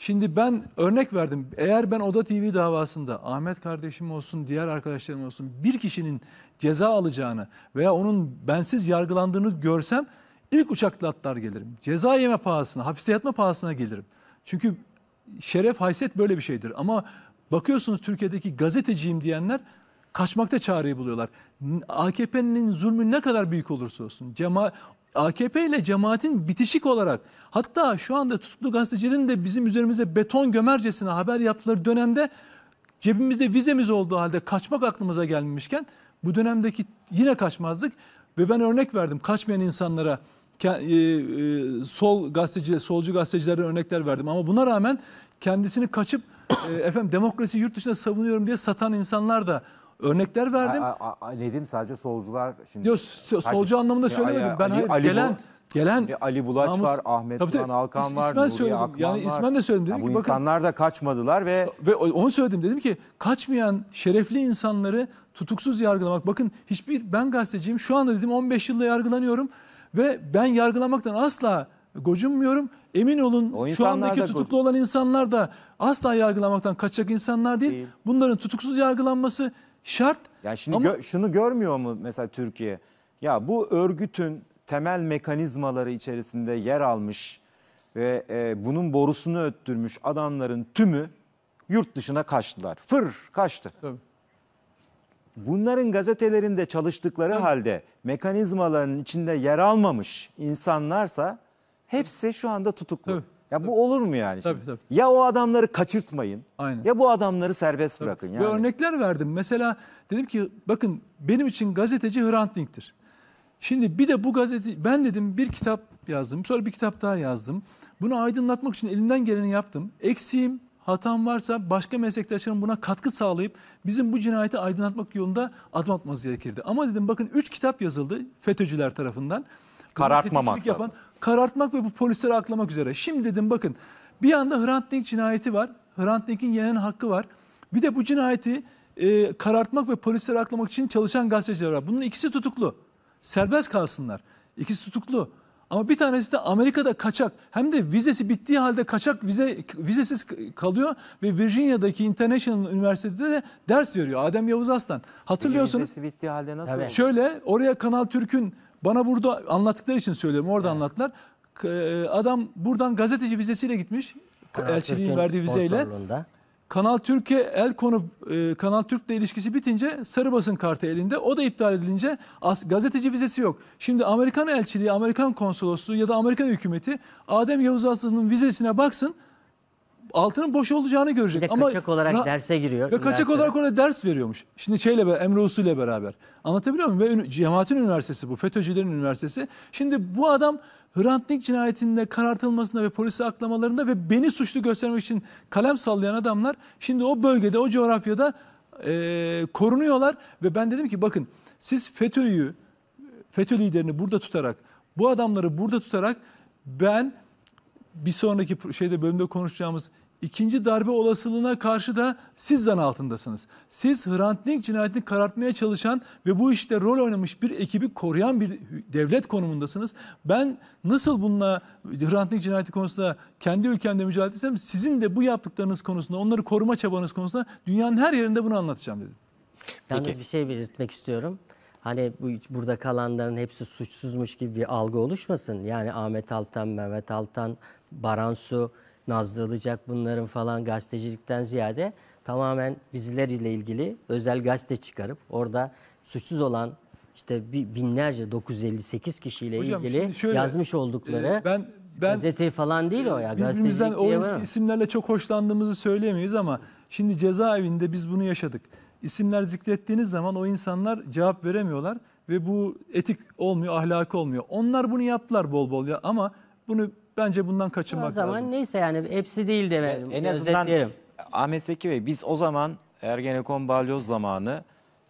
Şimdi ben örnek verdim. Eğer ben Oda TV davasında Ahmet kardeşim olsun, diğer arkadaşlarım olsun bir kişinin ceza alacağını veya onun bensiz yargılandığını görsem İlk uçakla atlar gelirim. Ceza yeme pahasına, hapiste yatma pahasına gelirim. Çünkü şeref, hayset böyle bir şeydir. Ama bakıyorsunuz Türkiye'deki gazeteciyim diyenler kaçmakta çareyi buluyorlar. AKP'nin zulmü ne kadar büyük olursa olsun. Cema AKP ile cemaatin bitişik olarak hatta şu anda tutuklu gazetecilerin de bizim üzerimize beton gömercesine haber yaptıkları dönemde cebimizde vizemiz olduğu halde kaçmak aklımıza gelmemişken bu dönemdeki yine kaçmazdık ve ben örnek verdim kaçmayan insanlara e, e, sol gazeteci, solcu gazetecilerden örnekler verdim ama buna rağmen kendisini kaçıp e, efendim demokrasi yurt dışında savunuyorum diye satan insanlar da örnekler verdim. A, a, a, dedim sadece solcular şimdi. Yok solcu hacı, anlamında söylemedim. Ya, ben Ali, hayır, Ali gelen gelen Ali Bulaç namus, var, Ahmet tabii, Can Alkan var, Nuri söyledim. Akman yani ismen de söyledim dedim yani ki bakın insanlar da kaçmadılar ve ve onu söyledim dedim ki kaçmayan şerefli insanları tutuksuz yargılamak. Bakın hiçbir ben gazeteciyim şu anda dedim 15 yılda yargılanıyorum. Ve ben yargılamaktan asla gocunmuyorum. Emin olun o şu andaki tutuklu olan insanlar da asla yargılamaktan kaçacak insanlar değil. değil. Bunların tutuksuz yargılanması şart. Yani şimdi ama... gö şunu görmüyor mu mesela Türkiye? Ya bu örgütün temel mekanizmaları içerisinde yer almış ve e, bunun borusunu öttürmüş adamların tümü yurt dışına kaçtılar. Fır kaçtı. Tabii bunların gazetelerinde çalıştıkları halde mekanizmaların içinde yer almamış insanlarsa hepsi şu anda tutuklu. Tabii. Ya bu olur mu yani? Şimdi? Tabii Ya o adamları kaçırtmayın. Aynen. Ya bu adamları serbest tabii. bırakın. Yani. Ve örnekler verdim. Mesela dedim ki bakın benim için gazeteci Hrant Dink'tir. Şimdi bir de bu gazete ben dedim bir kitap yazdım. Sonra bir kitap daha yazdım. Bunu aydınlatmak için elinden geleni yaptım. Eksiğim hatam varsa başka meslektaşların buna katkı sağlayıp bizim bu cinayeti aydınlatmak yolunda adım atmamız gerekirdi. Ama dedim bakın 3 kitap yazıldı FETÖ'cüler tarafından. Karartmamak. Yapan, karartmak ve bu polisleri aklamak üzere. Şimdi dedim bakın bir anda Hrant Dink cinayeti var. Hrant Dink'in yenen hakkı var. Bir de bu cinayeti e, karartmak ve polisleri aklamak için çalışan gazeteciler var. Bunun ikisi tutuklu. Serbest kalsınlar. İkisi tutuklu. Ama bir tanesi de Amerika'da kaçak hem de vizesi bittiği halde kaçak vize vizesiz kalıyor ve Virginia'daki International Üniversitesi'de de ders veriyor Adem Yavuz Aslan. Hatırlıyorsunuz. Vizesi bittiği halde nasıl? Evet. Şöyle oraya Kanal Türk'ün bana burada anlattıkları için söylüyorum. Orada evet. anlattılar. E, adam buradan gazeteci vizesiyle gitmiş. Kanal elçiliğin Türk'ün verdiği vizeyle. Kanal Türkiye el konu e, Kanal Türk'le ilişkisi bitince sarı basın kartı elinde. O da iptal edilince as, gazeteci vizesi yok. Şimdi Amerikan elçiliği, Amerikan konsolosluğu ya da Amerikan hükümeti Adem Yavuz Aslı'nın vizesine baksın altının boş olacağını görecek. Bir de kaçak Ama, olarak ha, derse giriyor. Ve kaçak olarak orada ders veriyormuş. Şimdi şeyle Emre Uslu ile beraber. Anlatabiliyor muyum? Ve Cemaat'in üniversitesi bu. FETÖ'cülerin üniversitesi. Şimdi bu adam Hrant Dink cinayetinde karartılmasında ve polisi aklamalarında ve beni suçlu göstermek için kalem sallayan adamlar şimdi o bölgede, o coğrafyada e, korunuyorlar. Ve ben dedim ki bakın siz FETÖ'yü, FETÖ liderini burada tutarak, bu adamları burada tutarak ben bir sonraki şeyde bölümde konuşacağımız İkinci darbe olasılığına karşı da siz zan altındasınız. Siz Hrant Dink cinayetini karartmaya çalışan ve bu işte rol oynamış bir ekibi koruyan bir devlet konumundasınız. Ben nasıl bununla Hrant Dink cinayeti konusunda kendi ülkemde mücadele etsem sizin de bu yaptıklarınız konusunda onları koruma çabanız konusunda dünyanın her yerinde bunu anlatacağım dedim. Yalnız bir şey belirtmek istiyorum. Hani bu, burada kalanların hepsi suçsuzmuş gibi bir algı oluşmasın. Yani Ahmet Altan, Mehmet Altan, Baransu, Nazlı Ilıcak bunların falan gazetecilikten ziyade tamamen bizler ile ilgili özel gazete çıkarıp orada suçsuz olan işte binlerce 958 kişiyle Hocam, ilgili şöyle, yazmış oldukları e, ben ben gazete falan değil o ya birbirimizden o is, isimlerle çok hoşlandığımızı söyleyemeyiz ama şimdi cezaevinde biz bunu yaşadık. İsimler zikrettiğiniz zaman o insanlar cevap veremiyorlar ve bu etik olmuyor, ahlaki olmuyor. Onlar bunu yaptılar bol bol ya ama bunu Bence bundan kaçınmak o zaman lazım. neyse yani hepsi değil de En azından Ahmet Zeki Bey biz o zaman Ergenekon balyoz zamanı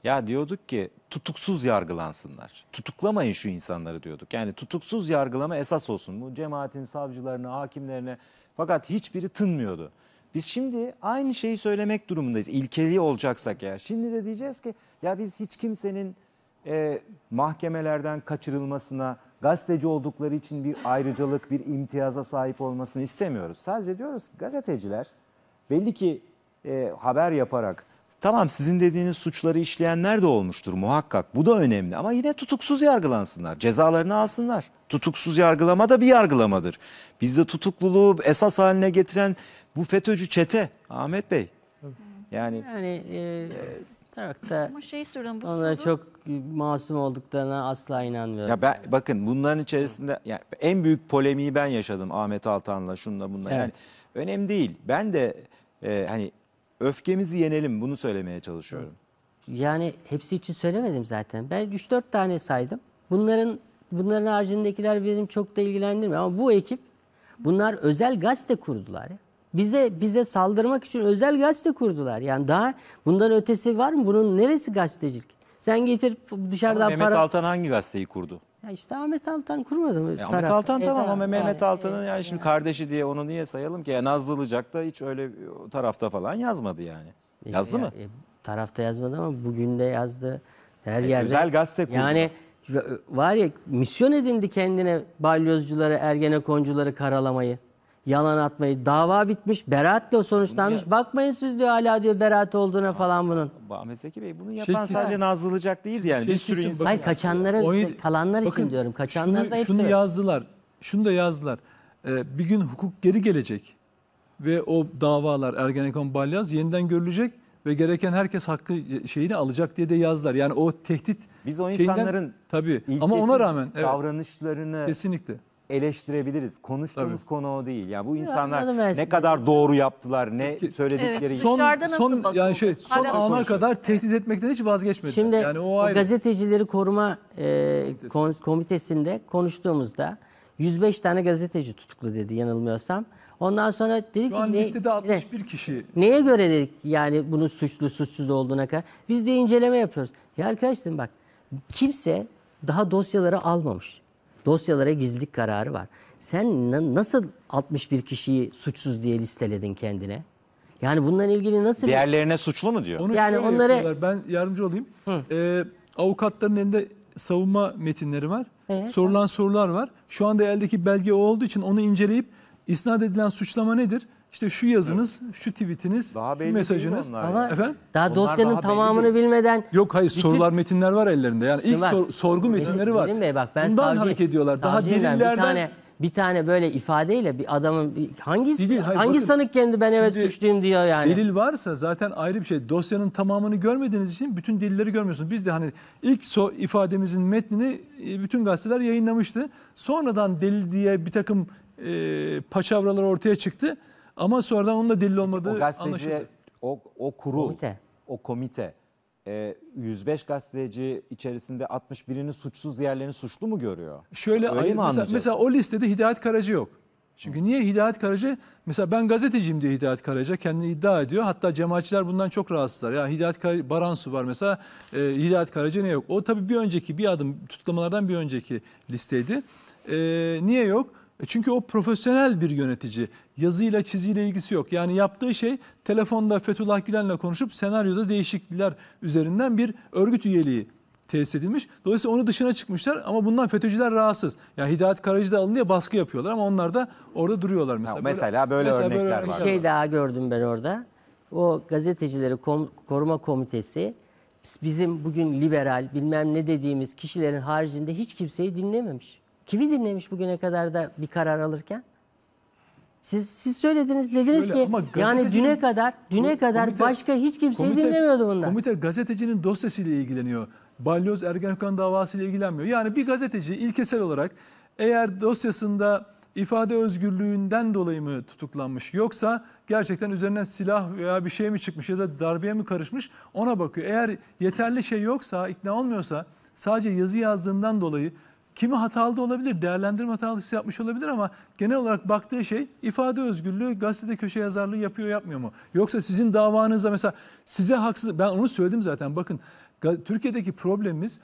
ya diyorduk ki tutuksuz yargılansınlar. Tutuklamayın şu insanları diyorduk. Yani tutuksuz yargılama esas olsun. Bu cemaatin savcılarına, hakimlerine fakat hiçbiri tınmıyordu. Biz şimdi aynı şeyi söylemek durumundayız. İlkeli olacaksak ya Şimdi de diyeceğiz ki ya biz hiç kimsenin e, mahkemelerden kaçırılmasına, gazeteci oldukları için bir ayrıcalık, bir imtiyaza sahip olmasını istemiyoruz. Sadece diyoruz ki gazeteciler belli ki e, haber yaparak tamam sizin dediğiniz suçları işleyenler de olmuştur muhakkak bu da önemli ama yine tutuksuz yargılansınlar cezalarını alsınlar. Tutuksuz yargılama da bir yargılamadır. Bizde tutukluluğu esas haline getiren bu FETÖ'cü çete Ahmet Bey. Yani, yani e, anlatarak Ama şey sorun, bu onlara soru- çok masum olduklarına asla inanmıyorum. Ya ben bakın bunların içerisinde yani en büyük polemiği ben yaşadım Ahmet Altan'la şunla bunla. Evet. Yani önemli değil. Ben de e, hani öfkemizi yenelim bunu söylemeye çalışıyorum. Yani hepsi için söylemedim zaten. Ben 3-4 tane saydım. Bunların bunların haricindekiler benim çok da ilgilendirmiyor. Ama bu ekip bunlar özel gazete kurdular. ya bize bize saldırmak için özel gazete kurdular. Yani daha bundan ötesi var mı? Bunun neresi gazetecilik? Sen getir dışarıdan Mehmet para... Altan hangi gazeteyi kurdu? Ya işte Ahmet Altan kurmadı mı? E, Ahmet Altan e, tamam ama yani, Mehmet Altan'ın e, yani şimdi yani. kardeşi diye onu niye sayalım ki? Yani Nazlı Ilıcak'ta hiç öyle tarafta falan yazmadı yani. E, yazdı e, mı? E, tarafta yazmadı ama bugün de yazdı. Her e, yerde. Özel gazete kurdu. Yani var ya misyon edindi kendine balyozcuları, ergenekoncuları karalamayı yalan atmayı. Dava bitmiş, beraatle sonuçlanmış. Ya... Bakmayın siz diyor hala diyor beraat olduğuna Aa, falan bunun. Mesleki Bey bunu şey yapan Şekilsin. sadece Nazlı Ilıcak değil yani. Şey bir sürü insan. Hayır kaçanlara, yani. kalanlar bakın, için diyorum. Kaçanlar şunu, da hepsi Şunu yazdılar, şunu da yazdılar. Ee, bir gün hukuk geri gelecek ve o davalar Ergenekon Balyaz yeniden görülecek ve gereken herkes hakkı e, şeyini alacak diye de yazlar. Yani o tehdit Biz o insanların şeyinden, tabii ama ona rağmen evet, davranışlarını kesinlikle eleştirebiliriz. Konuştuğumuz Tabii. konu o değil. Yani bu insanlar anladım ne kadar doğru yaptılar, ne Peki, söyledikleri Evet, Son nasıl son bakıldı? yani şey son Hala ana konuşuyor. kadar tehdit etmekten hiç vazgeçmedi. Şimdi yani o o gazetecileri koruma e, kon- komitesinde konuştuğumuzda 105 tane gazeteci tutuklu dedi yanılmıyorsam. Ondan sonra dedik Şu an ne- listede 61 kişi. Neye göre dedik yani bunun suçlu suçsuz olduğuna kadar? Biz de inceleme yapıyoruz. Ya arkadaşlar bak kimse daha dosyaları almamış. Dosyalara gizlilik kararı var. Sen nasıl 61 kişiyi suçsuz diye listeledin kendine? Yani bununla ilgili nasıl Diğerlerine suçlu mu diyor? Onu yani onlara yapıyorlar. ben yardımcı olayım. Ee, avukatların elinde savunma metinleri var. Evet. Sorulan sorular var. Şu anda eldeki belge o olduğu için onu inceleyip isnat edilen suçlama nedir? İşte şu yazınız, şu tweetiniz, Daha şu mesajınız. Ama Efendim? daha Onlar dosyanın daha tamamını değil. bilmeden Yok hayır sorular metinler var ellerinde. Yani ilk bak, sor- sorgu metinleri var. Bey bak ben Bundan savcı- hareket ediyorlar. Daha savcıyım delillerden Bir tane, bir tane böyle ifadeyle bir adamın bir- hangisi Delil, hayır, hangi bakın. sanık kendi ben evet Şimdi suçluyum diyor yani. Delil varsa zaten ayrı bir şey. Dosyanın tamamını görmediğiniz için bütün delilleri görmüyorsunuz. Biz de hani ilk so ifademizin metnini e, bütün gazeteler yayınlamıştı. Sonradan delil diye bir takım e, paçavralar ortaya çıktı. Ama sonradan onun da delil olmadığı o gazeteci, anlaşıldı. O, o kurul, komite. o komite e, 105 gazeteci içerisinde 61'ini suçsuz diğerlerini suçlu mu görüyor? Şöyle Öyle ayır, mi mesela, mesela o listede Hidayet karacı yok. Çünkü niye Hidayet Karaca mesela ben gazeteciyim diye Hidayet Karaca kendini iddia ediyor. Hatta cemaatçiler bundan çok rahatsızlar. Ya yani Hidayet Karaca, Baransu var mesela e, Hidayet Karaca ne yok? O tabii bir önceki bir adım tutuklamalardan bir önceki listeydi. E, niye yok? E çünkü o profesyonel bir yönetici. Yazıyla çiziyle ilgisi yok. Yani yaptığı şey telefonda Fethullah Gülen'le konuşup senaryoda değişiklikler üzerinden bir örgüt üyeliği tesis edilmiş. Dolayısıyla onu dışına çıkmışlar ama bundan FETÖ'cüler rahatsız. Ya yani Hidayet Karacı da alın diye baskı yapıyorlar ama onlar da orada duruyorlar mesela. Ya mesela böyle, mesela örnekler, örnekler şey var. Bir şey daha gördüm ben orada. O gazetecileri kom koruma komitesi bizim bugün liberal bilmem ne dediğimiz kişilerin haricinde hiç kimseyi dinlememiş. Kimi dinlemiş bugüne kadar da bir karar alırken? Siz siz söylediniz dediniz Şöyle, ki yani düne kadar düne komite, kadar başka hiç kimse dinlemiyordu bunlar. Komite gazetecinin dosyasıyla ilgileniyor. Balyoz Ergenekon davasıyla ilgilenmiyor. Yani bir gazeteci ilkesel olarak eğer dosyasında ifade özgürlüğünden dolayı mı tutuklanmış yoksa gerçekten üzerinden silah veya bir şey mi çıkmış ya da darbeye mi karışmış ona bakıyor. Eğer yeterli şey yoksa ikna olmuyorsa sadece yazı yazdığından dolayı Kimi hatalı da olabilir, değerlendirme hatalısı yapmış olabilir ama genel olarak baktığı şey ifade özgürlüğü, gazetede köşe yazarlığı yapıyor yapmıyor mu? Yoksa sizin davanızda mesela size haksız, ben onu söyledim zaten bakın Türkiye'deki problemimiz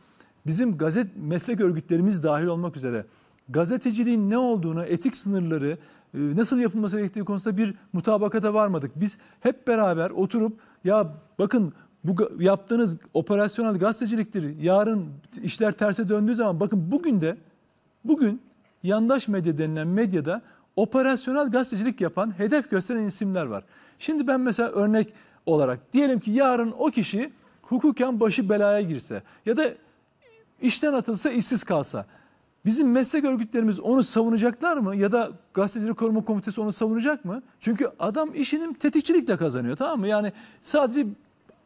bizim gazet meslek örgütlerimiz dahil olmak üzere gazeteciliğin ne olduğunu, etik sınırları, e, nasıl yapılması gerektiği konusunda bir mutabakata varmadık. Biz hep beraber oturup ya bakın bu yaptığınız operasyonel gazeteciliktir. Yarın işler terse döndüğü zaman bakın bugün de bugün yandaş medya denilen medyada operasyonel gazetecilik yapan, hedef gösteren isimler var. Şimdi ben mesela örnek olarak diyelim ki yarın o kişi hukuken başı belaya girse ya da işten atılsa, işsiz kalsa. Bizim meslek örgütlerimiz onu savunacaklar mı? Ya da Gazetecilik Koruma Komitesi onu savunacak mı? Çünkü adam işini tetikçilikle kazanıyor tamam mı? Yani sadece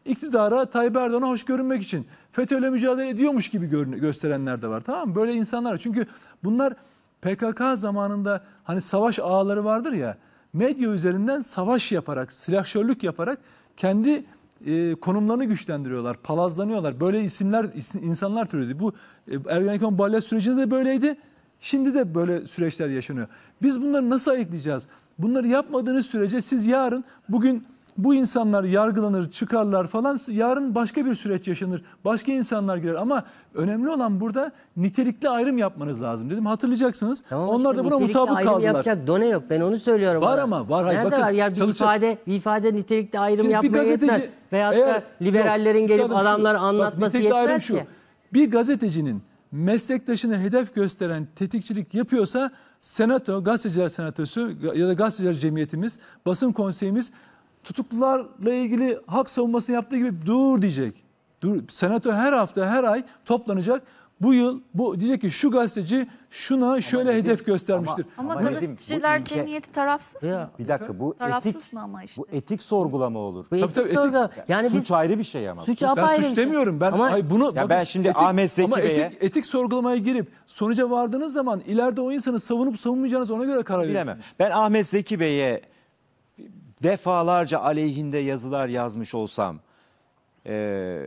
iktidara Tayyip Erdoğan'a hoş görünmek için FETÖ'yle mücadele ediyormuş gibi gösterenler de var. Tamam mı? Böyle insanlar. Çünkü bunlar PKK zamanında hani savaş ağları vardır ya medya üzerinden savaş yaparak, silahşörlük yaparak kendi e, konumlarını güçlendiriyorlar, palazlanıyorlar. Böyle isimler, insanlar türedi. Bu e, Ergenekon balya sürecinde de böyleydi. Şimdi de böyle süreçler yaşanıyor. Biz bunları nasıl ayıklayacağız? Bunları yapmadığınız sürece siz yarın bugün bu insanlar yargılanır, çıkarlar falan yarın başka bir süreç yaşanır. Başka insanlar girer ama önemli olan burada nitelikli ayrım yapmanız lazım dedim. Hatırlayacaksınız. Tamam, Onlar işte, da buna mutabık ayrım kaldılar. yapacak done yok. Ben onu söylüyorum. Var bana. ama var. Hayır, Nerede bakın, var? Ya bir ifade bir ifade nitelikli ayrım Şimdi yapmaya gazeteci, yetmez. Veyahut eğer, da liberallerin yok, gelip adamlar anlatması bak, yetmez ayrım şu, ki. Bir gazetecinin meslektaşını hedef gösteren tetikçilik yapıyorsa senato, gazeteciler senatosu ya da gazeteciler cemiyetimiz, basın konseyimiz tutuklularla ilgili hak savunması yaptığı gibi dur diyecek. Dur. Senato her hafta her ay toplanacak. Bu yıl bu diyecek ki şu gazeteci şuna ama şöyle hedef göstermiştir. Ama, ama gazeteciler cemiyeti tarafsız mı? Bir dakika bu tarafsız etik mı ama işte? bu etik sorgulama olur. Bu tabii, etik tabii, sorgulama. Etik, yani suç biz, ayrı bir şey ama. Suç ben suç şey. demiyorum. Ben ama, ay bunu ya ben şimdi etik, Ahmet Zeki Bey'e etik, etik sorgulamaya girip sonuca vardığınız zaman ileride o insanı savunup savunmayacağınız ona göre karar verirsiniz. Bilemem. Ben Ahmet Zeki Bey'e defalarca aleyhinde yazılar yazmış olsam, e,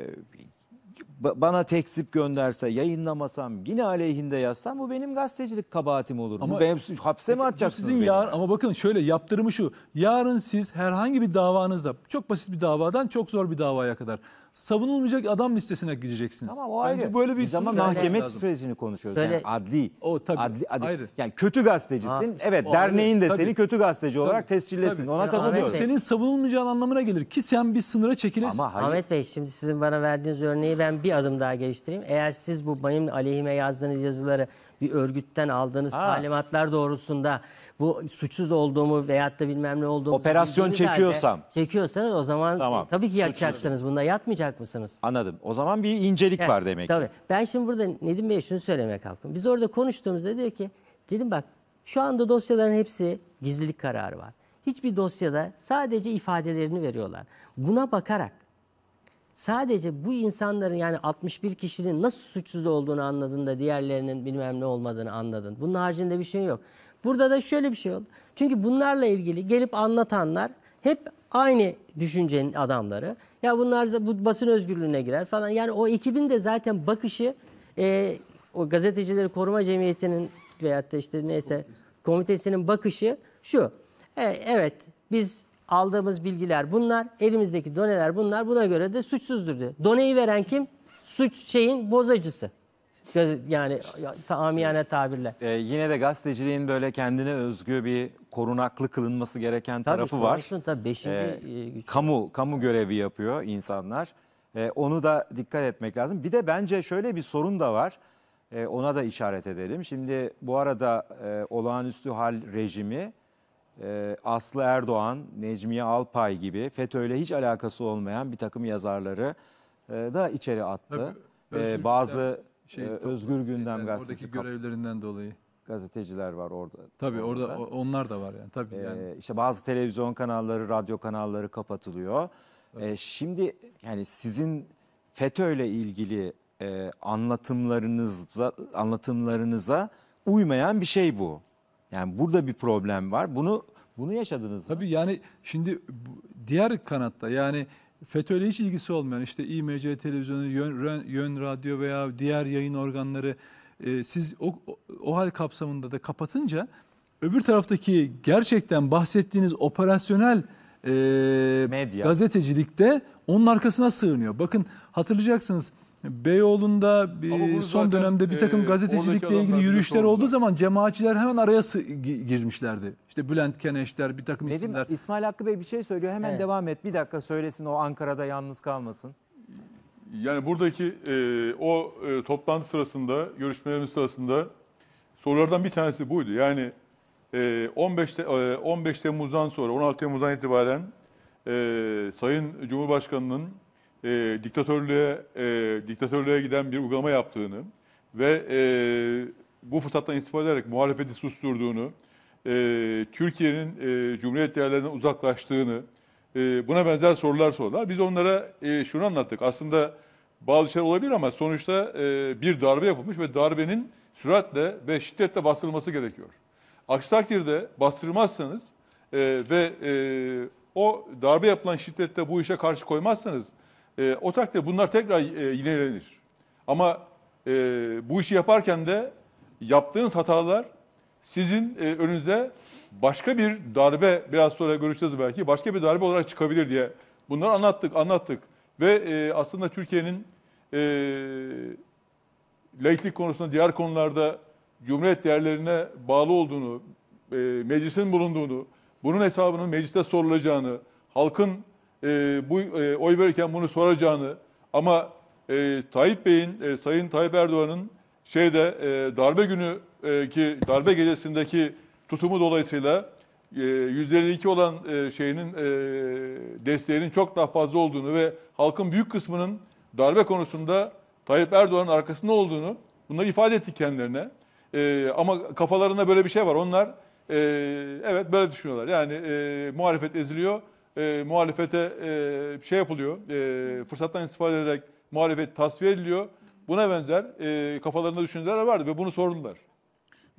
bana tekzip gönderse, yayınlamasam, yine aleyhinde yazsam bu benim gazetecilik kabahatim olur. Ama bu benim hapse mi atacaksınız sizin beni? Yar, ama bakın şöyle yaptırımı şu. Yarın siz herhangi bir davanızda, çok basit bir davadan çok zor bir davaya kadar savunulmayacak adam listesine gideceksiniz. Tamam o ayrı. Bence böyle bir Biz ama mahkeme lazım. sürecini konuşuyoruz. Böyle... Yani adli. O tabii. Adli, adli. Ayrı. Yani kötü gazetecisin. Ha. Evet o derneğin ayrı. de tabii. seni kötü gazeteci tabii. olarak tescillesin. Ona yani katılıyorum. Senin savunulmayacağın anlamına gelir ki sen bir sınıra çekilesin. Ama hayır. Ahmet Bey şimdi sizin bana verdiğiniz örneği ben bir adım daha geliştireyim. Eğer siz bu benim aleyhime yazdığınız yazıları bir örgütten aldığınız Ha. talimatlar doğrusunda bu suçsuz olduğumu veyahut da bilmem ne olduğumu Operasyon bildiğiniz halde çekiyorsam. çekiyorsanız o zaman Tamam. tabii ki Suçsuzum. yatacaksınız. Bunda yatmayacak mısınız? Anladım. O zaman bir incelik var demek. ki. Tabii. Ben şimdi burada Nedim Bey şunu söylemeye kalktım. Biz orada konuştuğumuzda diyor ki dedim bak şu anda dosyaların hepsi gizlilik kararı var. Hiçbir dosyada sadece ifadelerini veriyorlar. Buna bakarak Sadece bu insanların yani 61 kişinin nasıl suçsuz olduğunu anladın da diğerlerinin bilmem ne olmadığını anladın. Bunun haricinde bir şey yok. Burada da şöyle bir şey oldu. Çünkü bunlarla ilgili gelip anlatanlar hep aynı düşüncenin adamları. Ya bunlar bu basın özgürlüğüne girer falan. Yani o ekibin de zaten bakışı e, o gazetecileri koruma cemiyetinin veyahut da işte neyse komitesinin bakışı şu. E, evet biz aldığımız bilgiler bunlar, elimizdeki doneler bunlar. Buna göre de suçsuzdur diyor. Doneyi veren kim? Suç şeyin bozacısı. Yani amiyane tabirle. Ee, yine de gazeteciliğin böyle kendine özgü bir korunaklı kılınması gereken tabii, tarafı var. Tabii beşinci ee, e, güç. Kamu, kamu görevi yapıyor insanlar. Ee, onu da dikkat etmek lazım. Bir de bence şöyle bir sorun da var. Ee, ona da işaret edelim. Şimdi bu arada e, olağanüstü hal rejimi ee, Aslı Erdoğan, Necmiye Alpay gibi FETÖ'yle hiç alakası olmayan bir takım yazarları e, da içeri attı. Tabii, ee, özgür, bazı şey, e, Özgür Gündem gazetesi. Oradaki görevlerinden dolayı gazeteciler var orada. Tabii orada, orada onlar da var yani. Tabii ee, yani. işte bazı televizyon kanalları, radyo kanalları kapatılıyor. Ee, şimdi yani sizin FETÖ ile ilgili e, anlatımlarınızda anlatımlarınıza uymayan bir şey bu. Yani burada bir problem var. Bunu bunu yaşadınız mı? Tabii yani şimdi diğer kanatta yani FETÖ'yle hiç ilgisi olmayan işte İMC televizyonu, yön, yön radyo veya diğer yayın organları e, siz o, o, o hal kapsamında da kapatınca öbür taraftaki gerçekten bahsettiğiniz operasyonel e, Medya. gazetecilikte onun arkasına sığınıyor. Bakın hatırlayacaksınız Beyoğlu'nda bir son dönemde bir takım e, gazetecilikle ilgili yürüyüşler olduğu zaman cemaatçiler hemen araya girmişlerdi. İşte Bülent Keneşler bir takım Dedim, isimler. İsmail Hakkı Bey bir şey söylüyor hemen evet. devam et bir dakika söylesin o Ankara'da yalnız kalmasın. Yani buradaki e, o e, toplantı sırasında görüşmelerimiz sırasında sorulardan bir tanesi buydu. Yani e, 15 te, e, 15 Temmuz'dan sonra 16 Temmuz'dan itibaren e, Sayın Cumhurbaşkanı'nın e, diktatörlüğe e, diktatörlüğe giden bir uygulama yaptığını ve e, bu fırsattan istifade ederek muhalefeti susturduğunu, e, Türkiye'nin e, cumhuriyet değerlerinden uzaklaştığını, e, buna benzer sorular sorular. Biz onlara e, şunu anlattık. Aslında bazı şeyler olabilir ama sonuçta e, bir darbe yapılmış ve darbenin süratle ve şiddetle bastırılması gerekiyor. Aksi takdirde bastırmazsanız e, ve e, o darbe yapılan şiddette bu işe karşı koymazsanız e, o takdirde bunlar tekrar e, yinelenir. Ama e, bu işi yaparken de yaptığınız hatalar sizin e, önünüze başka bir darbe, biraz sonra görüşeceğiz belki, başka bir darbe olarak çıkabilir diye bunları anlattık, anlattık. Ve e, aslında Türkiye'nin e, laiklik konusunda diğer konularda Cumhuriyet değerlerine bağlı olduğunu, e, meclisin bulunduğunu, bunun hesabının mecliste sorulacağını, halkın e, bu e, oy verirken bunu soracağını ama e, Tayyip Bey'in, e, Sayın Tayyip Erdoğan'ın şeyde e, darbe günü e, ki darbe gecesindeki tutumu dolayısıyla e, %52 olan e, şeyinin e, desteğinin çok daha fazla olduğunu ve halkın büyük kısmının darbe konusunda Tayyip Erdoğan'ın arkasında olduğunu bunları ifade etti kendilerine. E, ama kafalarında böyle bir şey var. Onlar evet böyle düşünüyorlar. Yani e, muhalefet eziliyor e, muhalefete e, şey yapılıyor, e, fırsattan istifade ederek muhalefet tasfiye ediliyor. Buna benzer e, kafalarında düşünceler vardı ve bunu sordular.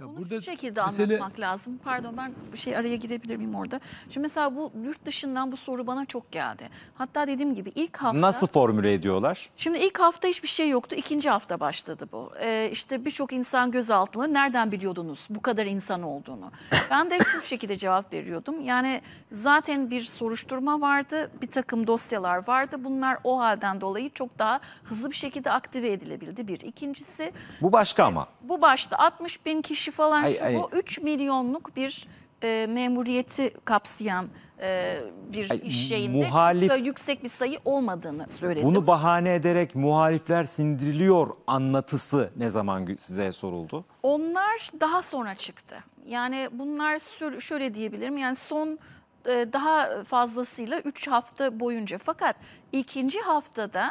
Ya Bunu burada şu şekilde mesele... anlatmak lazım. Pardon ben bir şey araya girebilir miyim orada? Şimdi mesela bu yurt dışından bu soru bana çok geldi. Hatta dediğim gibi ilk hafta... Nasıl formüle ediyorlar? Şimdi ilk hafta hiçbir şey yoktu. İkinci hafta başladı bu. Ee, işte birçok insan gözaltına nereden biliyordunuz bu kadar insan olduğunu? Ben de şu şekilde cevap veriyordum. Yani zaten bir soruşturma vardı. Bir takım dosyalar vardı. Bunlar o halden dolayı çok daha hızlı bir şekilde aktive edilebildi bir. İkincisi... Bu başka ama. Bu başta 60 bin kişi falan ay, şu ay. bu 3 milyonluk bir e, memuriyeti kapsayan e, bir ay, iş şeyinde muhalif, yüksek bir sayı olmadığını söyledim. Bunu bahane ederek muhalifler sindiriliyor anlatısı ne zaman size soruldu? Onlar daha sonra çıktı. Yani bunlar sür, şöyle diyebilirim yani son e, daha fazlasıyla 3 hafta boyunca fakat ikinci haftada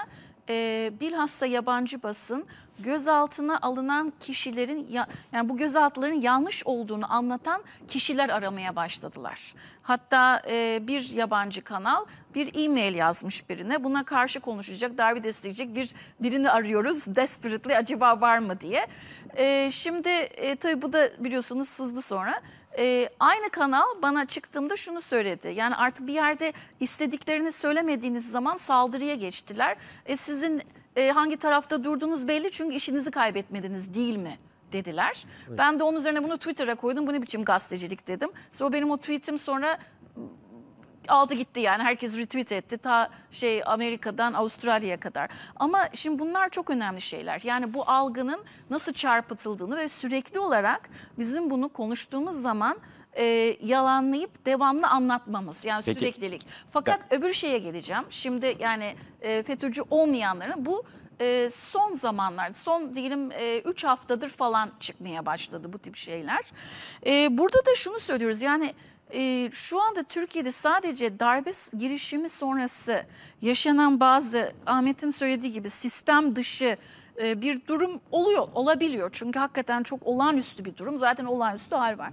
e, bilhassa yabancı basın gözaltına alınan kişilerin yani bu gözaltıların yanlış olduğunu anlatan kişiler aramaya başladılar. Hatta e, bir yabancı kanal bir e-mail yazmış birine buna karşı konuşacak, darbe destekleyecek bir birini arıyoruz desperately acaba var mı diye. E, şimdi e, tabii bu da biliyorsunuz sızdı sonra e, aynı kanal bana çıktığımda şunu söyledi. Yani artık bir yerde istediklerini söylemediğiniz zaman saldırıya geçtiler. E, sizin e, hangi tarafta durduğunuz belli çünkü işinizi kaybetmediniz değil mi? dediler. Evet. Ben de onun üzerine bunu Twitter'a koydum. Bu ne biçim gazetecilik dedim. Sonra benim o tweetim sonra aldı gitti yani herkes retweet etti ta şey Amerika'dan Avustralya'ya kadar. Ama şimdi bunlar çok önemli şeyler. Yani bu algının nasıl çarpıtıldığını ve sürekli olarak bizim bunu konuştuğumuz zaman e, yalanlayıp devamlı anlatmamız. Yani Peki. süreklilik. Fakat ben... öbür şeye geleceğim. Şimdi yani e, FETÖ'cü olmayanların bu e, son zamanlarda, son diyelim 3 e, haftadır falan çıkmaya başladı bu tip şeyler. E, burada da şunu söylüyoruz yani e, şu anda Türkiye'de sadece darbe girişimi sonrası yaşanan bazı Ahmet'in söylediği gibi sistem dışı e, bir durum oluyor, olabiliyor. Çünkü hakikaten çok olağanüstü bir durum. Zaten olağanüstü hal var.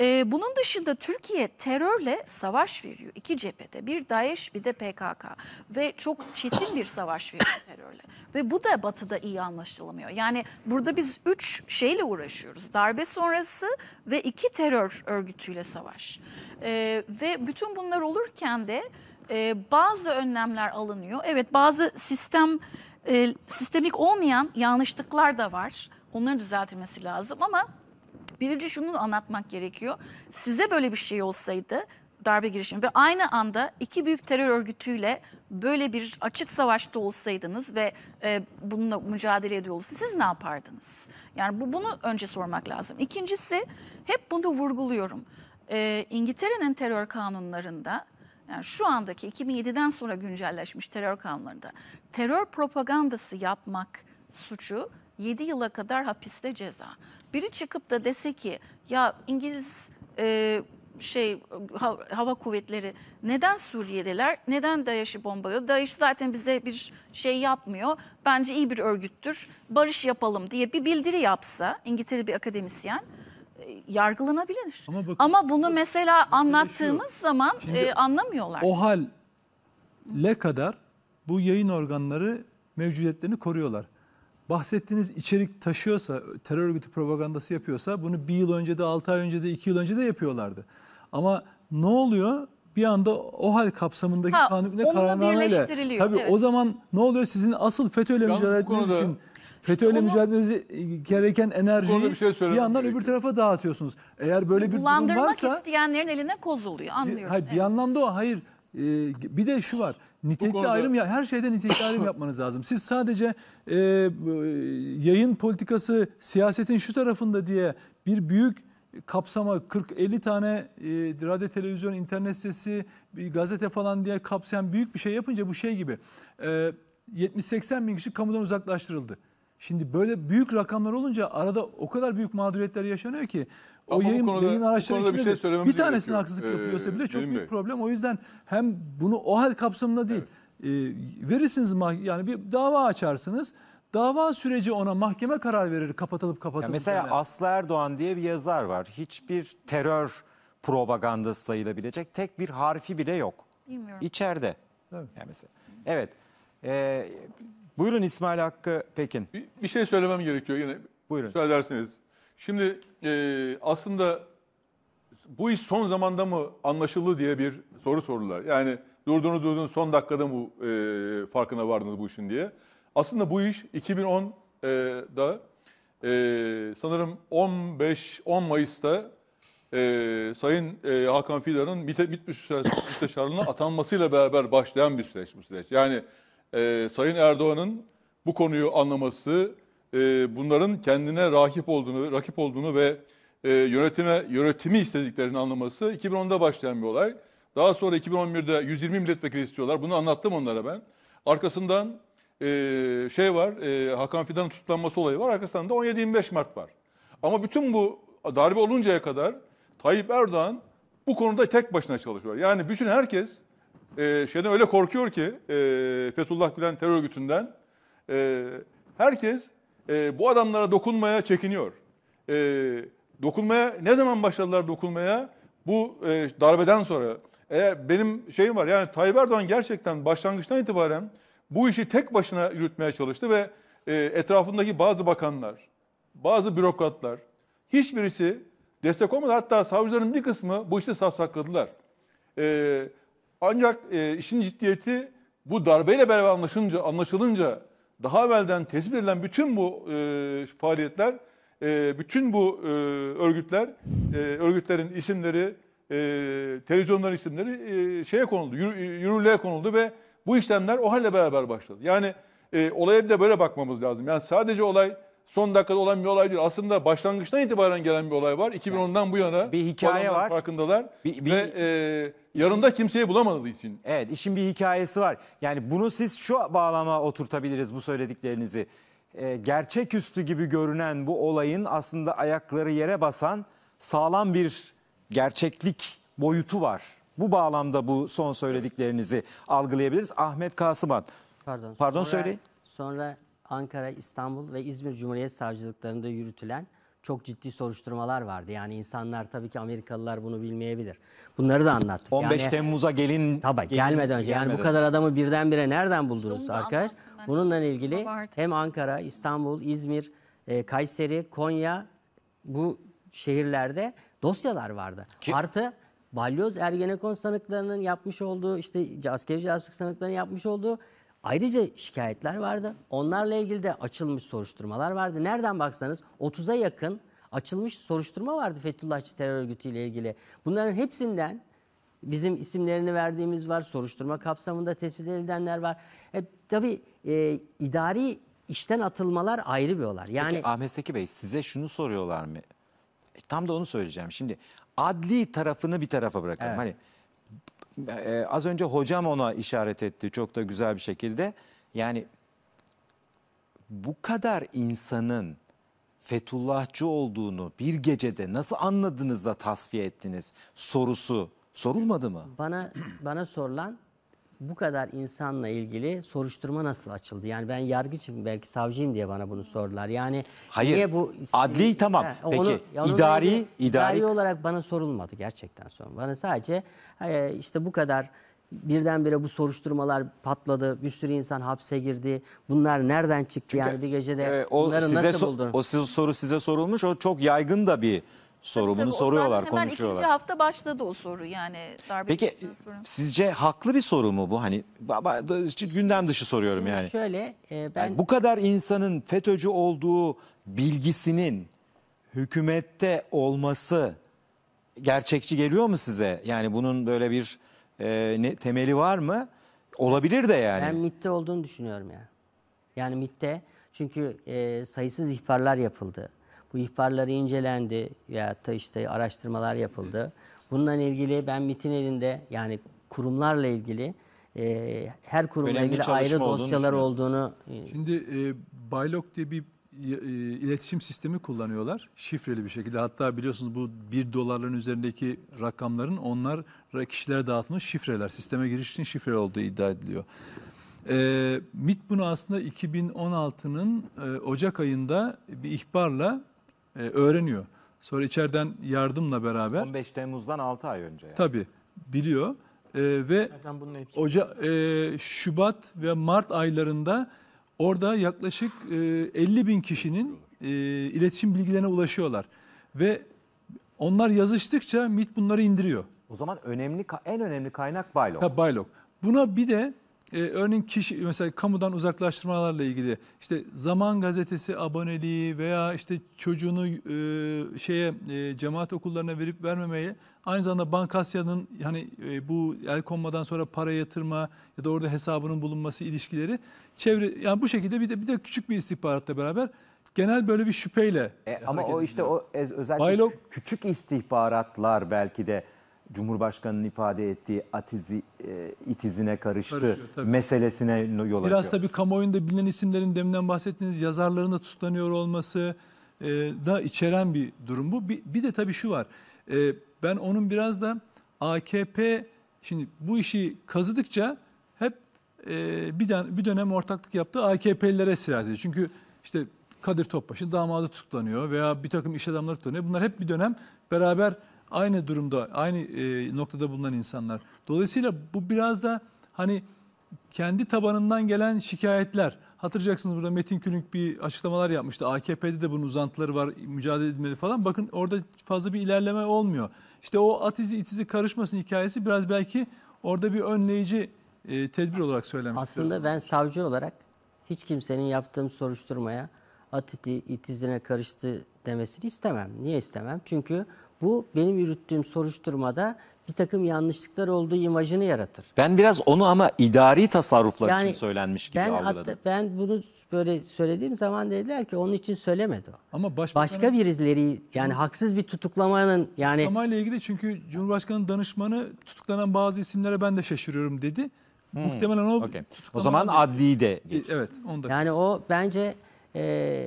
E, bunun dışında Türkiye terörle savaş veriyor. iki cephede. Bir DAEŞ bir de PKK. Ve çok çetin bir savaş veriyor terörle. Ve bu da batıda iyi anlaşılamıyor. Yani burada biz üç şeyle uğraşıyoruz. Darbe sonrası ve iki terör örgütüyle savaş. E, ve bütün bunlar olurken de bazı önlemler alınıyor. Evet bazı sistem e, sistemik olmayan yanlışlıklar da var. Onların düzeltilmesi lazım ama birinci şunu anlatmak gerekiyor. Size böyle bir şey olsaydı darbe girişimi ve aynı anda iki büyük terör örgütüyle böyle bir açık savaşta olsaydınız ve e, bununla mücadele ediyor olsaydınız siz ne yapardınız? Yani bu bunu önce sormak lazım. İkincisi hep bunu vurguluyorum. E, İngiltere'nin terör kanunlarında yani şu andaki 2007'den sonra güncelleşmiş terör kanunlarında terör propagandası yapmak suçu 7 yıla kadar hapiste ceza. Biri çıkıp da dese ki ya İngiliz e, şey hava kuvvetleri neden Suriye'deler? Neden DAEŞ'i bombalıyor? DAEŞ zaten bize bir şey yapmıyor. Bence iyi bir örgüttür. Barış yapalım diye bir bildiri yapsa İngiltere bir akademisyen yargılanabilir. Ama, bakın, Ama bunu mesela anlattığımız şu, zaman e, anlamıyorlar. O hale kadar bu yayın organları mevcudiyetlerini koruyorlar. Bahsettiğiniz içerik taşıyorsa, terör örgütü propagandası yapıyorsa bunu bir yıl önce de, altı ay önce de, iki yıl önce de yapıyorlardı. Ama ne oluyor? Bir anda o hal kapsamındaki ha, kanun kararnameyle. Tabii evet. o zaman ne oluyor? Sizin asıl FETÖ'yle mücadele ettiğiniz için FETÖ'yle Onu- mücadelenizi e, gereken enerjiyi bir şey bir, yandan gerekiyor. öbür tarafa dağıtıyorsunuz. Eğer böyle bir durum varsa isteyenlerin eline kozuluyor anlıyorum. hayır, bir Evet. anlamda o hayır. E, bir de şu var. nitelikli konuda- ayrım ya her şeyde nitelikli ayrım yapmanız lazım. Siz sadece e, e, yayın politikası siyasetin şu tarafında diye bir büyük kapsama 40-50 tane e, radyo, televizyon, internet sitesi, bir gazete falan diye kapsayan büyük bir şey yapınca bu şey gibi. E, 70-80 bin kişi kamudan uzaklaştırıldı. Şimdi böyle büyük rakamlar olunca arada o kadar büyük mağduriyetler yaşanıyor ki o Ama yayın, yayın araçları içinde şey bir, şey bir tanesine haksızlık ee, yapıyorsa bile çok büyük Bey. problem. O yüzden hem bunu o hal kapsamında değil evet. e, verirsiniz yani bir dava açarsınız dava süreci ona mahkeme karar verir kapatılıp kapatılıp. Ya mesela yani. Aslı Erdoğan diye bir yazar var. Hiçbir terör propagandası sayılabilecek tek bir harfi bile yok. Bilmiyorum. İçeride. Tabii. Yani mesela. Evet. Ee, Buyurun İsmail Hakkı Pekin. Bir, bir şey söylemem gerekiyor yine. Buyurun. Müsaade Şimdi e, aslında bu iş son zamanda mı anlaşıldı diye bir soru sordular. Yani durdunuz durdunuz son dakikada mı e, farkına vardınız bu işin diye. Aslında bu iş 2010'da e, e, sanırım 15-10 Mayıs'ta e, Sayın e, Hakan Fidan'ın MİT müsteşarlığına atanmasıyla beraber başlayan bir süreç bu süreç. Yani e, Sayın Erdoğan'ın bu konuyu anlaması, e, bunların kendine rahip olduğunu, rakip olduğunu ve e, yönetime yönetimi istediklerini anlaması 2010'da başlayan bir olay. Daha sonra 2011'de 120 milletvekili istiyorlar. Bunu anlattım onlara ben. Arkasından e, şey var, e, Hakan Fidan'ın tutuklanması olayı var. Arkasından da 17-25 Mart var. Ama bütün bu darbe oluncaya kadar Tayyip Erdoğan bu konuda tek başına çalışıyor. Yani bütün herkes e, ee, şeyden öyle korkuyor ki e, Fethullah Gülen terör örgütünden e, herkes e, bu adamlara dokunmaya çekiniyor. E, dokunmaya ne zaman başladılar dokunmaya? Bu e, darbeden sonra. Eğer benim şeyim var yani Tayyip Erdoğan gerçekten başlangıçtan itibaren bu işi tek başına yürütmeye çalıştı ve e, etrafındaki bazı bakanlar, bazı bürokratlar hiçbirisi destek olmadı. Hatta savcıların bir kısmı bu işte safsakladılar. Eee ancak e, işin ciddiyeti bu darbeyle beraber anlaşılınca, anlaşılınca daha evvelden tespit edilen bütün bu e, faaliyetler, e, bütün bu e, örgütler, e, örgütlerin isimleri, e, televizyonların isimleri e, şeye konuldu, yürürlüğe konuldu ve bu işlemler o halle beraber başladı. Yani e, olaya bir de böyle bakmamız lazım. Yani sadece olay son dakikada olan bir olay değil. Aslında başlangıçtan itibaren gelen bir olay var. 2010'dan bu yana bir hikaye var. farkındalar. Bir, bir... Ve e, Yarında kimseyi bulamadığı için. Evet işin bir hikayesi var. Yani bunu siz şu bağlama oturtabiliriz bu söylediklerinizi. E, gerçeküstü gibi görünen bu olayın aslında ayakları yere basan sağlam bir gerçeklik boyutu var. Bu bağlamda bu son söylediklerinizi algılayabiliriz. Ahmet Kasıman. Pardon. Pardon sonra, söyleyin. Sonra Ankara, İstanbul ve İzmir Cumhuriyet Savcılıklarında yürütülen çok ciddi soruşturmalar vardı. Yani insanlar tabii ki Amerikalılar bunu bilmeyebilir. Bunları da anlattık. 15 yani, Temmuz'a gelin... Tabii gelin, gelmeden önce. Gelmeden yani bu kadar önce. adamı birdenbire nereden buldunuz arkadaş? Bununla ilgili hem Ankara, İstanbul, İzmir, e, Kayseri, Konya bu şehirlerde dosyalar vardı. Ki... Artı balyoz Ergenekon sanıklarının yapmış olduğu işte askeri casusluk sanıklarının yapmış olduğu Ayrıca şikayetler vardı. Onlarla ilgili de açılmış soruşturmalar vardı. Nereden baksanız 30'a yakın açılmış soruşturma vardı Fethullahçı terör örgütü ile ilgili. Bunların hepsinden bizim isimlerini verdiğimiz var, soruşturma kapsamında tespit edilenler var. E, tabii e, idari işten atılmalar ayrı bir olay. Yani Peki, Ahmet Seki Bey size şunu soruyorlar mı? E, tam da onu söyleyeceğim. Şimdi adli tarafını bir tarafa bırakalım. Evet. Hani e, az önce hocam ona işaret etti çok da güzel bir şekilde. Yani bu kadar insanın Fethullahçı olduğunu bir gecede nasıl anladınız da tasfiye ettiniz sorusu sorulmadı mı? Bana bana sorulan bu kadar insanla ilgili soruşturma nasıl açıldı? Yani ben yargıçım belki savcıyım diye bana bunu sordular. Yani Hayır, niye bu adli tamam. Ha, Peki onu, idari, ilgili, idari olarak bana sorulmadı gerçekten son. Bana sadece işte bu kadar birdenbire bu soruşturmalar patladı. Bir sürü insan hapse girdi. Bunlar nereden çıktı Çünkü, yani bir gecede? E, o bunları size nasıl buldun? O soru size sorulmuş. O çok yaygın da bir sorumunu tabii, soruyorlar, hemen konuşuyorlar. Hemen hafta başladı o soru yani. Darbe Peki sizce haklı bir soru mu bu? Hani gündem dışı soruyorum yani. Şöyle e, ben... Yani bu kadar insanın FETÖ'cü olduğu bilgisinin hükümette olması gerçekçi geliyor mu size? Yani bunun böyle bir e, ne, temeli var mı? Olabilir de yani. Ben MIT'te olduğunu düşünüyorum yani. Yani MIT'te çünkü e, sayısız ihbarlar yapıldı bu ihbarları incelendi ya da işte araştırmalar yapıldı. Bununla ilgili ben MIT'in elinde yani kurumlarla ilgili e, her kurumla Önemli ilgili ayrı dosyalar olduğunu. E, Şimdi e, Baylok diye bir e, e, iletişim sistemi kullanıyorlar. Şifreli bir şekilde. Hatta biliyorsunuz bu bir dolarların üzerindeki rakamların onlar kişilere dağıtmış şifreler. Sisteme giriş için şifre olduğu iddia ediliyor. E, MIT bunu aslında 2016'nın e, Ocak ayında bir ihbarla e, öğreniyor. Sonra içeriden yardımla beraber. 15 Temmuz'dan 6 ay önce. Yani. Tabii biliyor. E, ve Oca, e, Şubat ve Mart aylarında orada yaklaşık e, 50 bin kişinin e, iletişim bilgilerine ulaşıyorlar. Ve onlar yazıştıkça MIT bunları indiriyor. O zaman önemli en önemli kaynak Baylok. Tabii Baylok. Buna bir de e, örneğin kişi mesela kamudan uzaklaştırmalarla ilgili işte Zaman Gazetesi aboneliği veya işte çocuğunu e, şeye e, cemaat okullarına verip vermemeyi aynı zamanda Bankasya'nın hani e, bu el konmadan sonra para yatırma ya da orada hesabının bulunması ilişkileri çevre yani bu şekilde bir de bir de küçük bir istihbaratla beraber genel böyle bir şüpheyle. E, ama o işte o özellikle Baylok, küçük istihbaratlar belki de Cumhurbaşkanı'nın ifade ettiği atizi, e, itizine karıştı Karışıyor, tabii. meselesine yol Biraz açıyor. Biraz tabii kamuoyunda bilinen isimlerin deminden bahsettiğiniz yazarların da tutuklanıyor olması e, da içeren bir durum bu. Bir, bir de tabii şu var. E, ben onun biraz da AKP şimdi bu işi kazıdıkça hep e, bir, dön bir dönem ortaklık yaptığı AKP'lilere sirayet ediyor. Çünkü işte Kadir Topbaş'ın damadı tutuklanıyor veya bir takım iş adamları tutuklanıyor. Bunlar hep bir dönem beraber aynı durumda, aynı e, noktada bulunan insanlar. Dolayısıyla bu biraz da hani kendi tabanından gelen şikayetler. Hatırlayacaksınız burada Metin Külünk bir açıklamalar yapmıştı. AKP'de de bunun uzantıları var, mücadele edilmeli falan. Bakın orada fazla bir ilerleme olmuyor. İşte o atizi itizi karışmasın hikayesi biraz belki orada bir önleyici e, tedbir olarak söylemek Aslında ben savcı olarak hiç kimsenin yaptığım soruşturmaya atiti itizine karıştı demesini istemem. Niye istemem? Çünkü bu benim yürüttüğüm soruşturmada bir takım yanlışlıklar olduğu imajını yaratır. Ben biraz onu ama idari tasarruflar yani, için söylenmiş gibi ben algıladım. Hatta, ben bunu böyle söylediğim zaman dediler ki onun için söylemedi o. Ama başka bir izleri yani haksız bir tutuklamanın yani tutuklamayla ilgili çünkü Cumhurbaşkanı danışmanı tutuklanan bazı isimlere ben de şaşırıyorum dedi. Hmm. Muhtemelen o okay. O zaman adli de. E, Geç. Evet, onda. Yani o bence e,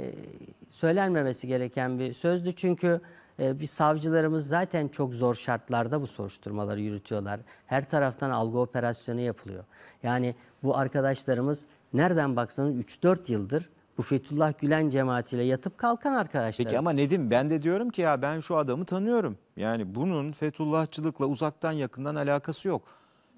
söylenmemesi gereken bir sözdü çünkü e, ee, bir savcılarımız zaten çok zor şartlarda bu soruşturmaları yürütüyorlar. Her taraftan algı operasyonu yapılıyor. Yani bu arkadaşlarımız nereden baksanız 3-4 yıldır bu Fethullah Gülen cemaatiyle yatıp kalkan arkadaşlar. Peki ama Nedim ben de diyorum ki ya ben şu adamı tanıyorum. Yani bunun Fethullahçılıkla uzaktan yakından alakası yok.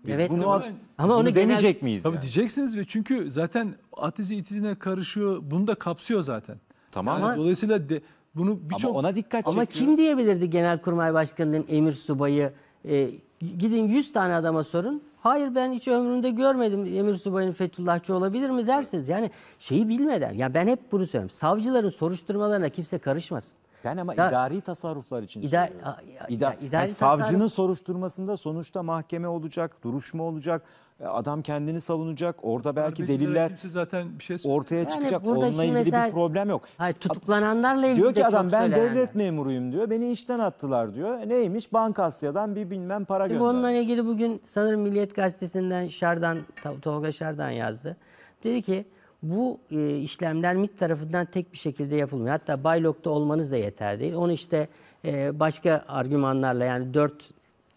Evet bunu, ama, ama onu demeyecek genel... miyiz? Tabii yani? diyeceksiniz ve çünkü zaten atizi itizine karışıyor. Bunu da kapsıyor zaten. Tamam. Yani ama... dolayısıyla de, bunu birçok ona dikkat çekiyor. Ama kim diyebilirdi Genel Kurmay Başkanı'nın emir subayı? E, gidin 100 tane adama sorun. Hayır ben hiç ömrümde görmedim emir subayının Fethullahçı olabilir mi dersiniz. Yani şeyi bilmeden. Ya ben hep bunu söylüyorum. Savcıların soruşturmalarına kimse karışmasın. Ben ama da, idari tasarruflar için ida, söylüyorum. İda, ya, idari yani savcının tasarruf... soruşturmasında sonuçta mahkeme olacak, duruşma olacak. E, adam kendini savunacak. Orada belki Harbeciler deliller zaten bir şey ortaya yani çıkacak. Onunla ilgili mesela, bir problem yok. Hayır, tutuklananlarla ilgili Diyor ki adam ben devlet memuruyum diyor. Beni işten attılar diyor. E, neymiş? Bankasya'dan bir bilmem para Şimdi göndermiş. Onunla ilgili bugün sanırım Milliyet Gazetesi'nden Şardan, Tolga Şardan yazdı. Dedi ki bu e, işlemler MIT tarafından tek bir şekilde yapılmıyor. Hatta Baylok'ta olmanız da yeter değil. Onu işte e, başka argümanlarla yani dört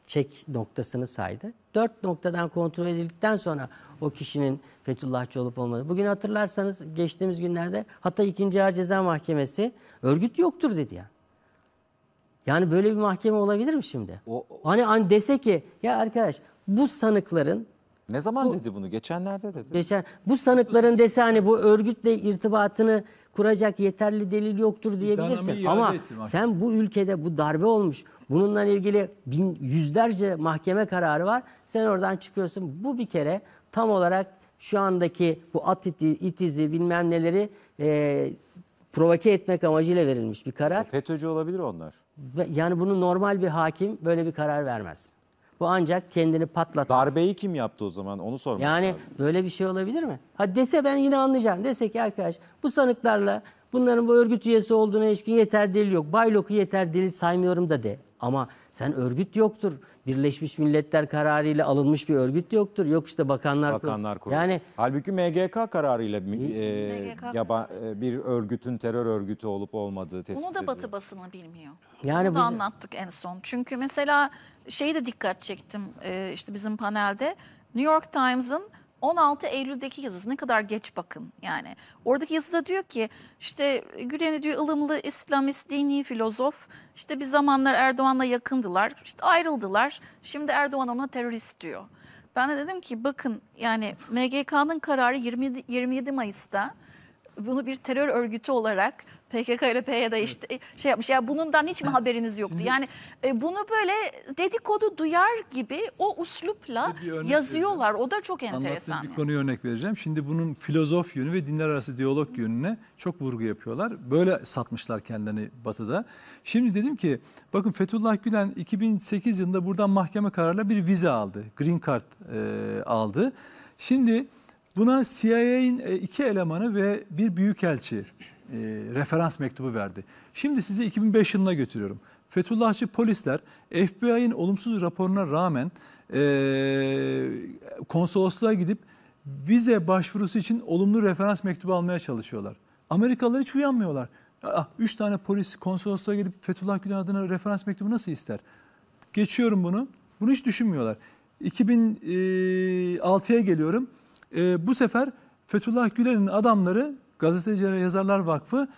çek noktasını saydı. Dört noktadan kontrol edildikten sonra o kişinin Fethullahçı olup olmadığı. Bugün hatırlarsanız geçtiğimiz günlerde hatta 2. Ağır Ceza Mahkemesi örgüt yoktur dedi ya. Yani böyle bir mahkeme olabilir mi şimdi? O, o... Hani, hani dese ki ya arkadaş bu sanıkların ne zaman bu, dedi bunu? Geçenlerde dedi. Geçen, bu sanıkların dese hani bu örgütle irtibatını kuracak yeterli delil yoktur diyebilirsin. Ama sen bu ülkede bu darbe olmuş. Bununla ilgili bin, yüzlerce mahkeme kararı var. Sen oradan çıkıyorsun. Bu bir kere tam olarak şu andaki bu at iti, itizi bilmem neleri e, provoke etmek amacıyla verilmiş bir karar. E, FETÖ'cü olabilir onlar. Yani bunu normal bir hakim böyle bir karar vermez. Bu ancak kendini patlatma. Darbeyi kim yaptı o zaman onu sormak Yani lazım. böyle bir şey olabilir mi? Ha dese ben yine anlayacağım. Dese ki arkadaş bu sanıklarla bunların bu örgüt üyesi olduğuna ilişkin yeter delil yok. Baylok'u yeter delil saymıyorum da de. Ama sen örgüt yoktur. Birleşmiş Milletler kararıyla alınmış bir örgüt yoktur. Yok işte bakanlar, bakanlar kurulu. Yani halbuki MGK kararıyla e, Yaba, e, bir örgütün terör örgütü olup olmadığı tespit ediliyor. Bunu da Batı basını bilmiyor. Yani Bunu da anlattık en son. Çünkü mesela şeyi de dikkat çektim e, işte bizim panelde. New York Times'ın 16 Eylül'deki yazısı ne kadar geç bakın yani. Oradaki yazıda diyor ki işte Gülen'i diyor ılımlı İslamist dini filozof işte bir zamanlar Erdoğan'la yakındılar işte ayrıldılar şimdi Erdoğan ona terörist diyor. Ben de dedim ki bakın yani MGK'nın kararı 20, 27 Mayıs'ta bunu bir terör örgütü olarak PKK ile P ya da işte şey yapmış. Yani bundan hiç mi haberiniz yoktu? Şimdi, yani e, bunu böyle dedikodu duyar gibi o uslupla yazıyorlar. Vereceğim. O da çok enteresan. Anlattığım bir konuyu örnek vereceğim. Şimdi bunun filozof yönü ve dinler arası diyalog yönüne çok vurgu yapıyorlar. Böyle satmışlar kendilerini batıda. Şimdi dedim ki bakın Fethullah Gülen 2008 yılında buradan mahkeme kararıyla bir vize aldı. Green Card e, aldı. Şimdi buna CIA'in e, iki elemanı ve bir büyükelçi e, referans mektubu verdi. Şimdi sizi 2005 yılına götürüyorum. Fethullahçı polisler FBI'nin olumsuz raporuna rağmen e, konsolosluğa gidip vize başvurusu için olumlu referans mektubu almaya çalışıyorlar. Amerikalılar hiç uyanmıyorlar. Ah, üç tane polis konsolosluğa gidip Fethullah Gülen adına referans mektubu nasıl ister? Geçiyorum bunu. Bunu hiç düşünmüyorlar. 2006'ya e, geliyorum. E, bu sefer Fethullah Gülen'in adamları Gazeteciler Yazarlar Vakfı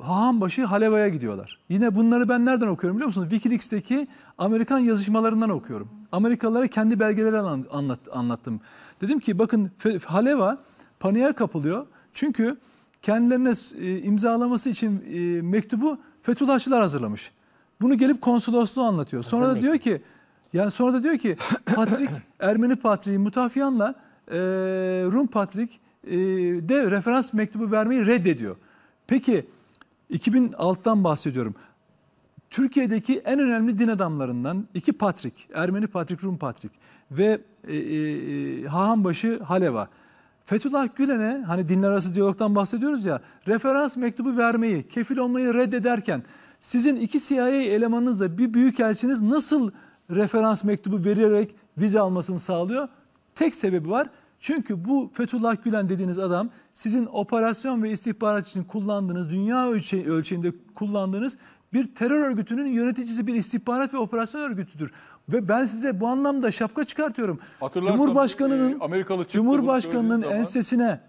Hahanbaşı Haleva'ya gidiyorlar. Yine bunları ben nereden okuyorum biliyor musunuz? Wikileaks'teki Amerikan yazışmalarından okuyorum. Amerikalılara kendi belgeleri anlat, anlattım. Dedim ki bakın Haleva paniğe kapılıyor. Çünkü kendilerine e, imzalaması için e, mektubu Fethullahçılar hazırlamış. Bunu gelip konsolosluğa anlatıyor. Sonra da diyor ki yani sonra da diyor ki Patrik Ermeni Patriği Mutafiyan'la e, Rum Patrik ee, de referans mektubu vermeyi reddediyor. Peki 2006'dan bahsediyorum. Türkiye'deki en önemli din adamlarından iki Patrik, Ermeni Patrik, Rum Patrik ve e, e, e Hahanbaşı Haleva. Fethullah Gülen'e hani dinler arası diyalogdan bahsediyoruz ya referans mektubu vermeyi, kefil olmayı reddederken sizin iki CIA elemanınızla bir büyükelçiniz nasıl referans mektubu vererek vize almasını sağlıyor? Tek sebebi var çünkü bu Fethullah Gülen dediğiniz adam sizin operasyon ve istihbarat için kullandığınız, dünya ölçe ölçeğinde kullandığınız bir terör örgütünün yöneticisi bir istihbarat ve operasyon örgütüdür. Ve ben size bu anlamda şapka çıkartıyorum. Hatırlarsan, Cumhurbaşkanının e, Amerikalı Cumhurbaşkanının ensesine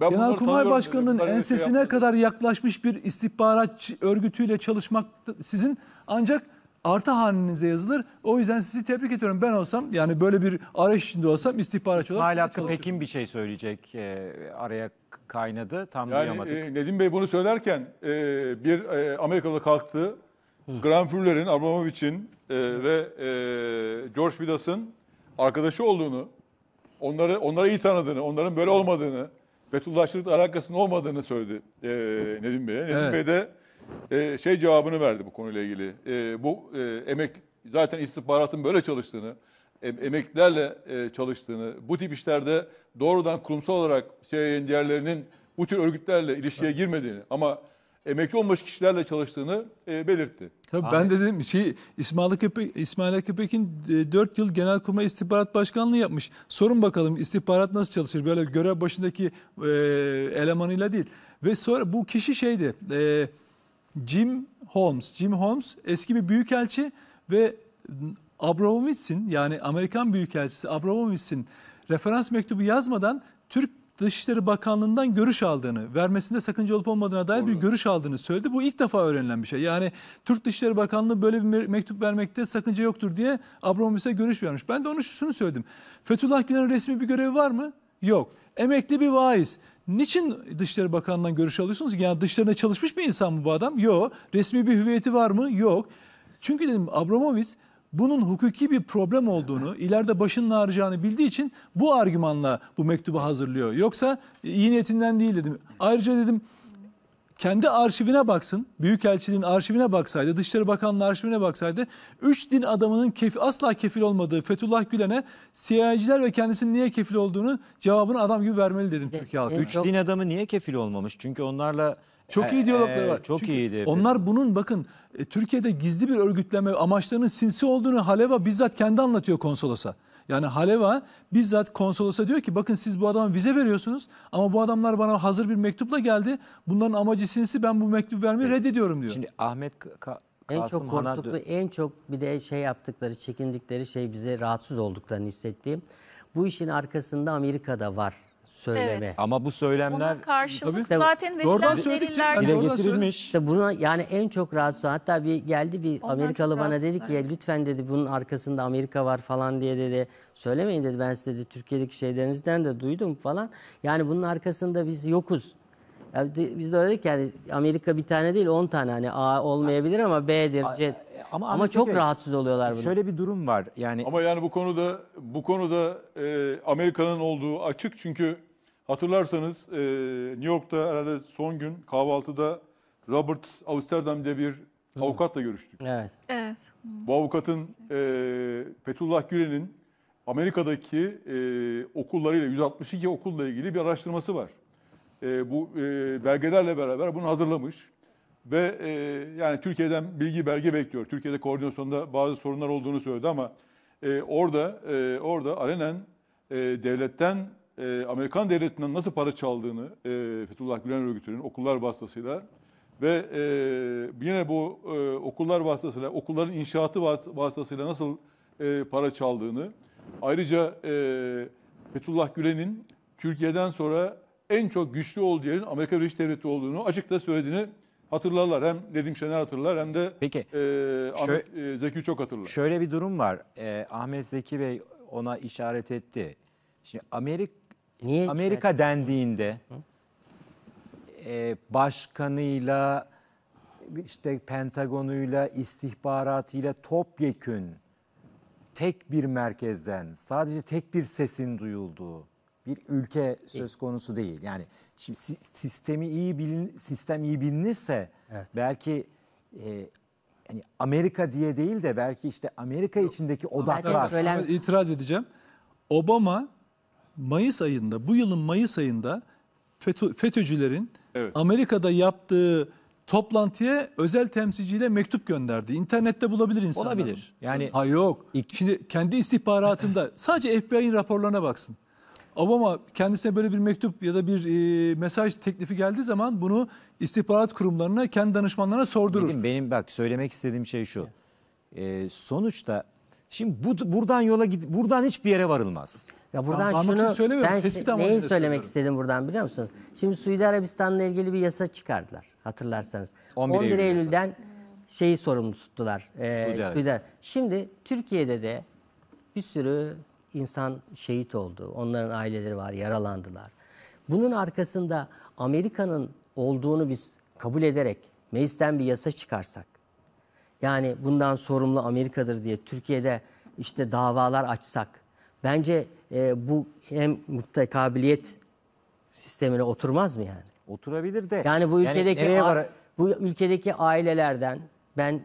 ben Genelkurmay Başkanı'nın şey ensesine şey kadar yaklaşmış bir istihbarat örgütüyle çalışmak sizin ancak artı hanenize yazılır. O yüzden sizi tebrik ediyorum. Ben olsam yani böyle bir arayış içinde olsam istihbaratçı olarak İsmail Hakkı Pekin bir şey söyleyecek. E, araya kaynadı. Tam Yani duyamadık. e, Nedim Bey bunu söylerken e, bir e, Amerikalı kalktı. Granfüller'in, Abramovich'in e, ve e, George Vidas'ın arkadaşı olduğunu, onları onları iyi tanıdığını, onların böyle olmadığını, Fethullahçılıkla alakasının olmadığını söyledi e, Nedim Bey'e. Nedim Evet. Bey de e, şey cevabını verdi bu konuyla ilgili. E, bu e, emek zaten istihbaratın böyle çalıştığını, em, emeklilerle e, çalıştığını, bu tip işlerde doğrudan kurumsal olarak CIA'nin diğerlerinin bu tür örgütlerle ilişkiye girmediğini ama emekli olmuş kişilerle çalıştığını e, belirtti. Tabii ben de dedim şey İsmail Köpek İsmail Köpek'in e, 4 yıl Genelkurmay İstihbarat Başkanlığı yapmış. Sorun bakalım istihbarat nasıl çalışır böyle görev başındaki e, elemanıyla değil. Ve sonra bu kişi şeydi. E, Jim Holmes. Jim Holmes eski bir büyükelçi ve Abramovich'in yani Amerikan büyükelçisi Abramovich'in referans mektubu yazmadan Türk Dışişleri Bakanlığı'ndan görüş aldığını, vermesinde sakınca olup olmadığına dair Olur. bir görüş aldığını söyledi. Bu ilk defa öğrenilen bir şey. Yani Türk Dışişleri Bakanlığı böyle bir mektup vermekte sakınca yoktur diye Abramovich'e görüş vermiş. Ben de onun şunu söyledim. Fethullah Gülen'in resmi bir görevi var mı? Yok. Emekli bir vaiz. Niçin Dışişleri Bakanı'ndan görüş alıyorsunuz? Yani dışlarına çalışmış bir insan mı bu adam? Yok. Resmi bir hüviyeti var mı? Yok. Çünkü dedim Abramovic bunun hukuki bir problem olduğunu, ileride başının ağrıyacağını bildiği için bu argümanla bu mektubu hazırlıyor. Yoksa iyi niyetinden değil dedim. Ayrıca dedim kendi arşivine baksın, Büyükelçiliğin arşivine baksaydı, Dışişleri Bakanlığı arşivine baksaydı, 3 din adamının kef, asla kefil olmadığı Fethullah Gülen'e CIA'ciler ve kendisinin niye kefil olduğunu cevabını adam gibi vermeli dedim de, Türkiye halkı. 3 din adamı niye kefil olmamış? Çünkü onlarla çok e, iyi e, diyalogları var. Çok Çünkü iyiydi. Onlar bunun bakın e, Türkiye'de gizli bir örgütleme amaçlarının sinsi olduğunu Haleva bizzat kendi anlatıyor konsolosa. Yani Haleva bizzat konsolosa diyor ki bakın siz bu adama vize veriyorsunuz ama bu adamlar bana hazır bir mektupla geldi. Bunların amacı sinsi ben bu mektup vermeyi evet. reddediyorum diyor. Şimdi Ahmet Ka en çok korktuklu, Hana... en çok bir de şey yaptıkları, çekindikleri şey bize rahatsız olduklarını hissettiğim. Bu işin arkasında Amerika'da var söyleme. Evet. Ama bu söylemler Ona karşılık Tabii. zaten verilen Doğrudan söyledikçe- deliller. dile getirilmiş. İşte buna yani en çok rahatsız olan- hatta bir geldi bir Ondan Amerikalı bana rahatsız, dedi ki "Ya lütfen dedi bunun arkasında Amerika var falan diye dedi. Söylemeyin dedi ben size dedi Türkiye'deki şeylerinizden de duydum falan. Yani bunun arkasında biz yokuz. Ya biz de öyle dedik yani Amerika bir tane değil 10 tane hani A olmayabilir ama B'dir C. Ama, ama çok Bey, rahatsız oluyorlar bunu. Şöyle bir durum var. Yani Ama yani bu konuda bu konuda e, Amerika'nın olduğu açık çünkü Hatırlarsanız e, New York'ta herhalde son gün kahvaltıda Robert Amsterdam diye bir avukatla görüştük. Evet. Evet. Bu avukatın e, Fethullah Gülen'in Amerika'daki e, okullarıyla 162 okulla ilgili bir araştırması var. E, bu e, belgelerle beraber bunu hazırlamış ve e, yani Türkiye'den bilgi belge bekliyor. Türkiye'de koordinasyonda bazı sorunlar olduğunu söyledi ama e, orada e, orada alenen e, devletten e, Amerikan devletinden nasıl para çaldığını e, Fethullah Gülen örgütünün okullar vasıtasıyla ve e, yine bu e, okullar vasıtasıyla, okulların inşaatı vas vasıtasıyla nasıl e, para çaldığını, ayrıca e, Fethullah Gülen'in Türkiye'den sonra en çok güçlü olduğu yerin Amerika Birleşik Devleti olduğunu açıkta söylediğini hatırlarlar. Hem Nedim Şener hatırlar hem de Peki, e, Ahmet e, Zeki çok hatırlar. Şöyle bir durum var. E, Ahmet Zeki Bey ona işaret etti. Şimdi Amerika Niye Amerika işaret? dendiğinde e, başkanıyla işte Pentagonuyla istihbaratıyla topyekün tek bir merkezden sadece tek bir sesin duyulduğu bir ülke söz konusu değil. Yani şimdi sistemi iyi bilin, sistem iyi bilinirse evet. belki e, yani Amerika diye değil de belki işte Amerika içindeki odaklar. Itiraz edeceğim. Obama Mayıs ayında, bu yılın Mayıs ayında FETÖ, FETÖ'cülerin evet. Amerika'da yaptığı toplantıya özel temsilciyle mektup gönderdi. İnternette bulabilir insanlar. Olabilir. Yani ha yok. Ilk... Şimdi kendi istihbaratında sadece FBI'nin raporlarına baksın. Obama kendisine böyle bir mektup ya da bir e, mesaj teklifi geldiği zaman bunu istihbarat kurumlarına, kendi danışmanlarına sordurur. Benim, benim bak söylemek istediğim şey şu. E, sonuçta şimdi bu, buradan yola gidip buradan hiçbir yere varılmaz. Ya buradan ben, şunu ben Tespit neyi söylemek istedim buradan biliyor musunuz? Şimdi Suudi Arabistan'la ilgili bir yasa çıkardılar hatırlarsanız. 11, 11 Eylül Eylül'den yasa. şeyi sorumlu tuttular. E, Suudi, Suudi Şimdi Türkiye'de de bir sürü insan şehit oldu. Onların aileleri var, yaralandılar. Bunun arkasında Amerika'nın olduğunu biz kabul ederek meclisten bir yasa çıkarsak, yani bundan sorumlu Amerika'dır diye Türkiye'de işte davalar açsak, bence e, bu hem mutekabiliyet sistemine oturmaz mı yani? Oturabilir de. Yani bu ülkedeki yani var? bu ülkedeki ailelerden ben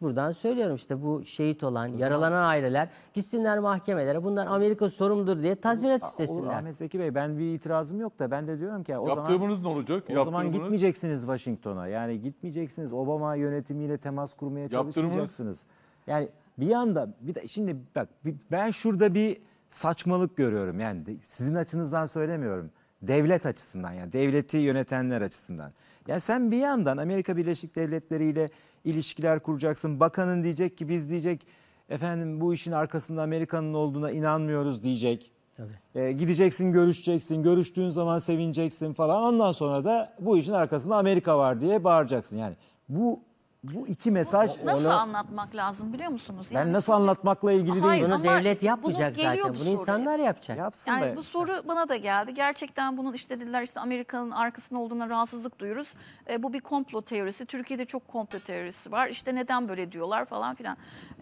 buradan söylüyorum işte bu şehit olan, yaralanan aileler gitsinler mahkemelere. Bundan Amerika sorumludur diye tazminat istesinler. Olur, Ahmet Zeki Bey ben bir itirazım yok da ben de diyorum ki o Yaptığımız zaman ne olacak? O zaman gitmeyeceksiniz Washington'a. Yani gitmeyeceksiniz. Obama yönetimiyle temas kurmaya çalışmayacaksınız. Yani bir yanda bir de şimdi bak ben şurada bir saçmalık görüyorum. Yani sizin açınızdan söylemiyorum. Devlet açısından yani devleti yönetenler açısından. Ya sen bir yandan Amerika Birleşik Devletleri ile ilişkiler kuracaksın. Bakanın diyecek ki biz diyecek efendim bu işin arkasında Amerika'nın olduğuna inanmıyoruz diyecek. Tabii. E, gideceksin görüşeceksin görüştüğün zaman sevineceksin falan ondan sonra da bu işin arkasında Amerika var diye bağıracaksın yani bu bu iki mesaj Nasıl onu- anlatmak lazım biliyor musunuz? ben nasıl anlatmakla ilgili değilim. Bunu ama devlet yapmayacak geliyor zaten. bu Bunu soru. insanlar yapacak. Yapsın Yani be. bu soru bana da geldi. Gerçekten bunun işte dediler işte Amerika'nın arkasında olduğuna rahatsızlık duyuruz. E, bu bir komplo teorisi. Türkiye'de çok komplo teorisi var. İşte neden böyle diyorlar falan filan.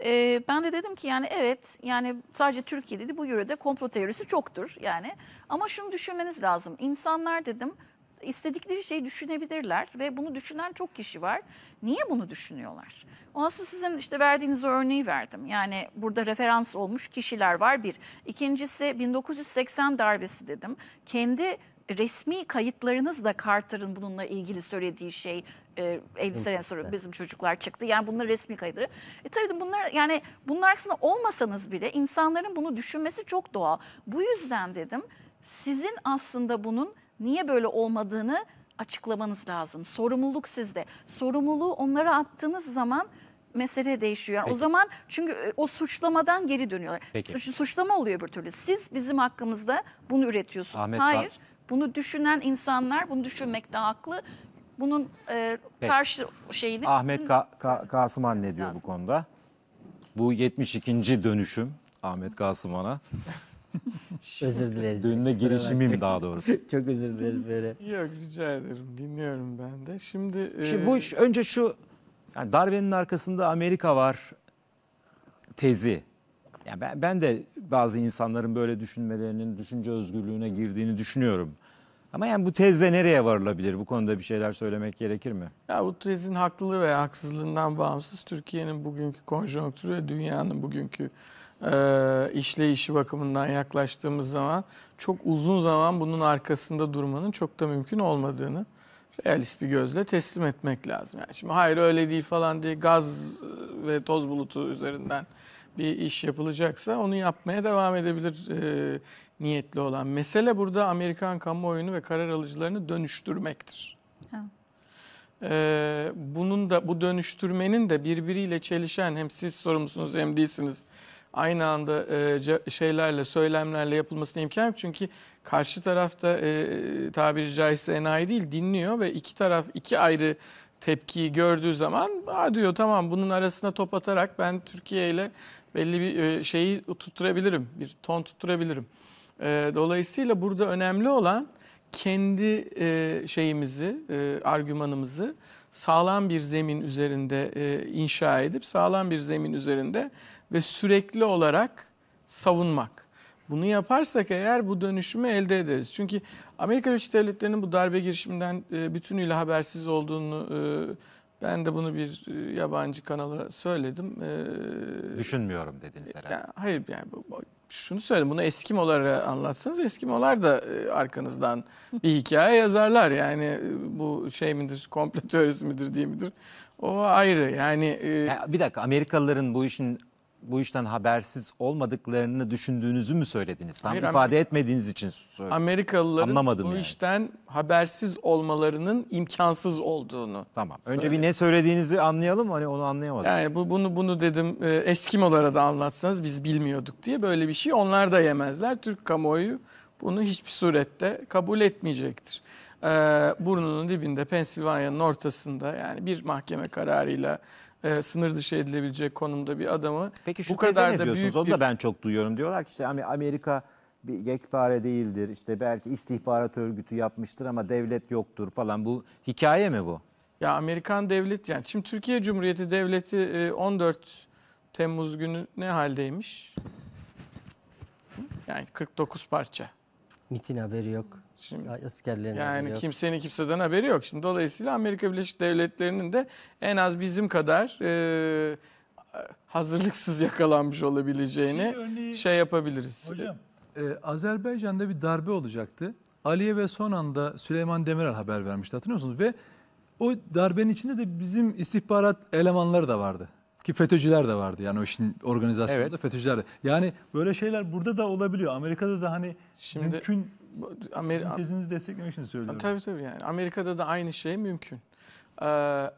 E, ben de dedim ki yani evet yani sadece Türkiye'de değil bu yörede komplo teorisi çoktur yani. Ama şunu düşünmeniz lazım. İnsanlar dedim istedikleri şeyi düşünebilirler ve bunu düşünen çok kişi var. Niye bunu düşünüyorlar? Onası sizin işte verdiğiniz örneği verdim. Yani burada referans olmuş kişiler var bir. İkincisi 1980 darbesi dedim. Kendi resmi kayıtlarınızla Carter'ın bununla ilgili söylediği şey e, 50 sene sonra bizim çocuklar çıktı. Yani bunlar resmi kayıtları. E tabii bunlar yani bunlar aslında olmasanız bile insanların bunu düşünmesi çok doğal. Bu yüzden dedim sizin aslında bunun niye böyle olmadığını açıklamanız lazım. Sorumluluk sizde. Sorumluluğu onlara attığınız zaman mesele değişiyor. Yani o zaman çünkü e, o suçlamadan geri dönüyorlar. Suç, suçlama oluyor bir türlü. Siz bizim hakkımızda bunu üretiyorsunuz. Ahmet Hayır. Bak. Bunu düşünen insanlar bunu düşünmek de haklı. Bunun e, karşı şeyini... Ahmet Ka Ka Kasıman ne diyor Kasım. bu konuda? Bu 72. dönüşüm Ahmet Kasıman'a özür dileriz. Düğününe girişimim daha doğrusu. Çok özür dileriz böyle. Yok rica ederim. Dinliyorum ben de. Şimdi, Şimdi e, bu iş- önce şu yani darbenin arkasında Amerika var tezi. Yani ben, ben de bazı insanların böyle düşünmelerinin düşünce özgürlüğüne girdiğini düşünüyorum. Ama yani bu tezle nereye varılabilir? Bu konuda bir şeyler söylemek gerekir mi? Ya bu tezin haklılığı veya haksızlığından bağımsız Türkiye'nin bugünkü konjonktürü ve dünyanın bugünkü e, işleyişi bakımından yaklaştığımız zaman çok uzun zaman bunun arkasında durmanın çok da mümkün olmadığını realist bir gözle teslim etmek lazım. Yani şimdi hayır öyle değil falan diye gaz e, ve toz bulutu üzerinden bir iş yapılacaksa onu yapmaya devam edebilir e, niyetli olan. Mesele burada Amerikan kamuoyunu ve karar alıcılarını dönüştürmektir. E, bunun da bu dönüştürmenin de birbiriyle çelişen hem siz sorumlusunuz hem değilsiniz aynı anda e, şeylerle, söylemlerle yapılmasına imkan yok. Çünkü karşı tarafta e, tabiri caizse enayi değil dinliyor ve iki taraf iki ayrı tepkiyi gördüğü zaman Aa diyor tamam bunun arasına top atarak ben Türkiye ile belli bir e, şeyi tutturabilirim, bir ton tutturabilirim. E, dolayısıyla burada önemli olan kendi e, şeyimizi, e, argümanımızı sağlam bir zemin üzerinde e, inşa edip sağlam bir zemin üzerinde ve sürekli olarak savunmak. Bunu yaparsak eğer bu dönüşümü elde ederiz. Çünkü Amerika Birleşik Devletleri'nin bu darbe girişiminden e, bütünüyle habersiz olduğunu e, ben de bunu bir e, yabancı kanala söyledim. Düşünmüyorum dediniz herhalde. hayır yani şunu söyledim bunu Eskimolara anlatsanız Eskimolar da arkanızdan bir hikaye yazarlar. Yani bu şey midir komplo teorisi midir diye midir o ayrı yani. E... Bir dakika Amerikalıların bu işin bu işten habersiz olmadıklarını düşündüğünüzü mü söylediniz? Tam Hayır, ifade Amerika, etmediğiniz için söyledim. Amerikalıların Anlamadım bu yani. işten habersiz olmalarının imkansız olduğunu. Tamam. Önce söyledim. bir ne söylediğinizi anlayalım hani onu anlayamadım. Yani bu bunu bunu dedim e, Eskimolara da anlatsanız biz bilmiyorduk diye böyle bir şey onlar da yemezler. Türk kamuoyu bunu hiçbir surette kabul etmeyecektir. E, burnunun dibinde Pensilvanya'nın ortasında yani bir mahkeme kararıyla e, sınır dışı edilebilecek konumda bir adamı Peki şu bu kadar ne da diyorsunuz? büyük Onu da ben çok duyuyorum. Diyorlar ki işte hani Amerika bir yekpare değildir. İşte belki istihbarat örgütü yapmıştır ama devlet yoktur falan. Bu hikaye mi bu? ya Amerikan devlet yani şimdi Türkiye Cumhuriyeti devleti 14 e, Temmuz günü ne haldeymiş? Yani 49 parça. Mitin haberi yok. Şimdi, askerlerine yani kimsenin kimseden haberi yok. Şimdi dolayısıyla Amerika Birleşik Devletleri'nin de en az bizim kadar e, hazırlıksız yakalanmış olabileceğini örneği, şey yapabiliriz. Hocam e, Azerbaycan'da bir darbe olacaktı. Aliye ve son anda Süleyman Demirel haber vermişti hatırlıyor musunuz? Ve o darbenin içinde de bizim istihbarat elemanları da vardı. Ki FETÖ'cüler de vardı yani o işin organizasyonunda evet. FETÖ'cüler de. Yani böyle şeyler burada da olabiliyor. Amerika'da da hani Şimdi, mümkün Amer Sizin tezinizi desteklemek için söylüyorum. Tabii tabii yani Amerika'da da aynı şey mümkün. Ee,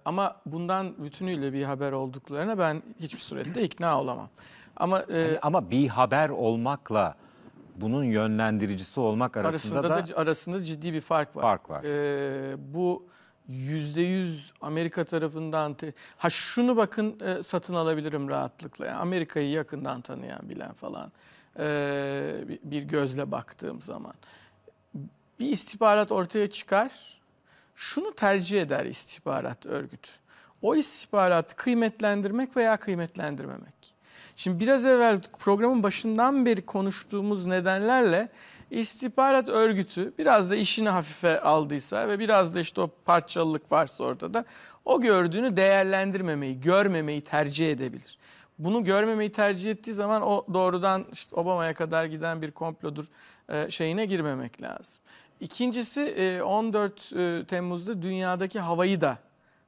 ama bundan bütünüyle bir haber olduklarına ben hiçbir surette ikna olamam. Ama e, yani ama bir haber olmakla bunun yönlendiricisi olmak arasında, arasında da, da arasında ciddi bir fark var. Fark var. Ee, bu yüzde yüz Amerika tarafından ha şunu bakın e, satın alabilirim rahatlıkla. Yani Amerika'yı yakından tanıyan bilen falan e, bir gözle baktığım zaman bir istihbarat ortaya çıkar. Şunu tercih eder istihbarat örgütü. O istihbaratı kıymetlendirmek veya kıymetlendirmemek. Şimdi biraz evvel programın başından beri konuştuğumuz nedenlerle istihbarat örgütü biraz da işini hafife aldıysa ve biraz da işte o parçalılık varsa ortada o gördüğünü değerlendirmemeyi, görmemeyi tercih edebilir. Bunu görmemeyi tercih ettiği zaman o doğrudan işte Obama'ya kadar giden bir komplodur e, şeyine girmemek lazım. İkincisi 14 e, e, Temmuz'da dünyadaki havayı da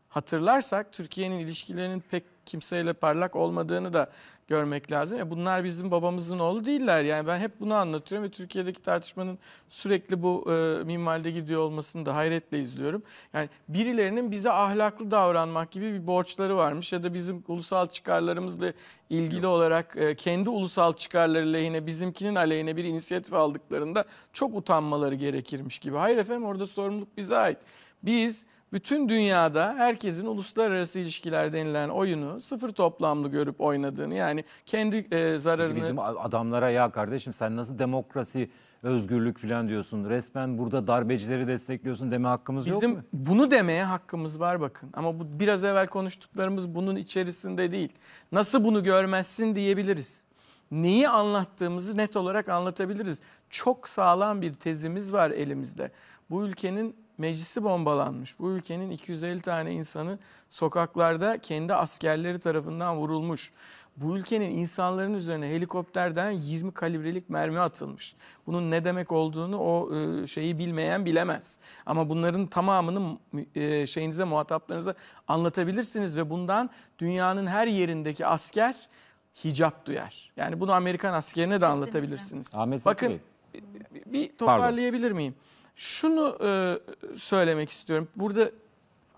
hatırlarsak Türkiye'nin ilişkilerinin pek kimseyle parlak olmadığını da görmek lazım. Ya bunlar bizim babamızın oğlu değiller. Yani ben hep bunu anlatıyorum ve Türkiye'deki tartışmanın sürekli bu e, minvalde gidiyor olmasını da hayretle izliyorum. Yani birilerinin bize ahlaklı davranmak gibi bir borçları varmış ya da bizim ulusal çıkarlarımızla ilgili Yok. olarak e, kendi ulusal çıkarları lehine bizimkinin aleyhine bir inisiyatif aldıklarında çok utanmaları gerekirmiş gibi. Hayır efendim orada sorumluluk bize ait. Biz bütün dünyada herkesin uluslararası ilişkiler denilen oyunu sıfır toplamlı görüp oynadığını yani kendi e, zararını... Bizim adamlara ya kardeşim sen nasıl demokrasi, özgürlük falan diyorsun. Resmen burada darbecileri destekliyorsun deme hakkımız Bizim yok mu? Bunu demeye hakkımız var bakın. Ama bu biraz evvel konuştuklarımız bunun içerisinde değil. Nasıl bunu görmezsin diyebiliriz neyi anlattığımızı net olarak anlatabiliriz. Çok sağlam bir tezimiz var elimizde. Bu ülkenin meclisi bombalanmış. Bu ülkenin 250 tane insanı sokaklarda kendi askerleri tarafından vurulmuş. Bu ülkenin insanların üzerine helikopterden 20 kalibrelik mermi atılmış. Bunun ne demek olduğunu o e, şeyi bilmeyen bilemez. Ama bunların tamamını e, şeyinize muhataplarınıza anlatabilirsiniz ve bundan dünyanın her yerindeki asker hicap duyar. Yani bunu Amerikan askerine de anlatabilirsiniz. Bakın bir toparlayabilir Pardon. miyim? Şunu e, söylemek istiyorum. Burada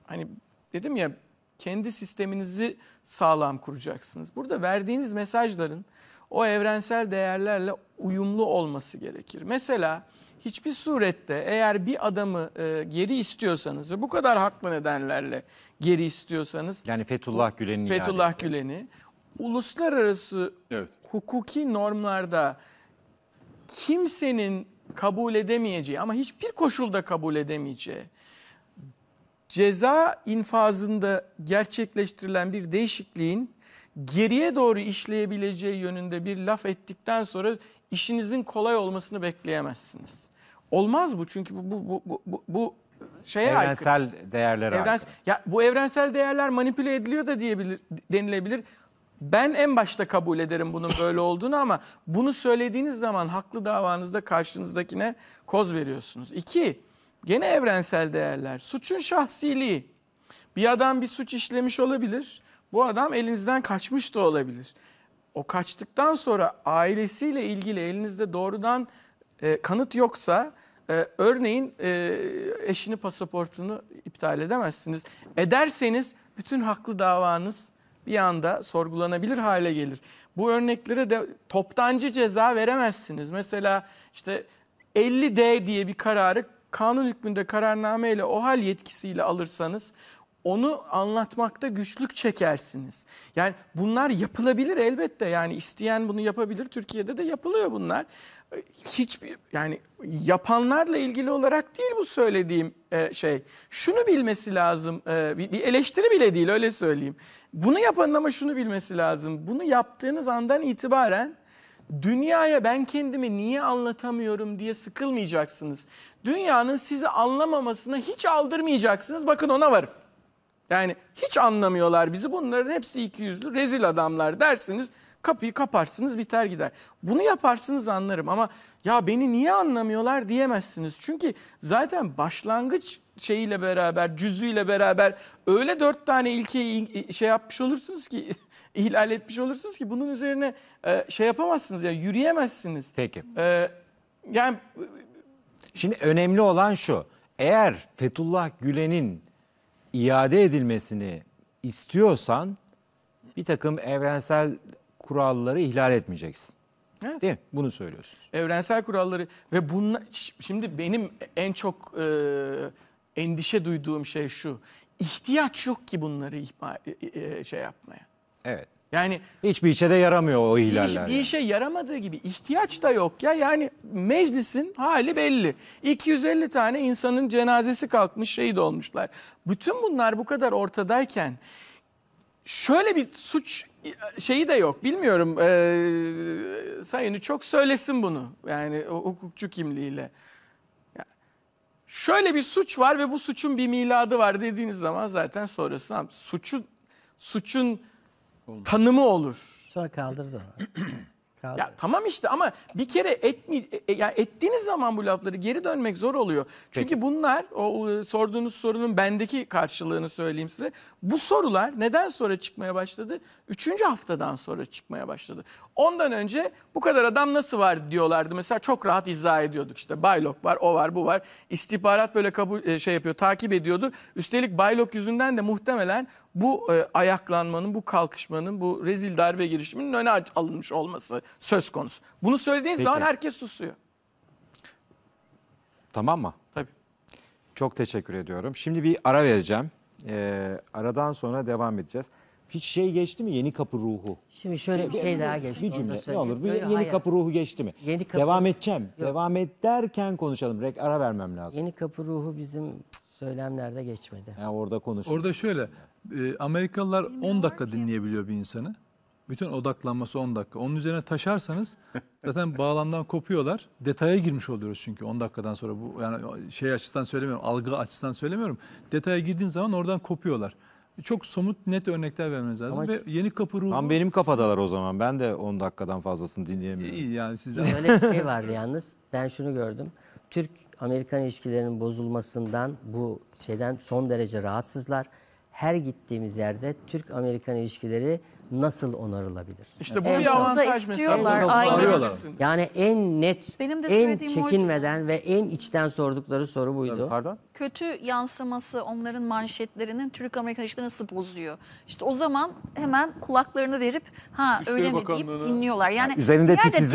hani dedim ya kendi sisteminizi sağlam kuracaksınız. Burada verdiğiniz mesajların o evrensel değerlerle uyumlu olması gerekir. Mesela hiçbir surette eğer bir adamı e, geri istiyorsanız ve bu kadar haklı nedenlerle geri istiyorsanız yani Fethullah Gülen'i Fethullah iadesi. Gülen'i uluslararası evet. hukuki normlarda kimsenin kabul edemeyeceği ama hiçbir koşulda kabul edemeyeceği ceza infazında gerçekleştirilen bir değişikliğin geriye doğru işleyebileceği yönünde bir laf ettikten sonra işinizin kolay olmasını bekleyemezsiniz. Olmaz bu çünkü bu bu bu bu, bu şeye evrensel aykırı. değerlere evrensel, aykırı. Ya bu evrensel değerler manipüle ediliyor da diyebilir denilebilir. Ben en başta kabul ederim bunun böyle olduğunu ama bunu söylediğiniz zaman haklı davanızda karşınızdakine koz veriyorsunuz. İki, gene evrensel değerler. Suçun şahsiliği. Bir adam bir suç işlemiş olabilir. Bu adam elinizden kaçmış da olabilir. O kaçtıktan sonra ailesiyle ilgili elinizde doğrudan e, kanıt yoksa e, örneğin e, eşini pasaportunu iptal edemezsiniz. Ederseniz bütün haklı davanız bir anda sorgulanabilir hale gelir. Bu örneklere de toptancı ceza veremezsiniz. Mesela işte 50D diye bir kararı kanun hükmünde kararnameyle o hal yetkisiyle alırsanız onu anlatmakta güçlük çekersiniz. Yani bunlar yapılabilir elbette. Yani isteyen bunu yapabilir. Türkiye'de de yapılıyor bunlar hiçbir yani yapanlarla ilgili olarak değil bu söylediğim e, şey. Şunu bilmesi lazım e, bir, eleştiri bile değil öyle söyleyeyim. Bunu yapanın ama şunu bilmesi lazım. Bunu yaptığınız andan itibaren dünyaya ben kendimi niye anlatamıyorum diye sıkılmayacaksınız. Dünyanın sizi anlamamasına hiç aldırmayacaksınız. Bakın ona varım. Yani hiç anlamıyorlar bizi. Bunların hepsi ikiyüzlü rezil adamlar dersiniz kapıyı kaparsınız biter gider. Bunu yaparsınız anlarım ama ya beni niye anlamıyorlar diyemezsiniz. Çünkü zaten başlangıç şeyiyle beraber, cüzüyle beraber öyle dört tane ilkeyi şey yapmış olursunuz ki ihlal etmiş olursunuz ki bunun üzerine e, şey yapamazsınız ya yani yürüyemezsiniz. Peki. E, yani şimdi önemli olan şu. Eğer Fethullah Gülen'in iade edilmesini istiyorsan bir takım evrensel kuralları ihlal etmeyeceksin. Evet. Değil mi? Bunu söylüyorsun. Evrensel kuralları ve bunla, şimdi benim en çok e, endişe duyduğum şey şu. İhtiyaç yok ki bunları ihma, e, e, şey yapmaya. Evet. Yani hiçbir işe de yaramıyor o ihlaller. Hiçbir yani. işe yaramadığı gibi ihtiyaç da yok ya. Yani meclisin hali belli. 250 tane insanın cenazesi kalkmış, şehit olmuşlar. Bütün bunlar bu kadar ortadayken şöyle bir suç e, şeyi de yok. Bilmiyorum. E, Sayın çok söylesin bunu. Yani o hukukçu kimliğiyle. şöyle bir suç var ve bu suçun bir miladı var dediğiniz zaman zaten sonrasında suçu suçun tanımı olur. Sonra kaldırdı. kaldı. Ya tamam işte ama bir kere etmi e, ya ettiğiniz zaman bu lafları geri dönmek zor oluyor. Çünkü Peki. bunlar o e, sorduğunuz sorunun bendeki karşılığını söyleyeyim size. Bu sorular neden sonra çıkmaya başladı? Üçüncü haftadan sonra çıkmaya başladı. Ondan önce bu kadar adam nasıl var diyorlardı. Mesela çok rahat izah ediyorduk işte Baylok var, o var, bu var. İstihbarat böyle kabul e, şey yapıyor, takip ediyordu. Üstelik Baylok yüzünden de muhtemelen bu e, ayaklanmanın, bu kalkışmanın, bu rezil darbe girişiminin öne alınmış olması söz konusu. Bunu söylediğiniz Peki. zaman herkes susuyor. Tamam mı? Tabii. Çok teşekkür ediyorum. Şimdi bir ara vereceğim. Ee, aradan sonra devam edeceğiz. Hiç şey geçti mi? Yeni kapı ruhu. Şimdi şöyle bir şey daha geçti. Bir cümle ne olur. Bir yeni hayır. kapı ruhu geçti mi? Yeni kapı... Devam edeceğim. Yok. Devam ederken konuşalım. Rek ara vermem lazım. Yeni kapı ruhu bizim söylemlerde geçmedi. Ha, orada konuş. Orada şöyle ee, Amerikalılar 10 dakika dinleyebiliyor bir insanı. Bütün odaklanması 10 dakika. Onun üzerine taşarsanız zaten bağlamdan kopuyorlar. Detaya girmiş oluyoruz çünkü 10 dakikadan sonra bu yani şey açısından söylemiyorum, algı açısından söylemiyorum. Detaya girdiğin zaman oradan kopuyorlar. Çok somut net örnekler vermeniz lazım Ama ve yeni kapı ruhu... Tam benim kafadalar o zaman. Ben de 10 dakikadan fazlasını dinleyemiyorum. İyi yani sizden. öyle bir şey vardı yalnız. Ben şunu gördüm. Türk-Amerikan ilişkilerinin bozulmasından bu şeyden son derece rahatsızlar her gittiğimiz yerde Türk-Amerikan ilişkileri nasıl onarılabilir? İşte bu evet. bir avantaj istiyorlar. mesela. Arıyorlar. Yani en net, Benim de en söylediğim çekinmeden ve en içten sordukları soru buydu. Pardon? Kötü yansıması onların manşetlerinin Türk Amerikan işleri nasıl bozuyor? İşte o zaman hemen kulaklarını verip ha İşleri öyle mi deyip dinliyorlar. Yani, Yani üzerinde bir yerde bir-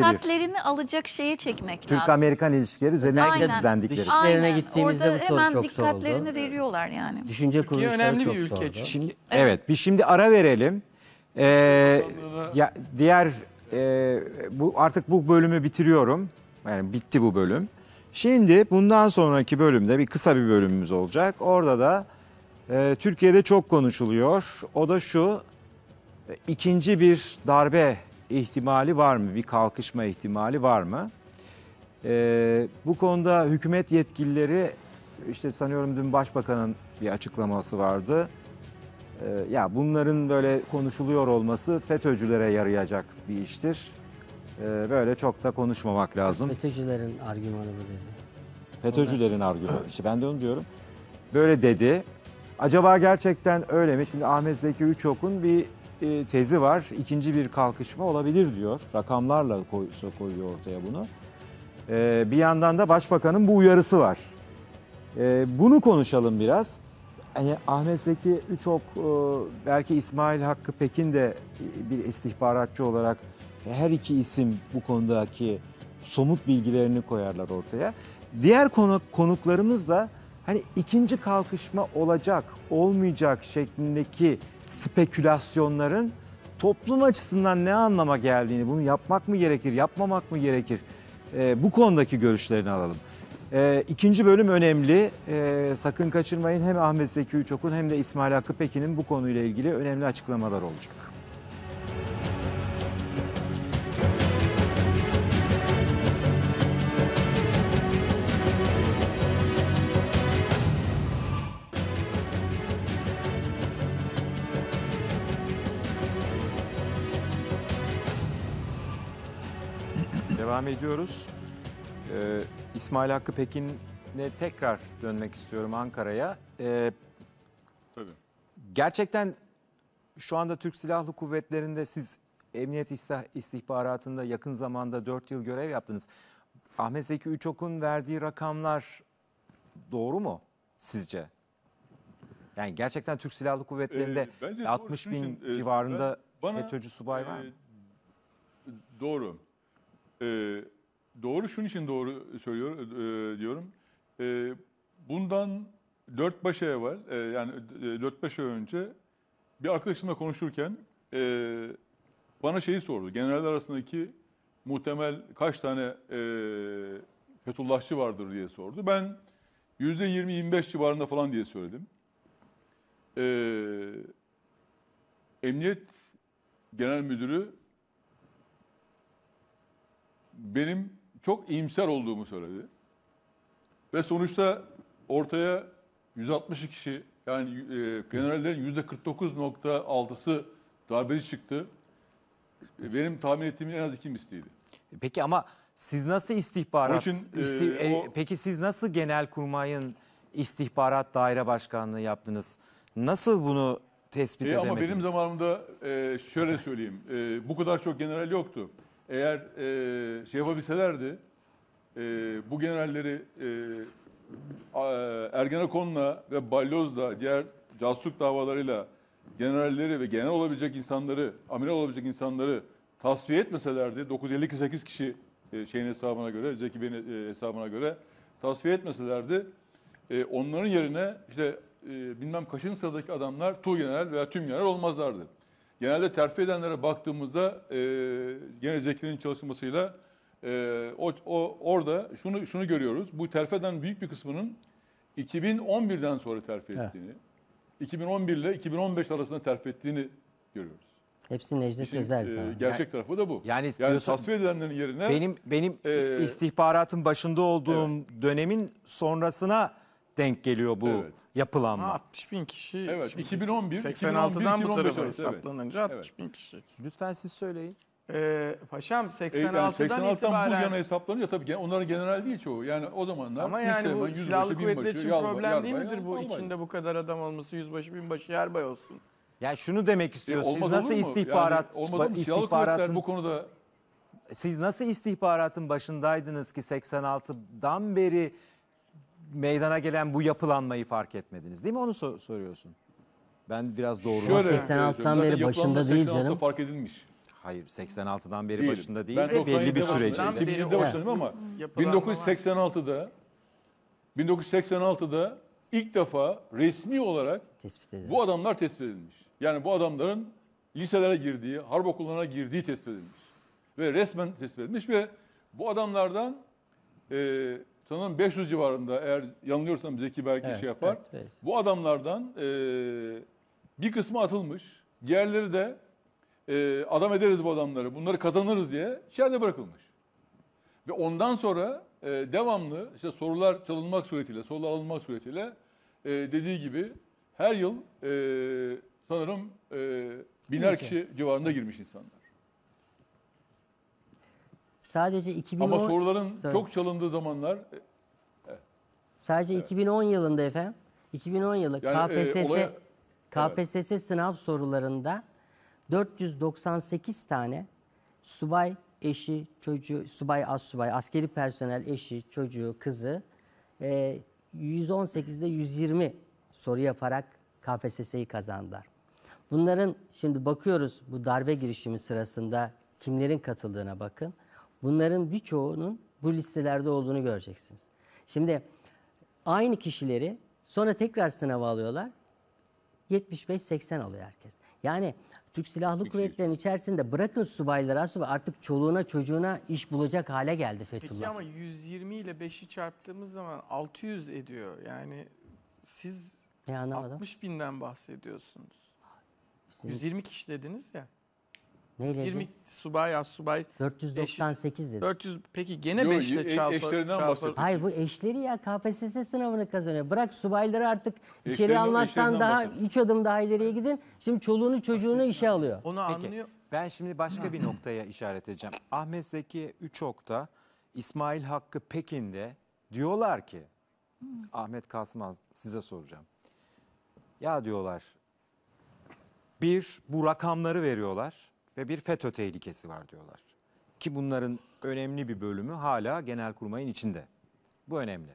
Dikkatlerini alacak şeye çekmek lazım. Türk-Amerikan ilişkileri üzerine Aynen. titizlendikleri. Dış- gittiğimizde Orada bu soru hemen çok soruldu. dikkatlerini veriyorlar yani. Düşünce Ki kuruluşları önemli çok bir ülke. sordu. Şimdi evet. bir şimdi ara verelim. Ee, ya, diğer e, bu artık bu bölümü bitiriyorum. Yani bitti bu bölüm. Şimdi bundan sonraki bölümde bir kısa bir bölümümüz olacak. Orada da e, Türkiye'de çok konuşuluyor. O da şu e, ikinci bir darbe ihtimali var mı? Bir kalkışma ihtimali var mı? E, bu konuda hükümet yetkilileri işte sanıyorum dün başbakanın bir açıklaması vardı ee, ya bunların böyle konuşuluyor olması FETÖ'cülere yarayacak bir iştir. Ee, böyle çok da konuşmamak lazım. FETÖ'cülerin argümanı bu dedi. FETÖ'cülerin argümanı. İşte ben de onu diyorum. Böyle dedi. Acaba gerçekten öyle mi? Şimdi Ahmet Zeki Üçok'un bir e, tezi var. İkinci bir kalkışma olabilir diyor. Rakamlarla koyuyor ortaya bunu. Ee, bir yandan da başbakanın bu uyarısı var. Bunu konuşalım biraz. Yani e, Ahmet Zeki Üçok, e, belki İsmail Hakkı Pekin de bir istihbaratçı olarak her iki isim bu konudaki somut bilgilerini koyarlar ortaya. Diğer konuk konuklarımız da hani ikinci kalkışma olacak, olmayacak şeklindeki spekülasyonların toplum açısından ne anlama geldiğini, bunu yapmak mı gerekir, yapmamak mı gerekir e, bu konudaki görüşlerini alalım. E, ikinci bölüm önemli. E, sakın kaçırmayın hem Ahmet Zeki Uçok'un hem de İsmail Hakkı Pekin'in bu konuyla ilgili önemli açıklamalar olacak. Devam ediyoruz. Ee, İsmail Hakkı Pekin'le tekrar dönmek istiyorum Ankara'ya. Ee, Tabii. Gerçekten şu anda Türk Silahlı Kuvvetleri'nde siz Emniyet istihbaratında yakın zamanda 4 yıl görev yaptınız. Ahmet Zeki Üçok'un verdiği rakamlar doğru mu sizce? Yani gerçekten Türk Silahlı Kuvvetleri'nde ee, 60 bin için, e, civarında ben, bana, FETÖ'cü subay e, var mı? E, doğru. Ee, Doğru şunun için doğru söylüyor e, diyorum. E, bundan dört başa ay evvel e, yani e, dört 5 önce bir arkadaşımla konuşurken e, bana şeyi sordu. Generaller arasındaki muhtemel kaç tane e, Fethullahçı vardır diye sordu. Ben yüzde %20-25 civarında falan diye söyledim. E, Emniyet Genel Müdürü benim çok imser olduğumu söyledi. Ve sonuçta ortaya 160 kişi yani e, generallerin %49.6'sı darbeci çıktı. E, benim tahmin ettiğimin en az iki misliydi. E, peki ama siz nasıl istihbarat? için, e, isti, e, o, peki siz nasıl Genelkurmay'ın istihbarat daire başkanlığı yaptınız? Nasıl bunu tespit e, edemediniz? Ama benim zamanımda e, şöyle söyleyeyim. E, bu kadar çok general yoktu eğer e, şey yapabilselerdi e, bu generalleri e, Ergenekon'la ve Balyoz'la diğer casusluk davalarıyla generalleri ve genel olabilecek insanları, amiral olabilecek insanları tasfiye etmeselerdi 958 kişi e, şeyin hesabına göre, Zeki Bey'in e, hesabına göre tasfiye etmeselerdi e, onların yerine işte e, bilmem kaçın sıradaki adamlar tuğ general veya tüm general olmazlardı. Genelde terfi edenlere baktığımızda e, gene Zeki'nin çalışmasıyla e, o, o, orada şunu şunu görüyoruz. Bu terfi eden büyük bir kısmının 2011'den sonra terfi evet. ettiğini, 2011 ile 2015 arasında terfi ettiğini görüyoruz. Hepsi Necdet Özel. E, gerçek yani, tarafı da bu. Yani, yani tasfiye edilenlerin yerine... Benim benim e, istihbaratın başında olduğum evet. dönemin sonrasına denk geliyor bu. Evet yapılanma. Ha, 60 bin kişi. Evet, 2011, 86'dan 2011, bu tarafa evet. hesaplanınca 60 bin kişi. Lütfen siz söyleyin. Ee, paşam 86'dan, yani 86'dan itibaren... bu yana hesaplanıyor tabii onların general değil çoğu. Yani o zamanlar Ama yani bu yüzbaşı, silahlı kuvvetler için yalba, problem yalba, değil midir yalba, bu? Albay. İçinde bu kadar adam olması yüzbaşı, binbaşı, yerbay olsun. Yani şunu demek istiyor. E, siz nasıl istihbarat yani, olmadı mı? istihbaratın bu konuda siz nasıl istihbaratın başındaydınız ki 86'dan beri meydana gelen bu yapılanmayı fark etmediniz değil mi? Onu sor- soruyorsun. Ben biraz doğru. Şöyle, 86'dan e, beri başında değil canım. fark edilmiş. Hayır 86'dan beri Değil. başında değil de belli bir süreci. başladım. Ben 2007'de başladım ama 1986'da hmm, 1986'da ilk defa resmi olarak Tespit bu adamlar tespit edilmiş. Yani bu adamların liselere girdiği, harp okullarına girdiği tespit edilmiş. Ve resmen tespit edilmiş ve bu adamlardan e, sanırım 500 civarında eğer yanılıyorsam Zeki belki evet, şey yapar. Evet, evet. Bu adamlardan e, bir kısmı atılmış. Diğerleri de e, adam ederiz bu adamları, bunları kazanırız diye içeride bırakılmış. Ve ondan sonra e, devamlı işte sorular çalınmak suretiyle, sorular alınmak suretiyle e, dediği gibi her yıl e, sanırım e, biner kişi civarında girmiş insanlar. Sadece 2010 Ama soruların Tabii. çok çalındığı zamanlar e, sadece Evet. 2010 yılında efendim 2010 yılı Yani, e, KPSS olaya- KPSS sınav sorularında 498 tane subay eşi, çocuğu, subay az subay, askeri personel eşi, çocuğu, kızı e, 118'de 120 soru yaparak KPSS'yi kazandılar. Bunların şimdi bakıyoruz bu darbe girişimi sırasında kimlerin katıldığına bakın. Bunların birçoğunun bu listelerde olduğunu göreceksiniz. Şimdi aynı kişileri sonra tekrar sınava alıyorlar. 75-80 alıyor herkes. Yani Türk Silahlı Kuvvetleri'nin içerisinde bırakın subayları asubay artık çoluğuna çocuğuna iş bulacak hale geldi Fethullah. Peki ama 120 ile 5'i çarptığımız zaman 600 ediyor. Yani siz e, 60 binden bahsediyorsunuz. Bizim... 120 kişi dediniz ya. Neyle 20 subay, az subay. 498 dedi. 400 peki gene Yo, 5 ile e, çarpı. Eşlerinden çarpı. Hayır bu eşleri ya KPSS sınavını kazanıyor. Bırak subayları artık eşlerinden, içeri almaktan daha 3 adım daha ileriye gidin. Şimdi çoluğunu çocuğunu işe alıyor. Onu peki, anlıyor. Ben şimdi başka bir noktaya işaret edeceğim. Ahmet Zeki Üçok'ta, İsmail Hakkı Pekin'de diyorlar ki Ahmet Kasmaz size soracağım. Ya diyorlar bir bu rakamları veriyorlar ve bir FETÖ tehlikesi var diyorlar. Ki bunların önemli bir bölümü hala genelkurmayın içinde. Bu önemli.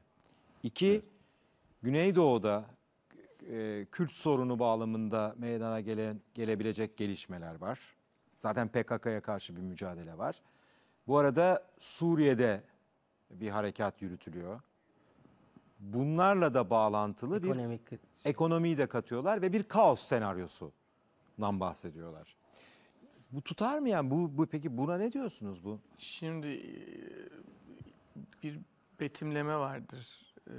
İki, evet. Güneydoğu'da e, Kürt sorunu bağlamında meydana gelen gelebilecek gelişmeler var. Zaten PKK'ya karşı bir mücadele var. Bu arada Suriye'de bir harekat yürütülüyor. Bunlarla da bağlantılı Ekonomik. bir ekonomiyi de katıyorlar ve bir kaos senaryosundan bahsediyorlar. Bu tutar mı yani? Bu, bu peki buna ne diyorsunuz bu? Şimdi e, bir betimleme vardır. E,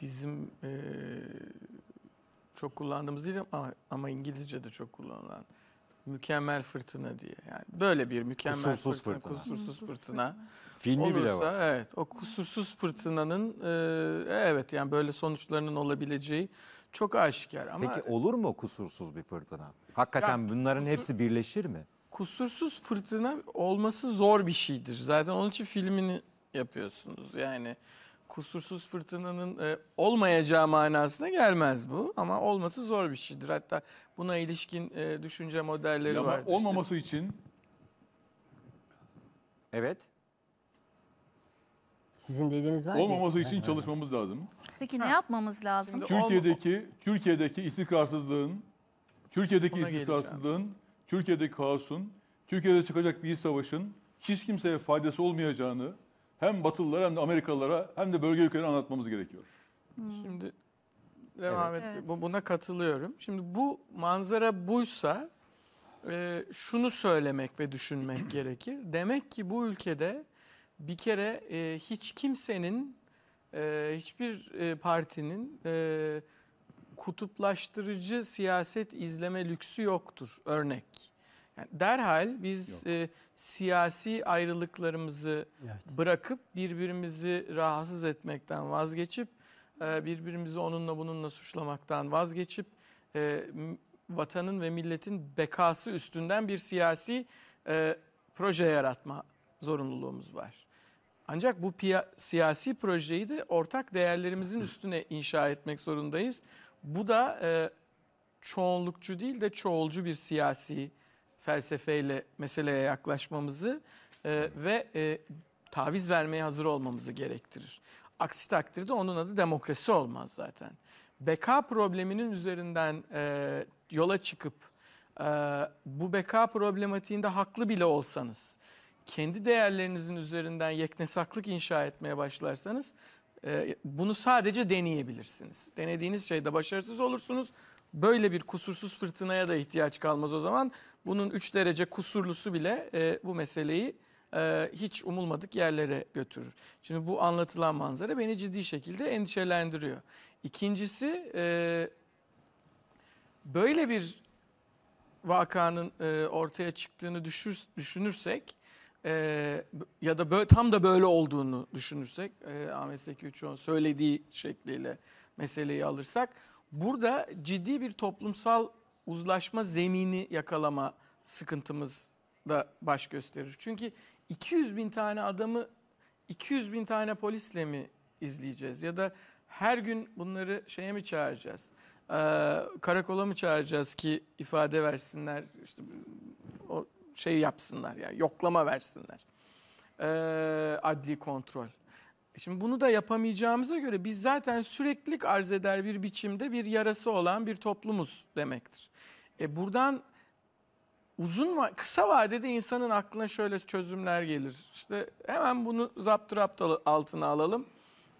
bizim e, çok kullandığımız değil ama, ama İngilizce'de çok kullanılan mükemmel fırtına diye. Yani böyle bir mükemmel kusursuz fırtına, fırtına, kusursuz fırtına. Filmi olursa, bile var. Evet, o kusursuz fırtınanın e, evet yani böyle sonuçlarının olabileceği çok aşikar ama Peki olur mu kusursuz bir fırtına? Hakikaten ya, bunların kusur... hepsi birleşir mi? kusursuz fırtına olması zor bir şeydir. Zaten onun için filmini yapıyorsunuz. Yani kusursuz fırtınanın e, olmayacağı manasına gelmez bu ama olması zor bir şeydir. Hatta buna ilişkin e, düşünce modelleri var. Olmaması için Evet. Sizin dediğiniz var ya. olmaması için çalışmamız lazım. Peki ne yapmamız lazım? Şimdi- Olma- Türkiye'deki Türkiye'deki istikrarsızlığın Türkiye'deki Buna geleceğim. Türkiye'deki kaosun, Türkiye'de çıkacak bir savaşın hiç kimseye faydası olmayacağını hem Batılılara hem de Amerikalılara hem de bölge ülkelerine anlatmamız gerekiyor. Hmm. Şimdi devam evet. et. Evet. Buna katılıyorum. Şimdi bu manzara buysa e, şunu söylemek ve düşünmek gerekir. Demek ki bu ülkede bir kere e, hiç kimsenin, e, hiçbir partinin... E, kutuplaştırıcı siyaset izleme lüksü yoktur örnek. Yani derhal biz e, siyasi ayrılıklarımızı evet. bırakıp birbirimizi rahatsız etmekten vazgeçip e, birbirimizi onunla bununla suçlamaktan vazgeçip e, vatanın ve milletin bekası üstünden bir siyasi e, proje yaratma zorunluluğumuz var. Ancak bu siyasi projeyi de ortak değerlerimizin üstüne inşa etmek zorundayız. Bu da e, çoğunlukçu değil de çoğulcu bir siyasi felsefeyle meseleye yaklaşmamızı e, ve e, taviz vermeye hazır olmamızı gerektirir. Aksi takdirde onun adı demokrasi olmaz zaten. Beka probleminin üzerinden e, yola çıkıp e, bu beka problematiğinde haklı bile olsanız, kendi değerlerinizin üzerinden yeknesaklık inşa etmeye başlarsanız ee, bunu sadece deneyebilirsiniz. Denediğiniz şeyde başarısız olursunuz. Böyle bir kusursuz fırtınaya da ihtiyaç kalmaz o zaman. Bunun 3 derece kusurlusu bile e, bu meseleyi e, hiç umulmadık yerlere götürür. Şimdi bu anlatılan manzara beni ciddi şekilde endişelendiriyor. İkincisi e, böyle bir vakanın ortaya çıktığını düşünürsek e, ya da böyle, tam da böyle olduğunu düşünürsek e, Ahmet Zeki Üçoğlu'nun söylediği şekliyle meseleyi alırsak burada ciddi bir toplumsal uzlaşma zemini yakalama sıkıntımız da baş gösterir. Çünkü 200 bin tane adamı 200 bin tane polisle mi izleyeceğiz ya da her gün bunları şeye mi çağıracağız? Ee, karakola mı çağıracağız ki ifade versinler işte şey yapsınlar yani yoklama versinler. Ee, adli kontrol. Şimdi bunu da yapamayacağımıza göre biz zaten süreklilik arz eder bir biçimde bir yarası olan bir toplumuz demektir. E buradan uzun va kısa vadede insanın aklına şöyle çözümler gelir. İşte hemen bunu zapturapt altına alalım